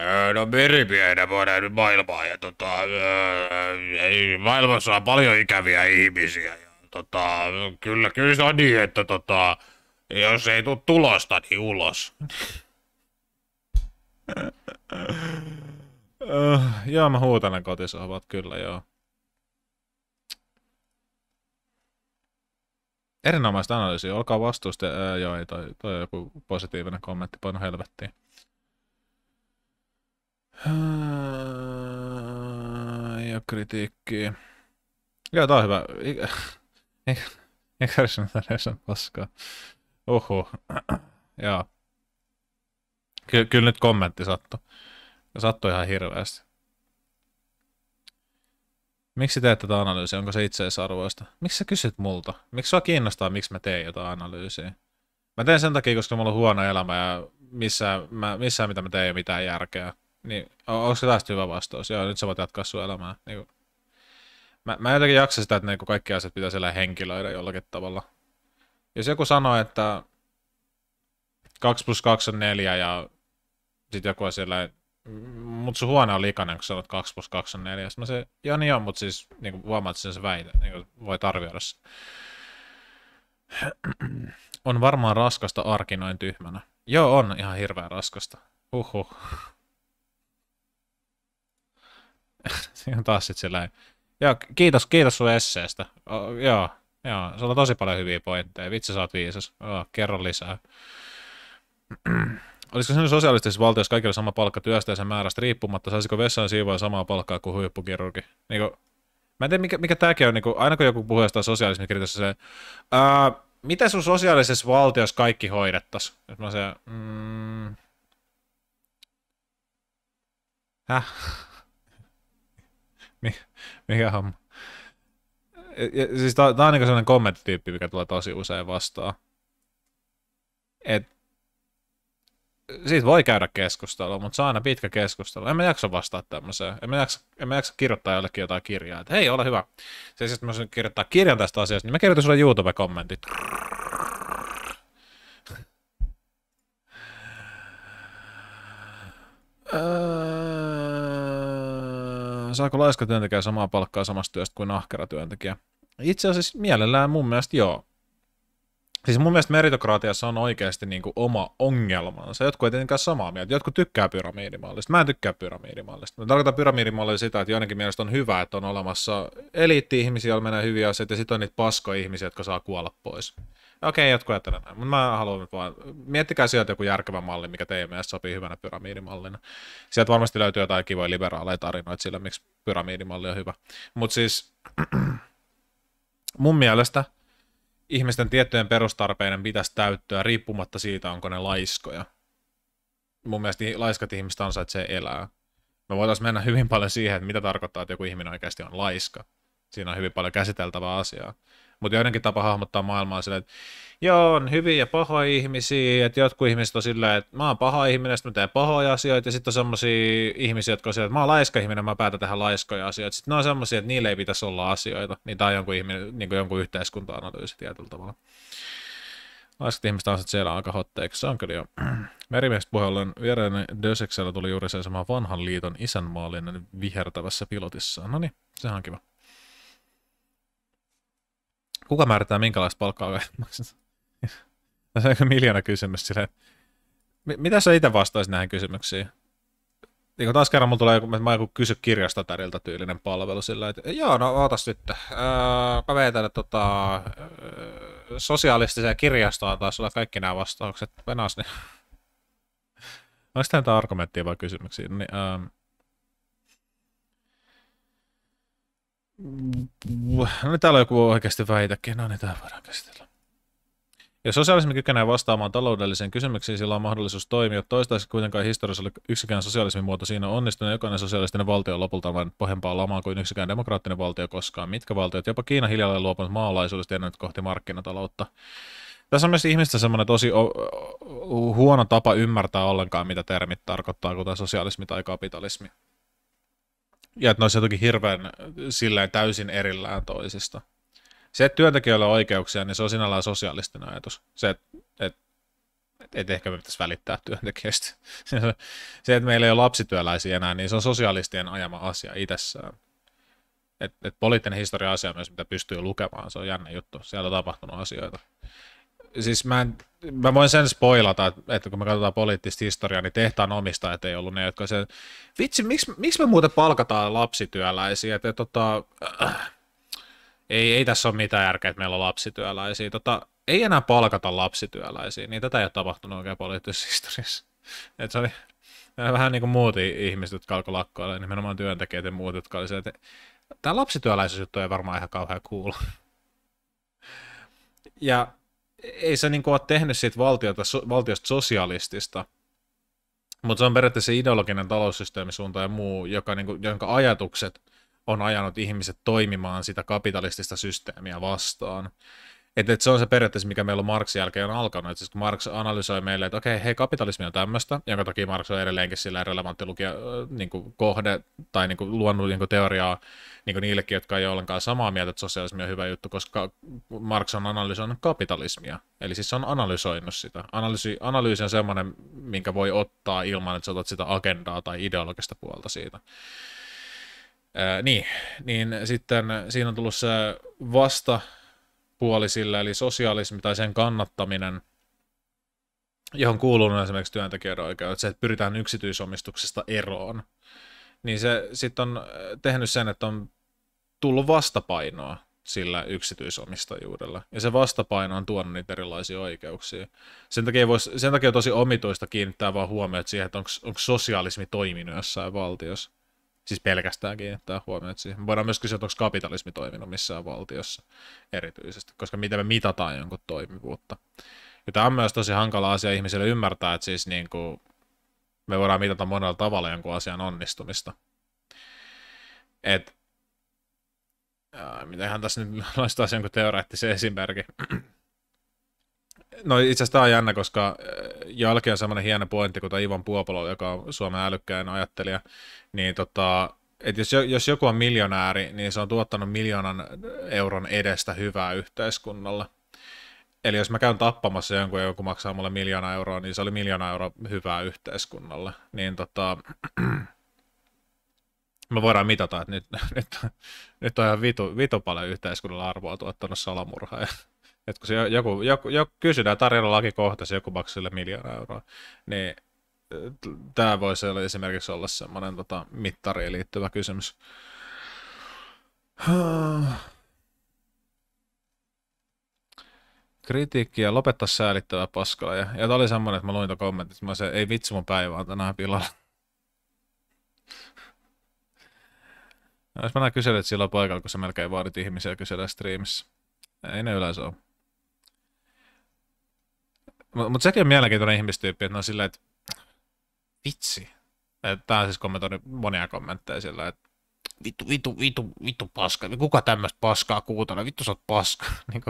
Öö, no merimiehenä voidaan nyt maailmaa ja tota, öö, ei, maailmassa on paljon ikäviä ihmisiä. Ja, tota, kyllä, kyllä se on niin, että tota, jos ei tule tulosta, niin ulos. Uh, joo, mä huutan ne kotisohvat, kyllä joo. Erinomaista analyysiä, olkaa vastuusta. Uh, joo, ei, toi, toi on joku positiivinen kommentti, painu helvettiin. ja kritiikki. Joo, tää on hyvä. Eikö se ole paskaa? Oho. Joo. Ky- kyllä nyt kommentti sattui. Sattui ihan hirveästi. Miksi teet tätä analyysiä? Onko se itseisarvoista? Miksi sä kysyt multa? Miksi sua kiinnostaa, miksi mä teen jotain analyysiä? Mä teen sen takia, koska mulla on huono elämä ja missään, mä, missään mitä mä teen ei ole mitään järkeä. Niin, onko se tästä hyvä vastaus? Joo, nyt sä voit jatkaa sun elämää. Niin Mä, mä jotenkin jaksa sitä, että ne, niinku kaikki asiat pitäisi olla henkilöidä jollakin tavalla. Jos joku sanoo, että 2 plus 2 on 4 ja sitten joku on siellä, mut sun huone on likainen, kun sä olet 2 plus 2 on 4. Sitten mä se, joo niin on, mutta siis niin kuin huomaat sen se väite, niin kuin voi arvioida se. on varmaan raskasta arki noin tyhmänä. Joo, on ihan hirveän raskasta. Huhhuh. Siinä on taas sitten sillä Joo, kiitos, kiitos sun esseestä. O, joo, Joo, sulla on tosi paljon hyviä pointteja. Vitsi, sä oot viisas. Oh, kerro lisää. Olisiko se sosiaalistisessa valtiossa kaikille sama palkka työstä ja sen määrästä riippumatta? Saisiko vessan siivoja samaa palkkaa kuin huippukirurgi? Niin kuin, mä en tiedä, mikä, mikä tämäkin on. Niin kuin, aina kun joku puhuu jostain sosiaalismikirjoitussa, niin se, ää, mitä sun sosiaalisessa valtiossa kaikki hoidettaisiin? Mä se, mm, Häh? mikä homma? siis tää, tää on niin sellainen kommenttityyppi, mikä tulee tosi usein vastaan. Et, siitä voi käydä keskustelua, mutta se on aina pitkä keskustelu. En mä jaksa vastaa tämmöiseen. En mä jaksa, en mä jaksa kirjoittaa jollekin jotain kirjaa. Et, hei, ole hyvä. Se siis, että mä kirjoittaa kirjan tästä asiasta, niin mä kirjoitan sulle YouTube-kommentit. Öö saako laiska työntekijä samaa palkkaa samasta työstä kuin ahkera työntekijä? Itse asiassa mielellään mun mielestä joo. Siis mun mielestä meritokraatiassa on oikeasti niin kuin oma ongelmansa. Jotkut ei tietenkään samaa mieltä. Jotkut tykkää pyramiidimallista. Mä en tykkää pyramiidimallista. Mä tarkoitan pyramiidimallilla sitä, että joidenkin mielestä on hyvä, että on olemassa eliitti-ihmisiä, joilla menee hyviä asioita, ja sitten on niitä pasko-ihmisiä, jotka saa kuolla pois. Okei, okay, jotkut ajattelevat näin, mutta mä haluan nyt vaan, miettikää sieltä joku järkevä malli, mikä teidän mielestä sopii hyvänä pyramiidimallina. Sieltä varmasti löytyy jotain kivoja liberaaleja tarinoita sillä, miksi pyramiidimalli on hyvä. Mutta siis mun mielestä ihmisten tiettyjen perustarpeiden pitäisi täyttyä riippumatta siitä, onko ne laiskoja. Mun mielestä laiskat ihmiset ansaitsee elää. Me voitaisiin mennä hyvin paljon siihen, että mitä tarkoittaa, että joku ihminen oikeasti on laiska. Siinä on hyvin paljon käsiteltävää asiaa mutta joidenkin tapa hahmottaa maailmaa silleen, että joo, on hyviä ja pahoja ihmisiä, että jotkut ihmiset on silleen, että mä oon paha ihminen, sitten mä teen pahoja asioita, ja sitten on semmoisia ihmisiä, jotka on silleen, että mä oon laiska ihminen, mä päätän tähän laiskoja asioita. Sitten ne on semmoisia, että niille ei pitäisi olla asioita, niin tämä on jonkun, ihminen, niin kuin jonkun yhteiskunta-analyysi tietyllä tavalla. Laiskat ihmiset on siellä aika hotteeksi. Se on kyllä jo. Merimiestä puheen viereinen Döseksellä tuli juuri se sama vanhan liiton isänmaallinen vihertävässä pilotissa. No niin, sehän on kiva kuka määrittää minkälaista palkkaa maksat? No se on aika miljoona kysymys sille. M- mitä sä itse vastaisit näihin kysymyksiin? Niin taas kerran mulla tulee joku, mä joku kysy kirjastotäriltä tyylinen palvelu sillä, että joo, no ootas sitten. Öö, mä vein tänne tota, öö, sosiaalistiseen kirjastoon taas olla kaikki nämä vastaukset. Venas, niin... Onko tämä argumenttia vai kysymyksiä? Niin, öö, Mm, no täällä joku voi oikeasti väitäkin. No niin, tämä voidaan käsitellä. Jos sosialismi kykenee vastaamaan taloudelliseen kysymyksiin, sillä on mahdollisuus toimia. Toistaiseksi kuitenkaan historiassa yksikään sosialismin muoto siinä onnistunut. Jokainen sosialistinen valtio on lopulta vain pohjempaa lamaa kuin yksikään demokraattinen valtio koskaan. Mitkä valtiot? Jopa Kiina hiljalleen luopunut maalaisuudesta ja nyt kohti markkinataloutta. Tässä on myös ihmistä semmoinen tosi huono tapa ymmärtää ollenkaan, mitä termit tarkoittaa, kuten sosialismi tai kapitalismi ja että ne olisivat jotenkin hirveän äh, silleen täysin erillään toisista. Se, että työntekijöillä on oikeuksia, niin se on sinällään sosialistinen ajatus. Se, että et, et, et ehkä me pitäisi välittää työntekijöistä. se, että meillä ei ole lapsityöläisiä enää, niin se on sosialistien ajama asia itsessään. Et, et poliittinen historia asia myös, mitä pystyy lukemaan, se on jännä juttu. Siellä on tapahtunut asioita siis mä, en, mä voin sen spoilata, että, kun me katsotaan poliittista historiaa, niin tehtaan omistajat ei ollut ne, jotka se... Vitsi, miksi, miksi me muuten palkataan lapsityöläisiä? Että, tota, äh, ei, ei tässä ole mitään järkeä, että meillä on lapsityöläisiä. Tota, ei enää palkata lapsityöläisiä, niin tätä ei ole tapahtunut oikein poliittisessa historiassa. Et se oli vähän niin kuin muut ihmiset, jotka alkoi lakkoilla, nimenomaan työntekijät ja muut, jotka oli että tämä juttu ei varmaan ihan kauhean kuulu. Cool. Ja ei se niin kuin ole tehnyt siitä valtiota, so, valtiosta sosialistista, mutta se on periaatteessa ideologinen taloussysteemisuunta ja muu, joka, niin kuin, jonka ajatukset on ajanut ihmiset toimimaan sitä kapitalistista systeemiä vastaan. Että että se on se periaatteessa, mikä meillä on Marksin jälkeen on alkanut. Että siis kun Marx analysoi meille, että okei, okay, hei, kapitalismi on tämmöistä, jonka takia Marx on edelleenkin sillä relevantti lukija, niin kuin kohde tai niin kuin luonut niin kuin teoriaa niin kuin niillekin, jotka ei ole ollenkaan samaa mieltä, että sosiaalismi on hyvä juttu, koska Marx on analysoinut kapitalismia. Eli siis se on analysoinut sitä. Analyysi, analyysi on semmoinen, minkä voi ottaa ilman, että sä otat sitä agendaa tai ideologista puolta siitä. Ää, niin, niin sitten siinä on tullut se vasta puoli eli sosiaalismi tai sen kannattaminen, johon kuuluu esimerkiksi työntekijöiden oikeudet, se, että pyritään yksityisomistuksesta eroon, niin se sitten on äh, tehnyt sen, että on tullut vastapainoa sillä yksityisomistajuudella. Ja se vastapaino on tuonut niitä erilaisia oikeuksia. Sen takia, vois, sen takia on tosi omituista kiinnittää vaan huomiota siihen, että onko sosiaalismi toiminut jossain valtiossa. Siis pelkästään kiinnittää huomiota siihen. Voidaan myös kysyä, että onko kapitalismi toiminut missään valtiossa erityisesti, koska miten me mitataan jonkun toimivuutta. Ja tämä on myös tosi hankala asia ihmisille ymmärtää, että siis niin kuin me voidaan mitata monella tavalla jonkun asian onnistumista. Et, äh, mitähän tässä nyt noista jonkun kuin teoreettisen esimerkki. No itse asiassa tämä on jännä, koska jälkeen on semmoinen hieno pointti, kuten Ivan Puopolo, joka on Suomen älykkäin ajattelija, niin tota, et jos, jos joku on miljonääri, niin se on tuottanut miljoonan euron edestä hyvää yhteiskunnalle. Eli jos mä käyn tappamassa jonkun ja joku maksaa mulle miljoona euroa, niin se oli miljoona euroa hyvää yhteiskunnalle. Niin tota, me voidaan mitata, että nyt, nyt, nyt on ihan vitu, vitu paljon yhteiskunnan arvoa tuottanut salamurha. että kun se joku, joku, joku kysytään tarjolla lakikohtaisesti, joku maksaa sille miljoona euroa, niin tämä voisi olla esimerkiksi olla semmoinen tota, mittariin liittyvä kysymys. ja lopetta säälittävä paskala. Ja, ja tämä oli semmoinen, että mä luin kommentin, että mä se, ei vitsi mun päivä on tänään pilalla. No, jos mä näin kyselet sillä paikalla, kun sä melkein vaadit ihmisiä kysellä striimissä. Ei ne yleensä ole. Mutta mut sekin on mielenkiintoinen ihmistyyppi, että ne on silleen, että vitsi. Tämä on siis kommentoinut monia kommentteja sillä, että vittu, vittu, vittu, vittu paska. Niin kuka tämmöistä paskaa kuuntele? Vittu sä oot paska. niin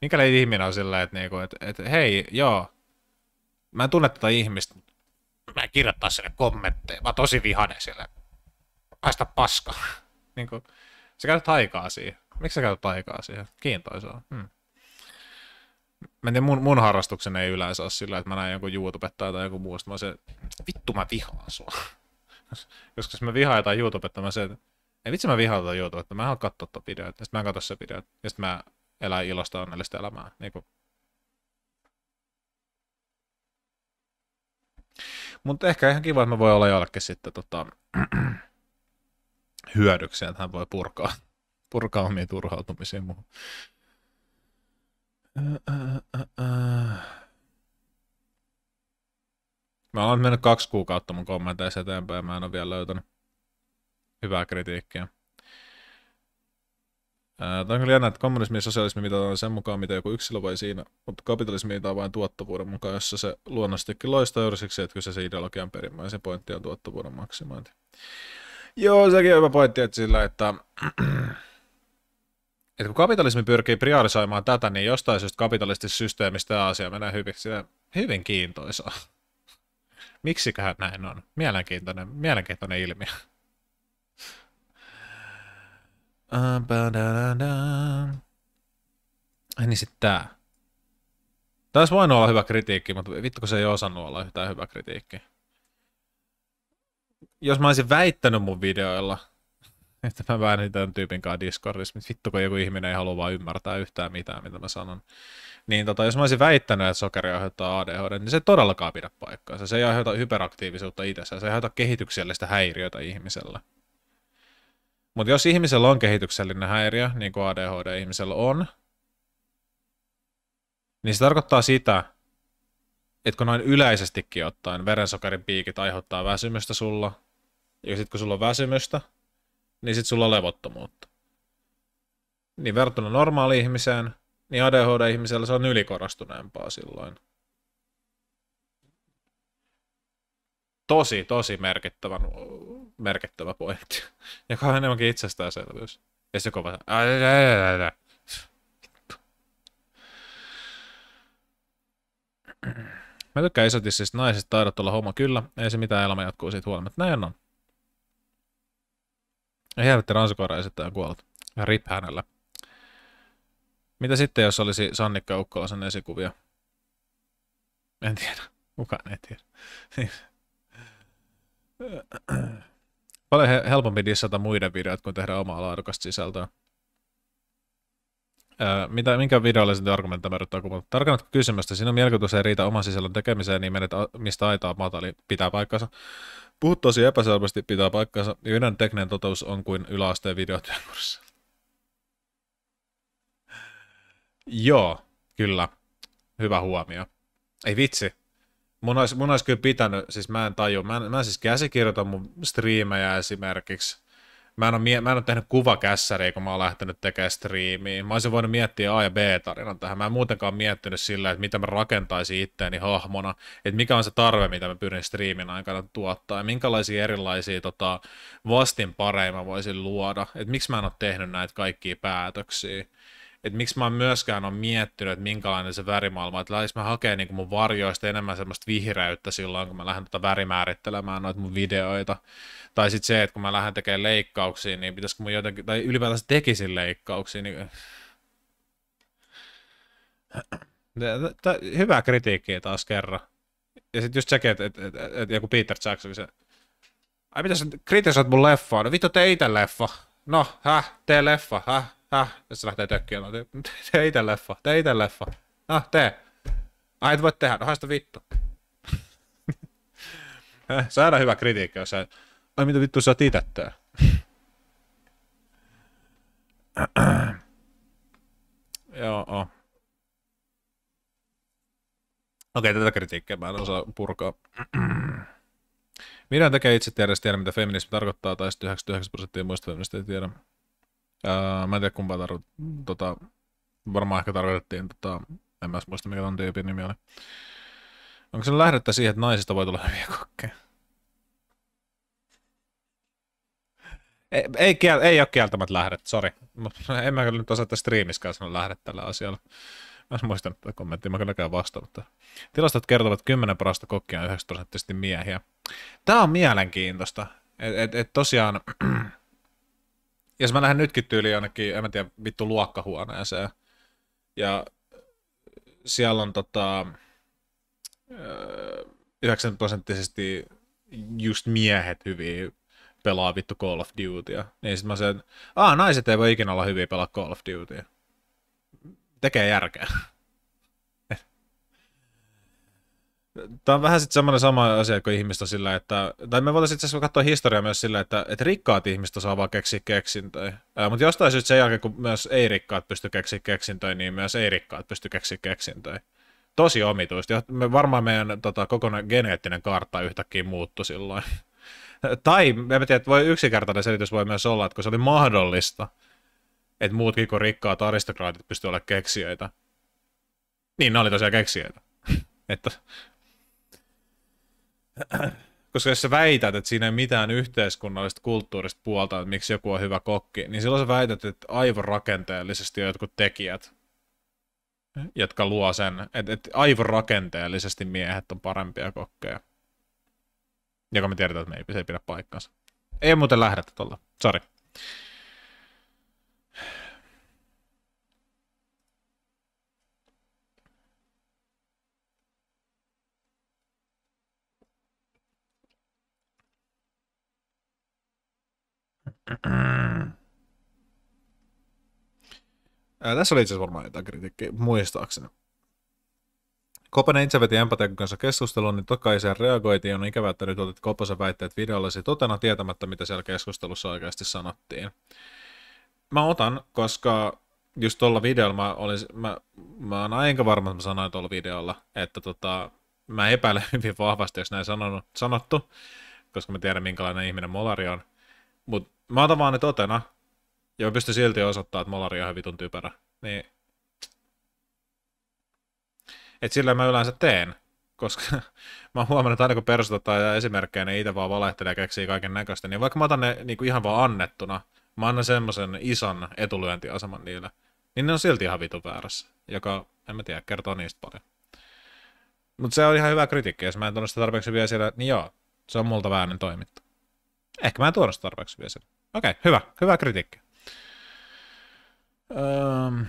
minkälainen ihminen on sillä, että, niin että, että hei, joo, mä en tunne tätä ihmistä, mutta mä en kirjoittaa sille kommentteja. Mä tosi vihane sille. Haista paska. niin kuin, sä käytät aikaa siihen. Miksi sä käytät aikaa siihen? Kiintoisaa. Hmm mä en tiedä, mun, mun harrastuksen ei yleensä ole sillä, että mä näen joku youtube tai joku muu, mä se, vittu mä vihaan sua. Koska jos mä vihaan jotain youtube mä se, että ei vitsi mä vihaan tätä tuota YouTubetta, mä en halua katsoa tuon videon, ja sit mä en katso se video, ja sit mä elän ilosta onnellista elämää. Niin kuin. Mutta ehkä ihan kiva, että mä voin olla jollekin sitten tota, hyödyksiä, että hän voi purkaa, purkaa omia turhautumisia muuhun. Mä olen mennyt kaksi kuukautta mun kommenteissa eteenpäin mä en ole vielä löytänyt hyvää kritiikkiä. Tämä on kyllä jännä, että kommunismi ja sosialismi mitataan sen mukaan, mitä joku yksilö voi siinä, mutta kapitalismi mitataan vain tuottavuuden mukaan, jossa se luonnollisestikin loistaa juuri siksi, että kyseessä ideologian perimmäisen pointti on tuottavuuden maksimointi. Joo, sekin on hyvä pointti, että sillä, että et kun kapitalismi pyrkii priorisoimaan tätä, niin jostain syystä kapitalistisesta systeemistä tämä asia menee hyvin, sitä, hyvin kiintoisaa. Miksiköhän näin on? Mielenkiintoinen, mielenkiintoinen ilmiö. Niin sitten tää. Tämä olisi voinut olla hyvä kritiikki, mutta vittu kun se ei osannut olla yhtään hyvä kritiikki. Jos mä olisin väittänyt mun videoilla, että mä väänin tämän tyypin kanssa Discordissa, mutta vittu kun joku ihminen ei halua vaan ymmärtää yhtään mitään, mitä mä sanon. Niin tota, jos mä olisin väittänyt, että sokeri aiheuttaa ADHD, niin se ei todellakaan pidä paikkaansa. Se ei aiheuta hyperaktiivisuutta itsessään, se ei aiheuta kehityksellistä häiriötä ihmisellä. Mutta jos ihmisellä on kehityksellinen häiriö, niin kuin ADHD-ihmisellä on, niin se tarkoittaa sitä, että kun noin yleisestikin ottaen verensokerin piikit aiheuttaa väsymystä sulla, ja sitten kun sulla on väsymystä, niin sit sulla on levottomuutta. Niin verrattuna normaali-ihmiseen, niin ADHD-ihmisellä se on ylikorostuneempaa silloin. Tosi, tosi merkittävä merkittävä pointti, joka on enemmänkin itsestäänselvyys. Ja se kova, Mä tykkään isotisista naisista, taidot olla homma, kyllä, ei se mitään elämä jatkuu siitä huolimatta. Näin on. Ja helvetti, ransukoira esittää on kuollut. Rip hänellä. Mitä sitten, jos olisi Sannikka Ukkolasen esikuvia? En tiedä. Kukaan ei tiedä. Paljon helpompi dissata muiden videot, kuin tehdä omaa laadukasta sisältöä. mitä, minkä videollisen argumentta määrittää kumota? Tarkennatko kysymystä? Sinun mielikuvitus ei riitä oman sisällön tekemiseen, niin menet mistä aitaa matali pitää paikkansa. Puhut tosi epäselvästi pitää paikkansa. Yhden tekninen totuus on kuin yläasteen videotyömurissa. Joo, kyllä. Hyvä huomio. Ei vitsi. Mun olisi, mun olisi kyllä pitänyt, siis mä en tajua, mä mä siis käsikirjoitan mun striimejä esimerkiksi. Mä en, ole, mä en ole tehnyt kuvakässäriä, kun mä oon lähtenyt tekemään striimiä. Mä olisin voinut miettiä A- ja B-tarinan tähän. Mä en muutenkaan miettinyt sillä, että mitä mä rakentaisin itteeni hahmona, että mikä on se tarve, mitä mä pyrin striimin aikana tuottaa, ja minkälaisia erilaisia tota, vastinpareja mä voisin luoda, että miksi mä en ole tehnyt näitä kaikkia päätöksiä että miksi mä myöskään on miettinyt, että minkälainen se värimaailma, että lähdis mä hakee niin mun varjoista enemmän semmoista vihreyttä silloin, kun mä lähden tota värimäärittelemään noita mun videoita. Tai sitten se, että kun mä lähden tekemään leikkauksia, niin pitäisikö mun jotenkin, tai ylipäätänsä tekisin leikkauksia, niin... Hyvää kritiikkiä taas kerran. Ja sitten just sekin, että, että, että, et joku Peter Jackson, se... Ai mitä sä kritisoit mun leffaa? No vittu tee itse leffa. No, häh, tee leffa, häh ah, tässä se lähtee tökkiä, tee itse leffa, tee itse leffa, ah, tee. Ai, et voi tehdä, no haista vittu. se on hyvä kritiikki, jos sä, ai mitä vittu sä oot itse tää. Joo, oh. Okei, tätä kritiikkiä mä en osaa purkaa. Minä tekee itse tiedä, tiedä, mitä feminismi tarkoittaa, tai 99 prosenttia muista feminististä ei tiedä. Öö, mä en tiedä kumpaa tarvit, tota, varmaan ehkä tarkoitettiin, tota, en mä muista mikä ton tyypin nimi oli. Onko se lähdettä siihen, että naisista voi tulla hyviä kokkeja? Ei, ei, ei ole kieltämättä lähdet, sori. En mä kyllä nyt osaa tässä striimiskään sanoa lähdet tällä asialla. Mä en muistanut tätä kommenttia, mä kyllä käyn vastannut. Tilastot kertovat 10 parasta kokkia on 9 prosenttisesti miehiä. Tämä on mielenkiintoista. Että et, et tosiaan jos mä lähden nytkin tyyliin jonnekin, en mä tiedä, vittu luokkahuoneeseen. Ja siellä on tota, 90 öö, prosenttisesti just miehet hyviä pelaa vittu Call of Dutya. Niin sit mä sen, aa naiset ei voi ikinä olla hyviä pelaa Call of Dutya. Tekee järkeä. Tämä on vähän sitten semmoinen sama asia kuin ihmistä sillä, että, tai me voitaisiin itse asiassa katsoa historiaa myös sillä, että, että rikkaat ihmiset saa vaan keksiä keksintöjä. Ää, mutta jostain syystä sen jälkeen, kun myös ei-rikkaat pysty keksiä keksintöjä, niin myös ei-rikkaat pysty keksiä keksintöjä. Tosi omituista. Me, varmaan meidän tota, kokonaan geneettinen kartta yhtäkkiä muuttui silloin. tai, en tiedä, että voi yksinkertainen selitys voi myös olla, että kun se oli mahdollista, että muutkin kuin rikkaat aristokraatit pystyivät olemaan keksijöitä, niin ne oli tosiaan keksijöitä. että koska jos sä väität, että siinä ei mitään yhteiskunnallista kulttuurista puolta, että miksi joku on hyvä kokki, niin silloin sä väität, että aivorakenteellisesti on jotkut tekijät, jotka luo sen, että, että aivorakenteellisesti miehet on parempia kokkeja. Joka me tiedetään, että me ei, se ei pidä paikkaansa. Ei muuten lähdetä tuolla, sori. Ää, tässä oli itse asiassa varmaan jotain kritiikkiä, muistaakseni. Kopanen itse veti Empatian kanssa keskustelun, niin tokaiseen reagoitiin. On ikävä, että nyt otit Koposen väitteet videollasi totena tietämättä, mitä siellä keskustelussa oikeasti sanottiin. Mä otan, koska just tuolla videolla mä, olis, mä, mä oon aika varma, että mä sanoin tuolla videolla, että tota, mä epäilen hyvin vahvasti, jos näin sanonut, sanottu, koska mä tiedän, minkälainen ihminen Molari on. Mut mä otan vaan ne totena. Ja mä pystyn silti osoittamaan, että molari on ihan vitun typerä. Niin. Et sillä mä yleensä teen. Koska mä oon huomannut, että aina kun persoitetaan esimerkkejä, niin itse vaan valehtelee ja keksii kaiken näköistä. Niin vaikka mä otan ne niin kuin ihan vaan annettuna, mä annan semmoisen ison etulyöntiaseman niille, niin ne on silti ihan vitun väärässä. Joka, en mä tiedä, kertoo niistä paljon. Mutta se on ihan hyvä kritiikki, jos mä en tunne sitä tarpeeksi vielä siellä, niin joo, se on multa väännön toimittu. Ehkä mä en tuonut tarpeeksi vielä sen. Okei, okay, hyvä. Hyvä kritiikki. Um,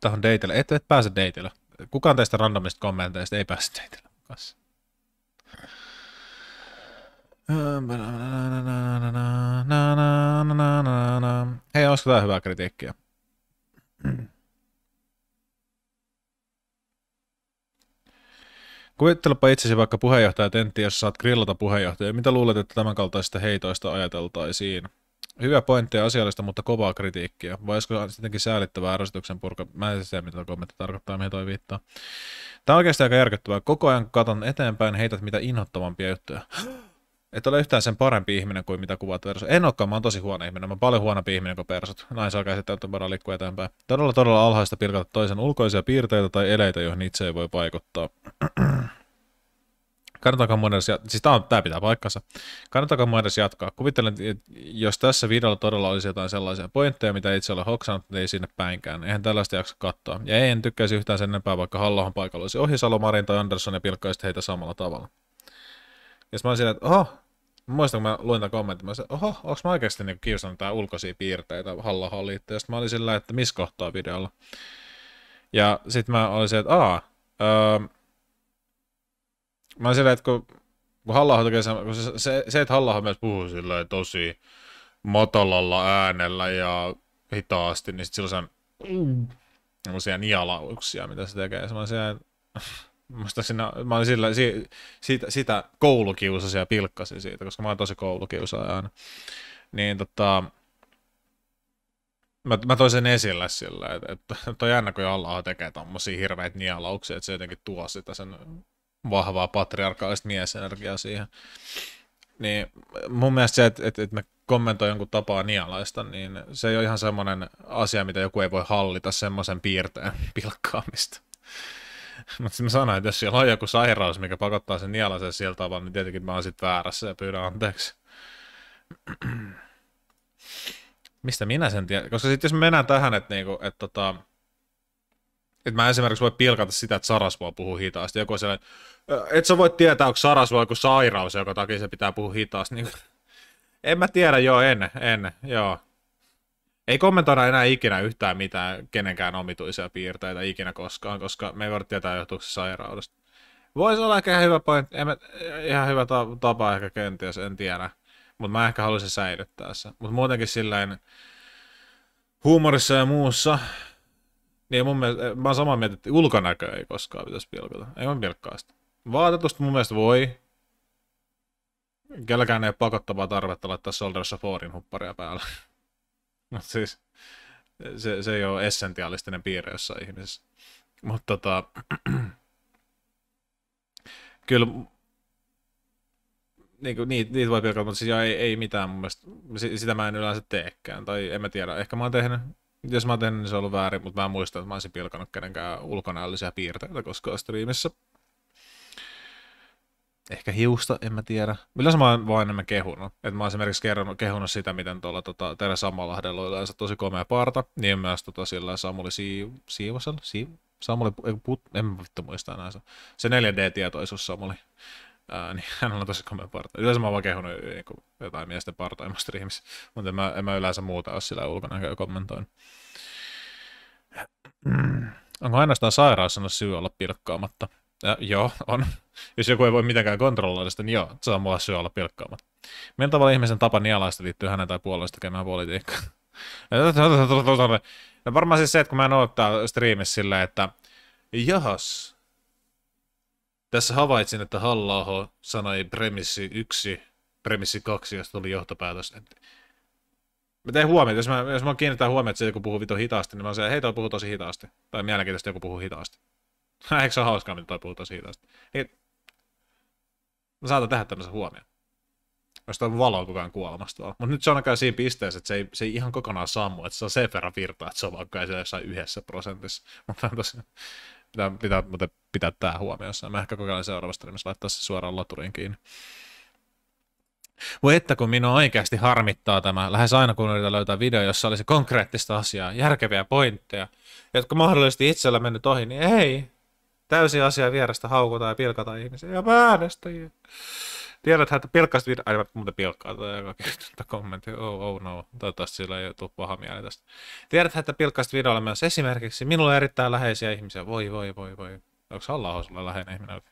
Tähän deitellä. Et, et pääse deitellä. Kukaan teistä randomista kommenteista ei pääse deitellä kanssa. Hei, olisiko tämä hyvää kritiikkiä? Kuvittelepa itsesi vaikka tentti, jos saat grillata puheenjohtaja. Mitä luulet, että tämän kaltaista heitoista ajateltaisiin? Hyvä pointti asiallista, mutta kovaa kritiikkiä. Vai olisiko sittenkin säälittävää ärsytyksen purka? Mä en siis tiedä, mitä kommentti tarkoittaa, mihin toi viittaa. Tämä on oikeastaan aika järkyttävää. Koko ajan kun katon eteenpäin, heität mitä inhottavampia juttuja. Et ole yhtään sen parempi ihminen kuin mitä kuvat persut. En olekaan, mä oon tosi huono ihminen. Mä oon paljon huonompi ihminen kuin persot. Näin saa käsittää voidaan liikkua eteenpäin. Todella todella alhaista pilkata toisen ulkoisia piirteitä tai eleitä, joihin itse ei voi vaikuttaa. Kannattaako mun edes jatkaa? Siis tää, on, tää pitää paikkansa. Kannattaako mun edes jatkaa? Kuvittelen, että jos tässä videolla todella olisi jotain sellaisia pointteja, mitä itse olen hoksannut, niin ei sinne päinkään. Eihän tällaista jaksa katsoa. Ja en tykkäisi yhtään sen enempää, vaikka Hallahan paikalla olisi Ohisalo, Marin tai Andersson ja pilkkaisi heitä samalla tavalla. Ja mä oon siellä, että oho, mä muistan, kun mä luin tämän kommentin, mä sanoin, oho, onko mä oikeasti niinku kiusannut tää ulkoisia piirteitä halla liittyen. Ja sitten mä olin sillä, että missä kohtaa videolla. Ja sitten mä olin siellä, että aa, öö, mä olin siellä, että kun, kun halla tekee se, se, se, että halla myös puhuu sillä tosi matalalla äänellä ja hitaasti, niin sitten sillä on mm. nialauksia, mitä se tekee. Ja mä olin siellä, että Musta siinä, mä olin sillä, si, siitä, sitä koulukiusasi ja pilkkasin siitä, koska mä oon tosi koulukiusaaja aina. Niin tota, mä, mä toin sen esille sillä, että, että on jännä, kun alla tekee tommosia hirveitä nialauksia, että se jotenkin tuo sitä sen vahvaa patriarkaalista miesenergiaa siihen. Niin mun mielestä se, että, että, että mä kommentoin jonkun tapaa nialaista, niin se ei ole ihan semmoinen asia, mitä joku ei voi hallita semmoisen piirteen pilkkaamista. Mutta mä sanoin, että jos siellä on joku sairaus, mikä pakottaa sen nielaseen sieltä tavalla, niin tietenkin mä oon sit väärässä ja pyydän anteeksi. Mistä minä sen tiedän? Koska sitten jos me mennään tähän, että niinku, et tota, et mä esimerkiksi voi pilkata sitä, että Sarasvoa puhuu hitaasti. Joku sellainen, että sä voi tietää, onko Sarasvoa joku sairaus, joka takia se pitää puhua hitaasti. Niin, en mä tiedä, joo, en, en, joo ei kommentoida enää ikinä yhtään mitään kenenkään omituisia piirteitä ikinä koskaan, koska me ei voida tietää johtuuko sairaudesta. Voisi olla ehkä hyvä point, en, ihan hyvä tapa ehkä kenties, en tiedä. Mutta mä ehkä haluaisin säilyttää se. Mutta muutenkin silleen huumorissa ja muussa, niin mun mielestä, eh, mä oon samaa mieltä, että ulkonäkö ei koskaan pitäisi pilkata. Ei mun pilkkaa sitä. Vaatetusta mun mielestä voi. Kelläkään ei ole pakottavaa tarvetta laittaa Soldier Saforin hupparia päällä. No siis, se, se ei ole essentiaalistinen piirre jossain ihmisessä. Mutta tota, kyllä niin kuin, niitä, niitä voi pilkata, mutta siis ei, ei mitään mun mielestä. Sitä mä en yleensä teekään, tai en mä tiedä. Ehkä mä oon tehnyt, jos mä oon tehnyt, niin se on ollut väärin, mutta mä muistan, että mä olisin pilkannut kenenkään ulkonäöllisiä piirteitä koskaan striimissä ehkä hiusta, en mä tiedä. Millä mä oon vaan enemmän kehunut. Et mä oon esimerkiksi kerron, kehunut sitä, miten tuolla tota, Tere Samalahdella on yleensä tosi komea parta, niin myös tota, sillä Samuli Siiv- Siivosella, Siiv- Samuli, put, en vittu muista enää se. Se 4D-tietoisuus Samuli. Ää, niin hän on tosi komea parta. Yleensä mä oon vaan kehunut niin kuin, jotain miesten partoja mun striimissä, mutta en mä, en mä yleensä muuta ole sillä ulkonäköä kommentoin. Mm. Onko ainoastaan sairaus sanoa syy olla pilkkaamatta? Äh, joo, on. Jos joku ei voi mitenkään kontrolloida sitä, niin joo, se on mulle syy olla pilkkaamat. Millä tavalla ihmisen tapa nielaista liittyy hänen tai puolueesta tekemään politiikkaan? no varmaan siis se, että kun mä en ole täällä striimissä silleen, että jahas, tässä havaitsin, että halla sanoi premissi 1, premissi 2, josta tuli johtopäätös. Mä teen huomioon, jos mä, jos mä kiinnitän huomioon, että se joku puhuu vito hitaasti, niin mä oon että hei, toi puhuu tosi hitaasti. Tai mielenkiintoista, joku puhuu hitaasti. Eikö se ole hauskaa, mitä toi puhutaan siitä? Niin, mä saatan tehdä tämmöisen huomioon. Jos on koko ajan kuolemassa tuolla. Mutta nyt se on aika siinä pisteessä, että se ei, se ei ihan kokonaan sammu. Että se on sen verran virtaa, että se on vaikka jossain yhdessä prosentissa. Mutta tosiaan pitää, pitää, mutta pitää tää huomioon. Mä ehkä kokeillaan seuraavasta streamissa laittaa se suoraan laturiin kiinni. Voi että kun minua oikeasti harmittaa tämä, lähes aina kun yritän löytää video, jossa olisi konkreettista asiaa, järkeviä pointteja, jotka mahdollisesti itsellä mennyt ohi, niin ei, Täysin asia vierestä haukutaan ja pilkataan ihmisiä ja äänestäjiä. Tiedäthän, että pilkkaista video... Aina muuten pilkkaa tai joka kommentti. Oh, oh no. Toivottavasti sillä ei tule paha mieli tästä. Tiedäthän, että pilkkaista videolla myös esimerkiksi minulle on erittäin läheisiä ihmisiä. Voi, voi, voi, voi. Onko halla sulla läheinen ihminen?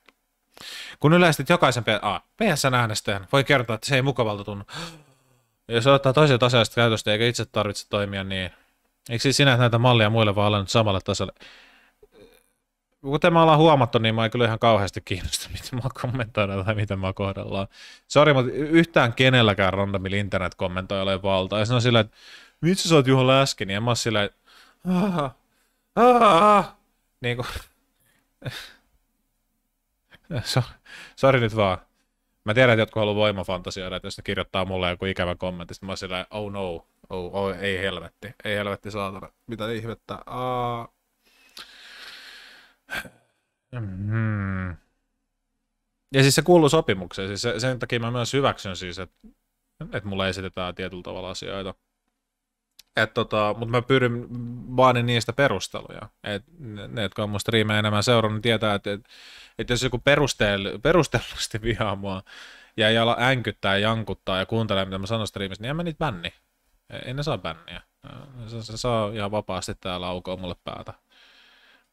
Kun yleistit jokaisen ah, PSN äänestäjän voi kertoa, että se ei mukavalta tunnu. Jos ottaa toisia asiasta käytöstä eikä itse tarvitse toimia niin, eikö siis sinä näitä mallia muille vaan alennut samalle tasolle? kuten me ollaan huomattu, niin mä en kyllä ihan kauheasti kiinnosta, miten mä kommentoidaan tai miten mä kohdellaan. Sori, mutta yhtään kenelläkään randomilla internet kommentoi ole valtaa. Ja se on sillä, että miksi sä oot Juho Läski, niin en mä oon sillä, että niin kuin, sori nyt vaan. Mä tiedän, että jotkut haluaa voimafantasioida, että jos ne kirjoittaa mulle joku ikävä kommentti, niin mä oon sillä, oh no, oh, oh, ei helvetti, ei helvetti saatana, mitä ihmettä, aah. Mm. Ja siis se kuuluu sopimukseen. Siis sen takia mä myös hyväksyn siis, että, että mulle esitetään tietyllä tavalla asioita. tota, mutta mä pyrin vaan niistä perusteluja. Et ne, jotka on mun striimejä enemmän seurannut, niin tietää, että et, et jos joku perustel, perustellusti vihaa mua ja ei ala änkyttää, jankuttaa ja kuuntelee, mitä mä sanon striimissä, niin en mä niitä bänni. Ei ne saa bänniä. Se, se saa ihan vapaasti täällä aukoa mulle päätä.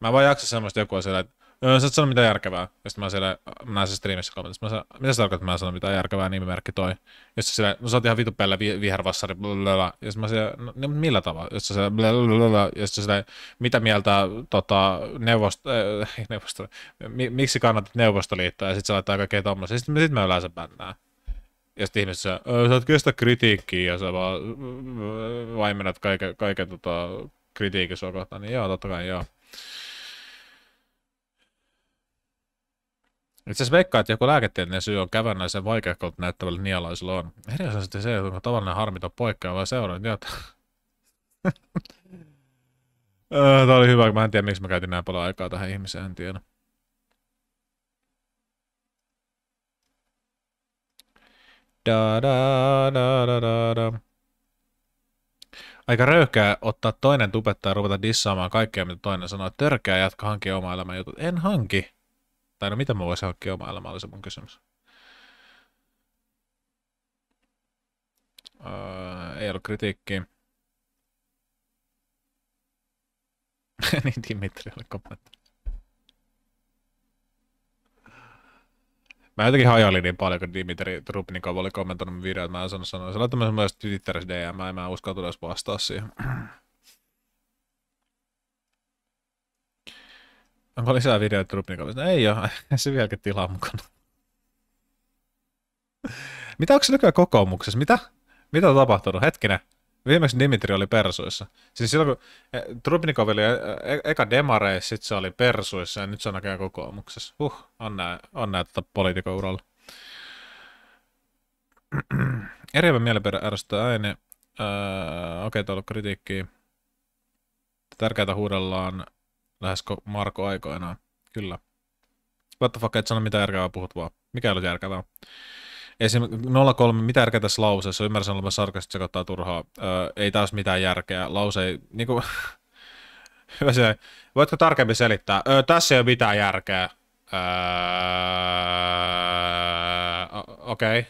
Mä vaan jaksa semmoista joku on siellä, että öö, sä et sano mitään järkevää. Ja sitten mä siellä, mä näen sen streamissä kommentissa, mä sanon, mitä sä tarkoitat, että mä sanon mitään järkevää, nimimerkki toi. Ja sitten siellä, no sä oot ihan vitu pelle vi- vihervassari, blablabla. Ja sitten mä siellä, no niin, millä tavalla? Ja sitten siellä, blablabla. Ja sitten siellä, mitä mieltä tota, neuvosto, äh, öö, neuvosto, mi- miksi kannatat Neuvostoliittoa? Ja sitten sä laittaa kaikkea tommoista. Ja sitten sit mä yleensä bännään. Ja sitten ihmiset öö, sä oot kestä kritiikkiä ja sä vaan vaimennat kaiken, kaiken tota, kritiikin sua kohtaan. Niin joo, totta kai joo. Itse asiassa veikkaa, että joku lääketieteellinen syy on kävennäisen vaikeakolta näyttävällä nialaisilla on. Eri asia sitten se, että tavallinen harmiton poikkeava seura, niin jota... Tämä oli hyvä, mä en tiedä miksi mä käytin näin paljon aikaa tähän ihmiseen, en tiedä. Da, da, da, da, da, da. Aika röyhkää ottaa toinen tubettaja ja ruveta dissaamaan kaikkea, mitä toinen sanoo. Törkeä jatka hankia oma elämän jutut. En hanki. Tai no mitä mä voisin hankkia omaa elämää, oli se mun kysymys. Öö, ei ollut kritiikki. niin Dimitri oli kommentti. Mä jotenkin hajailin niin paljon, kun Dimitri Trubnikov oli kommentoinut videoita, mä en sanonut sanoa. Se laittoi myös Twitterissä DM, mä en uskaltu edes vastaa siihen. Onko lisää videoita No, Ei ole, se vieläkin tilaa mukana. Mitä onko se nykyään kokoomuksessa? Mitä? Mitä on tapahtunut? Hetkinen. Viimeksi Dimitri oli persuissa. Siis silloin kun e, Trubnikov oli e-, e eka demare, sitten se oli persuissa ja nyt se on näköjään kokoomuksessa. Huh, on näin, on näin tota poliitikon uralla. Eriävä mielipide ärsyttää aine. Öö, Okei, okay, kritiikkiä. Tärkeää huudellaan Läheskö Marko aikoinaan? Kyllä. What the fuck, et sano mitä järkevää puhut vaan. Mikä oli järkevää? Esim. 03, mitä järkeä tässä lauseessa? Ymmärsin olevan sarkasti sekoittaa turhaa. Öö, ei taas mitään järkeä. Lause ei, niin Hyvä se. Voitko tarkemmin selittää? Öö, tässä ei ole mitään järkeä. Öö, Okei.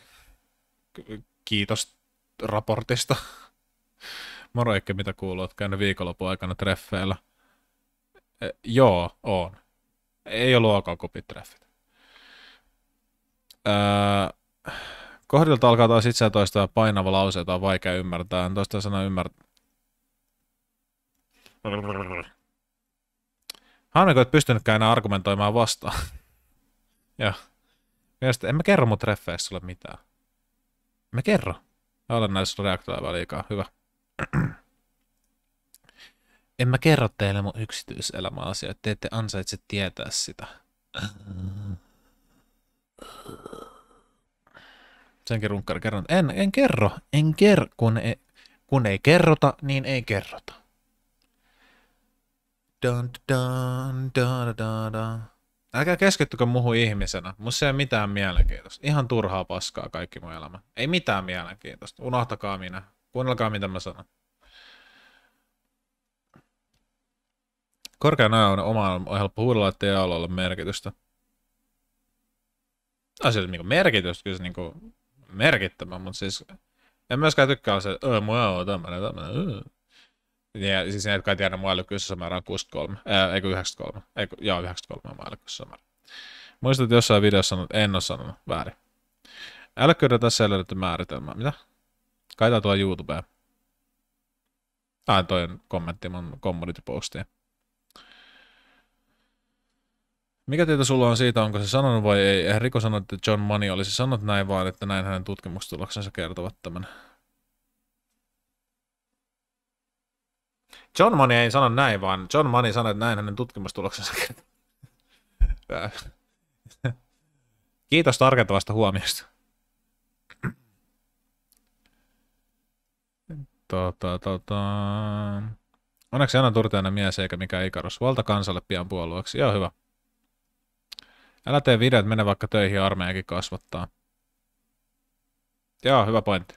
Okay. Kiitos raportista. Moro Eikki, mitä kuuluu? Oot käynyt viikonlopun aikana treffeillä. Eh, joo, on. Ei ollut alkaa kopitreffit. Öö, kohdilta alkaa taas itseä toistaa painava lause, jota on vaikea ymmärtää. En toista sana ymmärtää. Hanneko et pystynytkään enää argumentoimaan vastaan. Joo. Mielestäni en mä kerro mun treffeissä sulle mitään. Mä kerro. Mä olen näissä reaktoilla liikaa. Hyvä. en mä kerro teille mun yksityiselämäasioita, te ette ansaitse tietää sitä. Senkin runkkari kerron. En, en kerro, en kerro, kun, e, kun ei kerrota, niin ei kerrota. Dun, dun, dun, dun, dun. Älkää keskittykö muuhun ihmisenä. Musta ei ole mitään mielenkiintoista. Ihan turhaa paskaa kaikki mun elämä. Ei mitään mielenkiintoista. Unohtakaa minä. Kuunnelkaa mitä mä sanon. Korkean ajan omaan on helppo huudella että ei ole merkitystä. No siis niinku merkitystä kyllä se niinku merkittävä, mutta siis en myöskään tykkää olla se, että öö, mua on tämmönen, tämmönen, öö. Ja siis ne, jotka ei tiedä, mua määrä on 63, ää, eikö 93, eikö, joo 93 mua määrä. Muistat, että jossain videossa sanonut, en ole sanonut, väärin. Älkkyydellä tässä ei määritelmää, mitä? Kaitaa tuo YouTubeen. Ah, toi kommentti mun community postiin. Mikä tieto sulla on siitä, onko se sanonut vai ei? Eihän Riko sanoi, että John Money olisi sanonut näin, vaan että näin hänen tutkimustuloksensa kertovat tämän. John Money ei sano näin, vaan John Money sanoi, että näin hänen tutkimustuloksensa kertovat. Kiitos tarkentavasta huomiosta. Tota, tota. Onneksi aina turteinen mies eikä mikä Ikarus. Valta kansalle pian puolueeksi. Joo, hyvä. Älä tee videot, mene vaikka töihin armeijakin kasvattaa. Joo, hyvä pointti.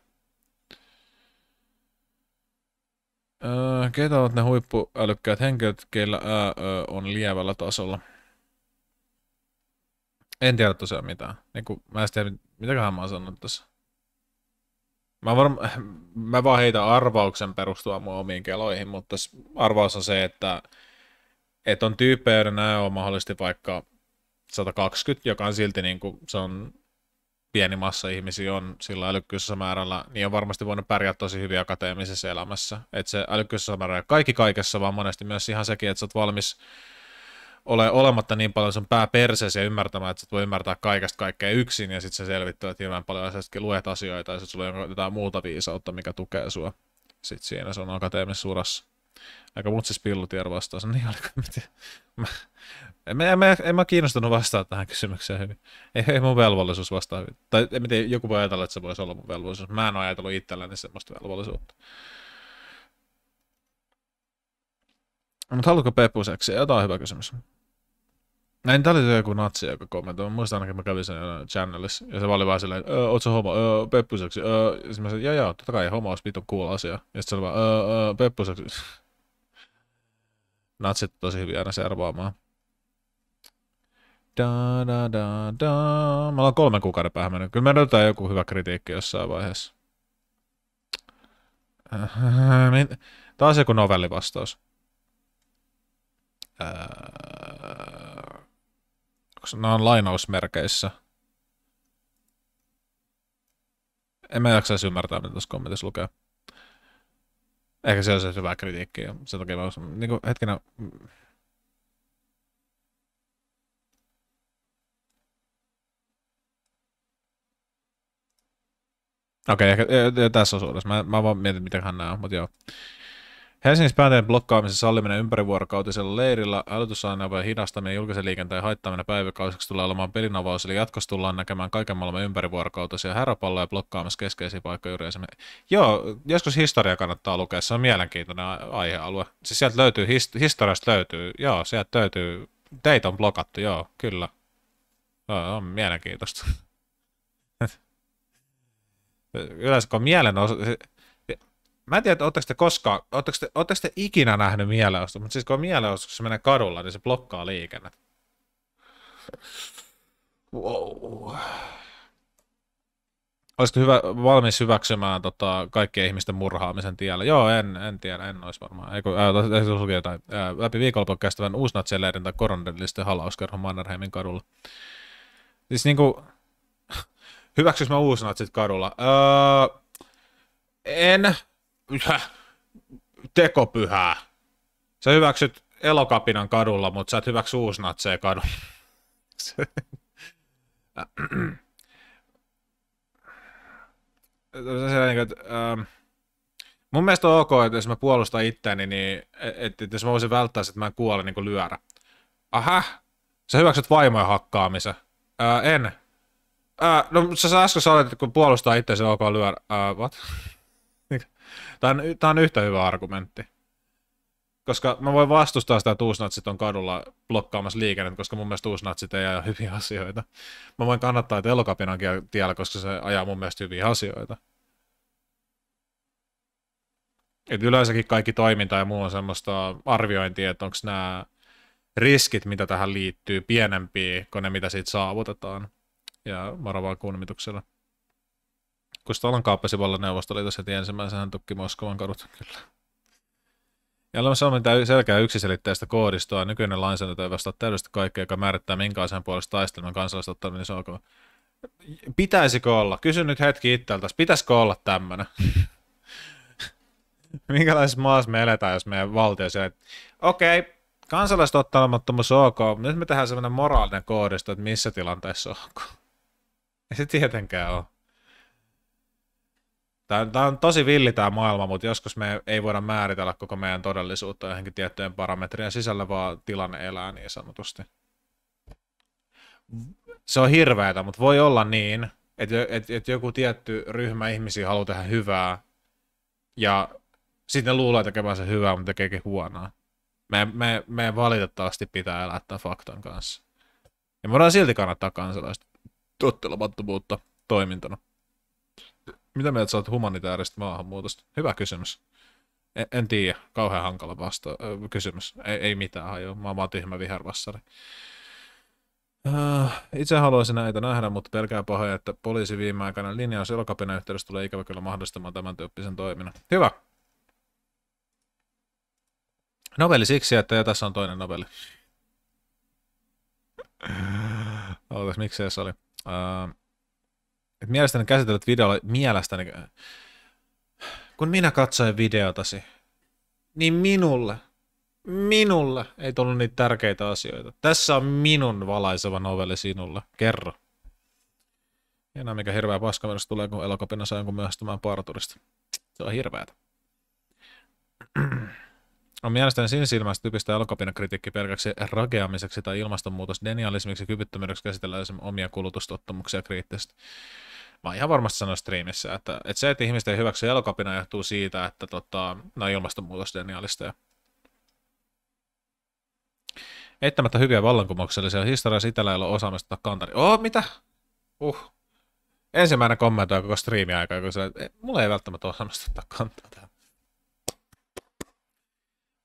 Öö, ketä ovat ne huippuälykkäät henkilöt, keillä ö, on lievällä tasolla? En tiedä tosiaan mitään. Niin kun, mä en tiedä, mitäköhän mä oon sanonut tässä. Mä, varma, mä vaan heitä arvauksen perustua mun omiin keloihin, mutta arvaus on se, että, että on tyyppejä, joiden on mahdollisesti vaikka 120, joka on silti niin kuin, se on pieni massa ihmisiä on sillä älykkyydessä määrällä, niin on varmasti voinut pärjää tosi hyvin akateemisessa elämässä. Että se älykkyydessä määrä kaikki kaikessa, vaan monesti myös ihan sekin, että sä oot valmis ole olematta niin paljon sun pää perseesi ja ymmärtämään, että sä voi ymmärtää kaikesta kaikkea yksin ja sitten sä selvittää hirveän paljon asioista, luet asioita ja sitten sulla on jotain muuta viisautta, mikä tukee sua. Sitten siinä se on akateemisessa urassa. Aika mutsis pillutier vastaus, niin oliko, En mä, en, mä, en mä kiinnostunut vastaa tähän kysymykseen hyvin. Ei, ei mun velvollisuus vastaa hyvin. Tai en tiedä, joku voi ajatella, että se voisi olla mun velvollisuus. Mä en ole ajatellut itselläni semmoista velvollisuutta. Mutta haluatko peppuseksi? Jotain hyvä kysymys. Näin, tää oli joku natsi, joka kommentoi. Mä muistan ainakin, mä kävin sen äh, channelissa. Ja se oli vaan silleen, öö, oot sä homo? Öö, seksi? Öö. Ja mä sanoin, joo joo, totta kai olisi vittu cool asia. Ja sitten se oli vaan, öö, öö, Natsit tosi hyvin aina servaamaan. Da, da, da, da. Mä ollaan kolmen kuukauden päähän mennyt. Kyllä me löytää joku hyvä kritiikki jossain vaiheessa. Äh, Taas joku novellivastaus. Öö, äh, nämä on lainausmerkeissä. En mä jaksa ymmärtää, mitä tässä kommentissa lukee. Ehkä se on se hyvä kritiikki. Sen takia mä oon, niin kuin, hetkinen, Okei, okay, e, e, tässä osuudessa. Mä, mä vaan mietin, mitä hän nämä mutta joo. Helsingissä päänteiden blokkaamisen salliminen ympärivuorokautisella leirillä, älytysaineen hidastaminen, julkisen liikenteen haittaminen päiväkausiksi tulee olemaan pelinavaus, eli jatkossa tullaan näkemään kaiken maailman ympärivuorokautisia häräpalloja blokkaamassa keskeisiä paikkoja juuri esimerkiksi. Joo, joskus historia kannattaa lukea, se on mielenkiintoinen aihealue. Siis sieltä löytyy, his, historiasta löytyy, joo, sieltä löytyy, teitä on blokattu, joo, kyllä. No, on mielenkiintoista. yleensä kun mielenosoitus, Mä en tiedä, oletteko te koskaan, ootteko te, ootteko te ikinä nähnyt mielenosoituksen, mutta siis kun on se menee kadulla, niin se blokkaa liikenne. Wow. Olisiko hyvä, valmis hyväksymään tota, kaikkien ihmisten murhaamisen tiellä? Joo, en, en tiedä, en olisi varmaan. Eikö, ää, ei lukee jotain. Ää, läpi viikonlopun kestävän uusnatsien leirin tai koronadellisten halauskerhon Mannerheimin kadulla. Siis niinku, Hyväksyis mä uusanat sit kadulla? Öö, en. Tekopyhää. Sä hyväksyt elokapinan kadulla, mutta sä et hyväksy uusnatseja kadulla. niin kuin, ähm, mun mielestä on ok, että jos mä puolustan itteeni, niin että et, jos mä voisin välttää, että mä en kuole niin lyörä. Aha, sä hyväksyt vaimojen hakkaamisen. Ää, öö, en. Äh, no sä, sä äsken sanoit, että kun puolustaa se ok lyödä. Äh, what? Tämä on, tämä on yhtä hyvä argumentti. Koska mä voin vastustaa sitä, että uusnatsit on kadulla blokkaamassa liikennettä, koska mun mielestä uusnatsit ei aja hyviä asioita. Mä voin kannattaa, että elokapinankin tiellä, koska se ajaa mun mielestä hyviä asioita. Et yleensäkin kaikki toiminta ja muu on semmoista arviointia, että onko nämä riskit, mitä tähän liittyy, pienempiä kuin ne, mitä siitä saavutetaan ja varovaa kunnioituksella. Kostolan kaappasi vallan Neuvostoliitossa heti ensimmäisenä hän tukki Moskovan kadut, kyllä. Jälleen Suomen selkeää yksiselitteistä koodistoa. Nykyinen lainsäädäntö ei vastaa täydellisesti kaikkea, joka määrittää minkälaisen puolesta taistelman kansallista ottaminen niin Pitäisikö olla? Kysyn nyt hetki itseltäsi. Pitäisikö olla tämmöinen? Minkälaisessa maassa me eletään, jos meidän valtio siellä, okei, okay, kansalaiset ottelemattomuus ok, nyt me tehdään semmoinen moraalinen koodisto, että missä tilanteessa ok. Ei se tietenkään ole. Tämä on, tämä on tosi villi tämä maailma, mutta joskus me ei voida määritellä koko meidän todellisuutta johonkin tiettyjen parametrien sisällä, vaan tilanne elää niin sanotusti. Se on hirveätä, mutta voi olla niin, että, että, että joku tietty ryhmä ihmisiä haluaa tehdä hyvää, ja sitten ne luulee tekevänsä hyvää, mutta tekeekin huonoa. Me, me, me valitettavasti pitää elää tämän faktan kanssa. Ja me voidaan silti kannattaa kansalaista tottelemattomuutta toimintana. Mitä mieltä sä oot humanitaarista maahanmuutosta? Hyvä kysymys. En, en tiedä, kauhean hankala vasta äh, kysymys. Ei, ei mitään hajoa, mä oon vaan tyhmä vihervassari. Äh, itse haluaisin näitä nähdä, mutta pelkää pahoja, että poliisi viime aikana linjaus elokapina yhteydessä tulee ikävä kyllä mahdollistamaan tämän tyyppisen toiminnan. Hyvä. Novelli siksi, että ja tässä on toinen novelli. Ootas, miksi se oli? äh, että mielestäni käsitellyt videolla mielestäni, kun minä katsoin videotasi, niin minulle, minulle ei tullut niitä tärkeitä asioita. Tässä on minun valaiseva novelli sinulle. Kerro. Ja nämä mikä hirveä myös tulee, kun elokapina saa jonkun myöhästymään parturista. Se on hirveätä. No mielestäni sinisilmäistä typistä elokuvan kritiikki pelkäksi rakeamiseksi tai ilmastonmuutos denialismiksi kyvyttömyydeksi käsitellä omia kulutustottumuksia kriittisesti. Mä ihan varmasti sanoin striimissä, että, että se, että ihmiset ei hyväksy elokapina johtuu siitä, että tota, ilmastonmuutos ilmastonmuutosdenialisteja. Eittämättä hyviä vallankumouksellisia historiassa itsellä ei ole osaamista kantari. Oh, mitä? Uh. Ensimmäinen kommentoi koko striimiaikaa, kun se, mulla ei välttämättä osaamista ottaa kantaa tähän.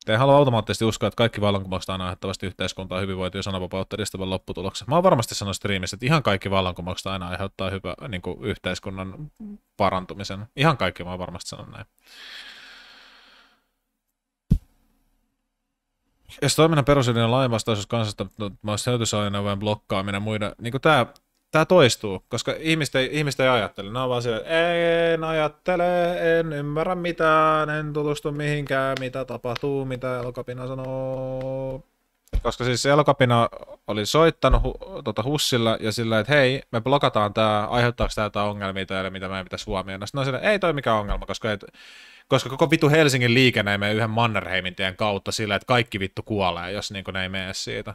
Te ei halua automaattisesti uskoa, että kaikki vallankumoukset on aiheuttavasti yhteiskuntaa hyvinvointia ja sananvapautta edistävän lopputuloksen. Mä oon varmasti sanonut striimissä, että ihan kaikki vallankumoukset aina aiheuttaa hyvä, niin kuin yhteiskunnan parantumisen. Ihan kaikki mä oon varmasti sanonut näin. Jos toiminnan perusydin on lainvastaisuus kansasta, myös hälytysajoneuvojen blokkaaminen ja muiden, niin kuin tämä tämä toistuu, koska ihmiset ei, ihmiset ei ajattele. Ne on vaan siellä, en ajattele, en ymmärrä mitään, en tutustu mihinkään, mitä tapahtuu, mitä elokapina sanoo. Koska siis elokapina oli soittanut hu, tota Hussilla ja sillä, että hei, me blokataan tämä, aiheuttaako tämä jotain ongelmia teille, mitä meidän pitäisi huomioida. Sitten on siellä, ei toi mikään ongelma, koska, et, koska koko vitu Helsingin liikenne ei mene yhden Mannerheimin tien kautta sillä, että kaikki vittu kuolee, jos niin ne ei mene siitä.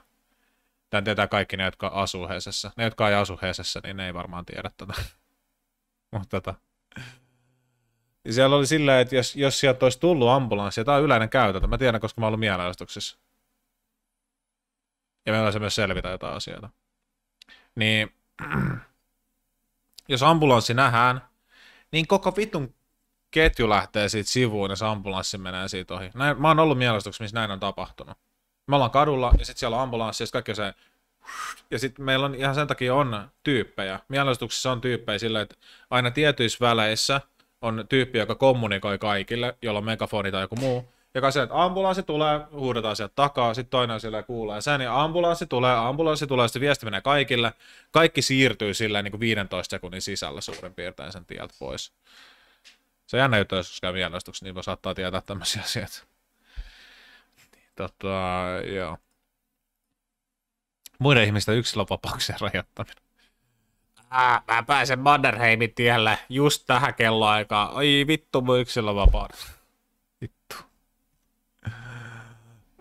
Tän tietää kaikki ne, jotka asuu Heesessä. Ne, jotka ei asu Heesessä, niin ne ei varmaan tiedä tätä. Mutta tota. Siellä oli sillä, että jos, jos sieltä olisi tullut ambulanssi, ja tämä on yleinen käytäntö, mä tiedän, koska mä oon ollut Ja meillä on se myös selvitä jotain asioita. Niin, jos ambulanssi nähään, niin koko vitun ketju lähtee siitä sivuun ja se ambulanssi menee siitä ohi. Näin, mä oon ollut mielestäksi, missä näin on tapahtunut me ollaan kadulla ja sitten siellä on ambulanssi ja kaikki se. Ja sitten meillä on ihan sen takia on tyyppejä. Mielestuksessa on tyyppejä sillä, että aina tietyissä väleissä on tyyppi, joka kommunikoi kaikille, jolla on megafoni tai joku muu. Joka se, että ambulanssi tulee, huudetaan sieltä takaa, sitten toinen siellä kuulee sen, ja ambulanssi tulee, ambulanssi tulee, sitten viesti menee kaikille. Kaikki siirtyy sillä niin kuin 15 sekunnin sisällä suurin piirtein sen tieltä pois. Se on jännä juttu, jos käy mielenostuksessa, niin saattaa tietää tämmöisiä asioita. Tota, joo. Muiden ihmisten yksilövapauksien rajoittaminen. mä pääsen Mannerheimin tielle just tähän kelloaikaan. Ai vittu mun yksilövapaus. Vittu.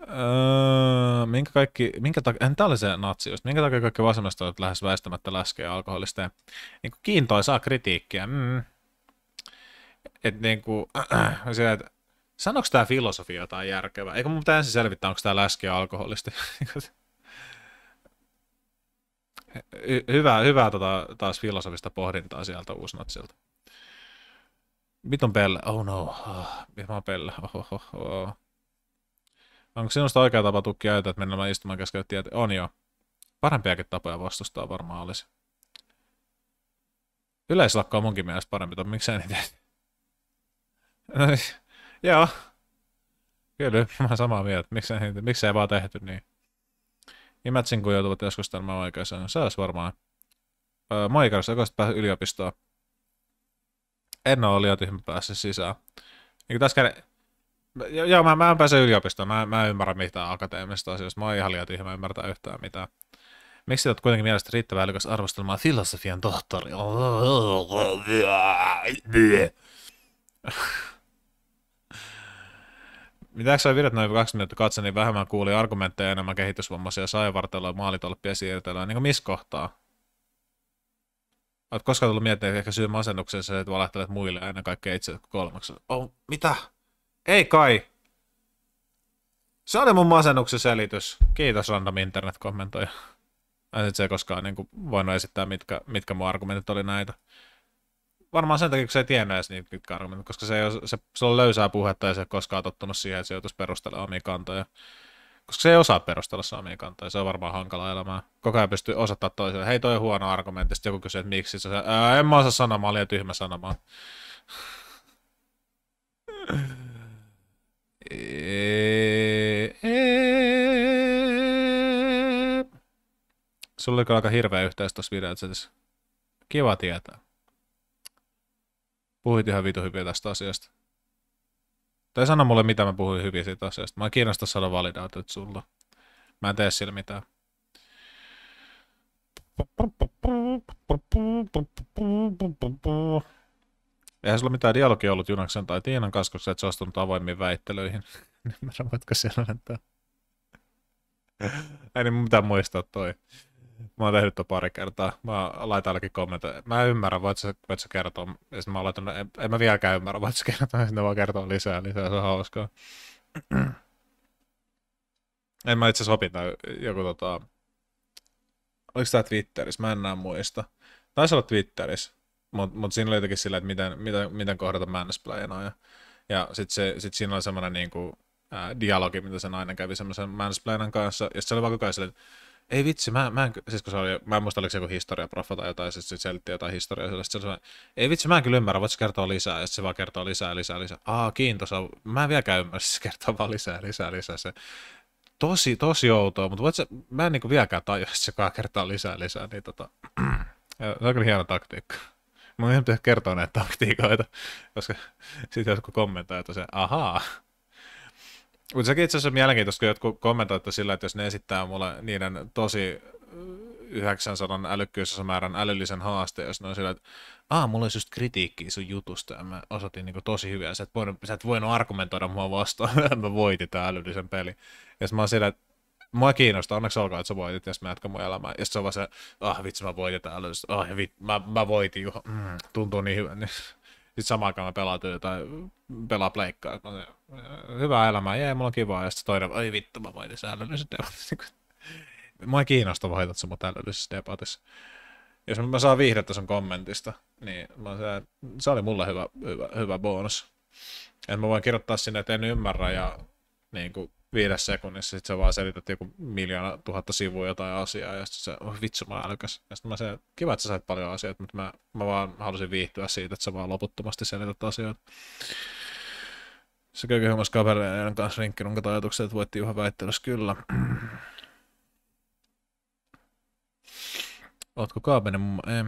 Öö, minkä kaikki, minkä tak- en oli se natsi just, minkä takia kaikki vasemmistot lähes väistämättä läskee alkoholista niin kiintoisaa kritiikkiä. Mm. Et niin kuin, äh, äh, sillä, että Sanoiko tämä filosofia jotain järkevää? Eikö mun pitää ensin selvittää, onko tämä läskiä alkoholisti? Hy- hyvää, hyvää tota, taas filosofista pohdintaa sieltä uusnatsilta. Mit on pelle? Oh no. Ah, mä oon pelle. Oh, oh, oh, oh. Onko sinusta oikea tapa tukki ajata, että mennään istumaan keskellä tietä? On jo. Parempiakin tapoja vastustaa varmaan olisi. Yleislakko on munkin mielestä parempi, mutta miksei niitä? No, Joo. Kyllä, mä oon samaa mieltä. Miksei, miksei vaan tehty niin? Imätsin, kun joutuvat joskus tämän oikeastaan. Niin se olisi varmaan. Öö, Maikarissa sitten pääsi yliopistoon. En ole liian tyhmä päässä sisään. Niin tässä käy... Joo, mä, mä en pääse yliopistoon. Mä, mä en ymmärrä mitään akateemisista asioista. Mä oon ihan liian tyhmä ymmärtää yhtään mitään. Miksi olet kuitenkin mielestä riittävän älykäs arvostelmaa filosofian tohtori? Mitä sä vedät noin kaksi minuuttia katse, niin vähemmän kuuli argumentteja enemmän kehitysvammaisia ja maalitolppia siirtelyä, niin kuin missä kohtaa? Olet koskaan tullut miettiä, että ehkä syy masennukseen että valehtelet muille ja ennen kaikkea itse kolmaksi. Oh, mitä? Ei kai! Se oli mun masennuksen selitys. Kiitos random internet-kommentoja. En sit se koskaan niin kuin, voinut esittää, mitkä, mitkä mun argumentit oli näitä varmaan sen takia, kun se ei tiennyt edes niitä, mitkä argumentteja, koska se, ei ole, se, se on löysää puhetta ja se ei koskaan tottunut siihen, että se joutuisi perustelemaan omia kantoja. Koska se ei osaa perustella se omia kantoja, se on varmaan hankala elämää. Koko ajan pystyy osoittaa toiselle, hei toi on huono argumentti, sitten joku kysyy, että miksi, se en mä osaa sanomaan, liian tyhmä sanomaan. Sulla oli aika hirveä yhteys tuossa videossa. Kiva tietää puhuit ihan vitu hyviä tästä asiasta. Tai sano mulle, mitä mä puhuin hyviä siitä asiasta. Mä kiinnostaa saada validaatiot sulla. Mä en tee sillä mitään. Eihän sulla mitään dialogia ollut Junaksen tai Tiinan kanssa, kun sä et suostunut avoimiin väittelyihin. Ymmärrän, voitko selventää? Ei niin mitään muistaa toi mä oon tehnyt pari kertaa. Mä laitan ainakin kommentteja. Mä ymmärrän, voit sä, voit sä kertoa. Ja sitten mä oon laitan, en, en, mä vieläkään ymmärrä, voit sä kertoa. Sitten vaan kertoo lisää, lisää, se on hauskaa. en mä itse asiassa opin tämän, joku tota... Oliko tää Twitterissä? Mä en enää muista. Taisi olla Twitterissä. Mutta mut siinä oli jotenkin sillä, että miten, miten, miten kohdata mansplainaa. Ja, ja sitten sit siinä oli semmoinen niinku, ää, dialogi, mitä se nainen kävi semmoisen mansplainan kanssa. Ja se oli vaikka kai sille, että ei vitsi, mä, mä en, siis kun se oli, mä en muista oliko se joku historiaproffa tai jotain, siis se selitti jotain historiaa, se se, ei vitsi, mä en kyllä ymmärrä, voitko kertoa lisää, ja se vaan kertoo lisää, lisää, lisää. Aa, kiintos, mä en vieläkään ymmärrä, siis kertoo vaan lisää, lisää, lisää se. Tosi, tosi outoa, mutta voitko, mä en niinku vieläkään tajua, että se vaan kertoo lisää, lisää, niin tota, se on kyllä hieno taktiikka. Mä en pitäisi kertoa näitä taktiikoita, koska sitten jotkut kommentoi, että se, ahaa, mutta sekin itse asiassa mielenkiintoista, kun jotkut kommentoivat sillä, että jos ne esittää mulle niiden tosi 900 äh, määrän älyllisen haasteen, jos ne on sillä, että aah, mulla olisi just kritiikkiä sun jutusta, ja mä osoitin niin tosi hyviä, sä et, voinut, sä et voinut argumentoida mua vastaan, mä voitin tämän älyllisen peli. Ja mä oon sillä, että mua kiinnostaa, onneksi olkaa, että sä voitit, jos mä jatkan mun elämää. Ja se on vaan se, ah vitsi, mä voitin tämän älyllisen, ah vit, mä, mä voitin, juh. mm, tuntuu niin hyvä. Niin sitten samaan aikaan mä pelaan jotain, pelaa pleikkaa. No, hyvää elämää, jee, mulla on kivaa. Ja sitten toinen, ei vittu, mä voin lisää älyllisessä debatissa. Niin mä en kiinnosta vaihdat sun mut älyllisessä debatissa. Jos mä saan viihdettä sun kommentista, niin mä se, se oli mulle hyvä, hyvä, hyvä bonus. Et mä voin kirjoittaa sinne, että en ymmärrä ja niin kuin, viides sekunnissa sit sä vaan selität joku miljoona tuhatta sivua jotain asiaa, ja sitten se, oh vitsi, mä älykäs. Ja sitten mä se, kiva, että sä sait paljon asioita, mutta mä, mä vaan halusin viihtyä siitä, että sä vaan loputtomasti selität asioita. Se kyllä hommas kavereiden kanssa rinkkinunkat ajatukset, että voitti Juha väittelyssä, kyllä. Ootko kaapinen? Ei.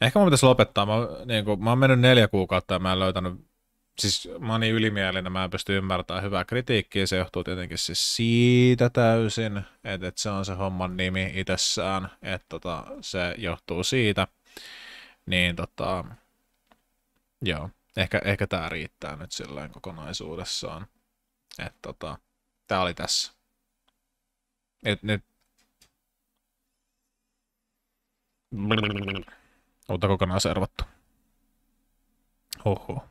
Ehkä mun pitäisi lopettaa. Mä, niin kun, mä oon mennyt neljä kuukautta ja mä en löytänyt, siis mä oon niin ylimielinen, mä en pysty ymmärtämään hyvää kritiikkiä. Se johtuu tietenkin siis siitä täysin, että, että se on se homman nimi itsessään, että tota, se johtuu siitä. Niin tota, joo, ehkä, ehkä tää riittää nyt silleen kokonaisuudessaan. Että tota, tää oli tässä. Et nyt... Ota kokonaan servattu. Oho.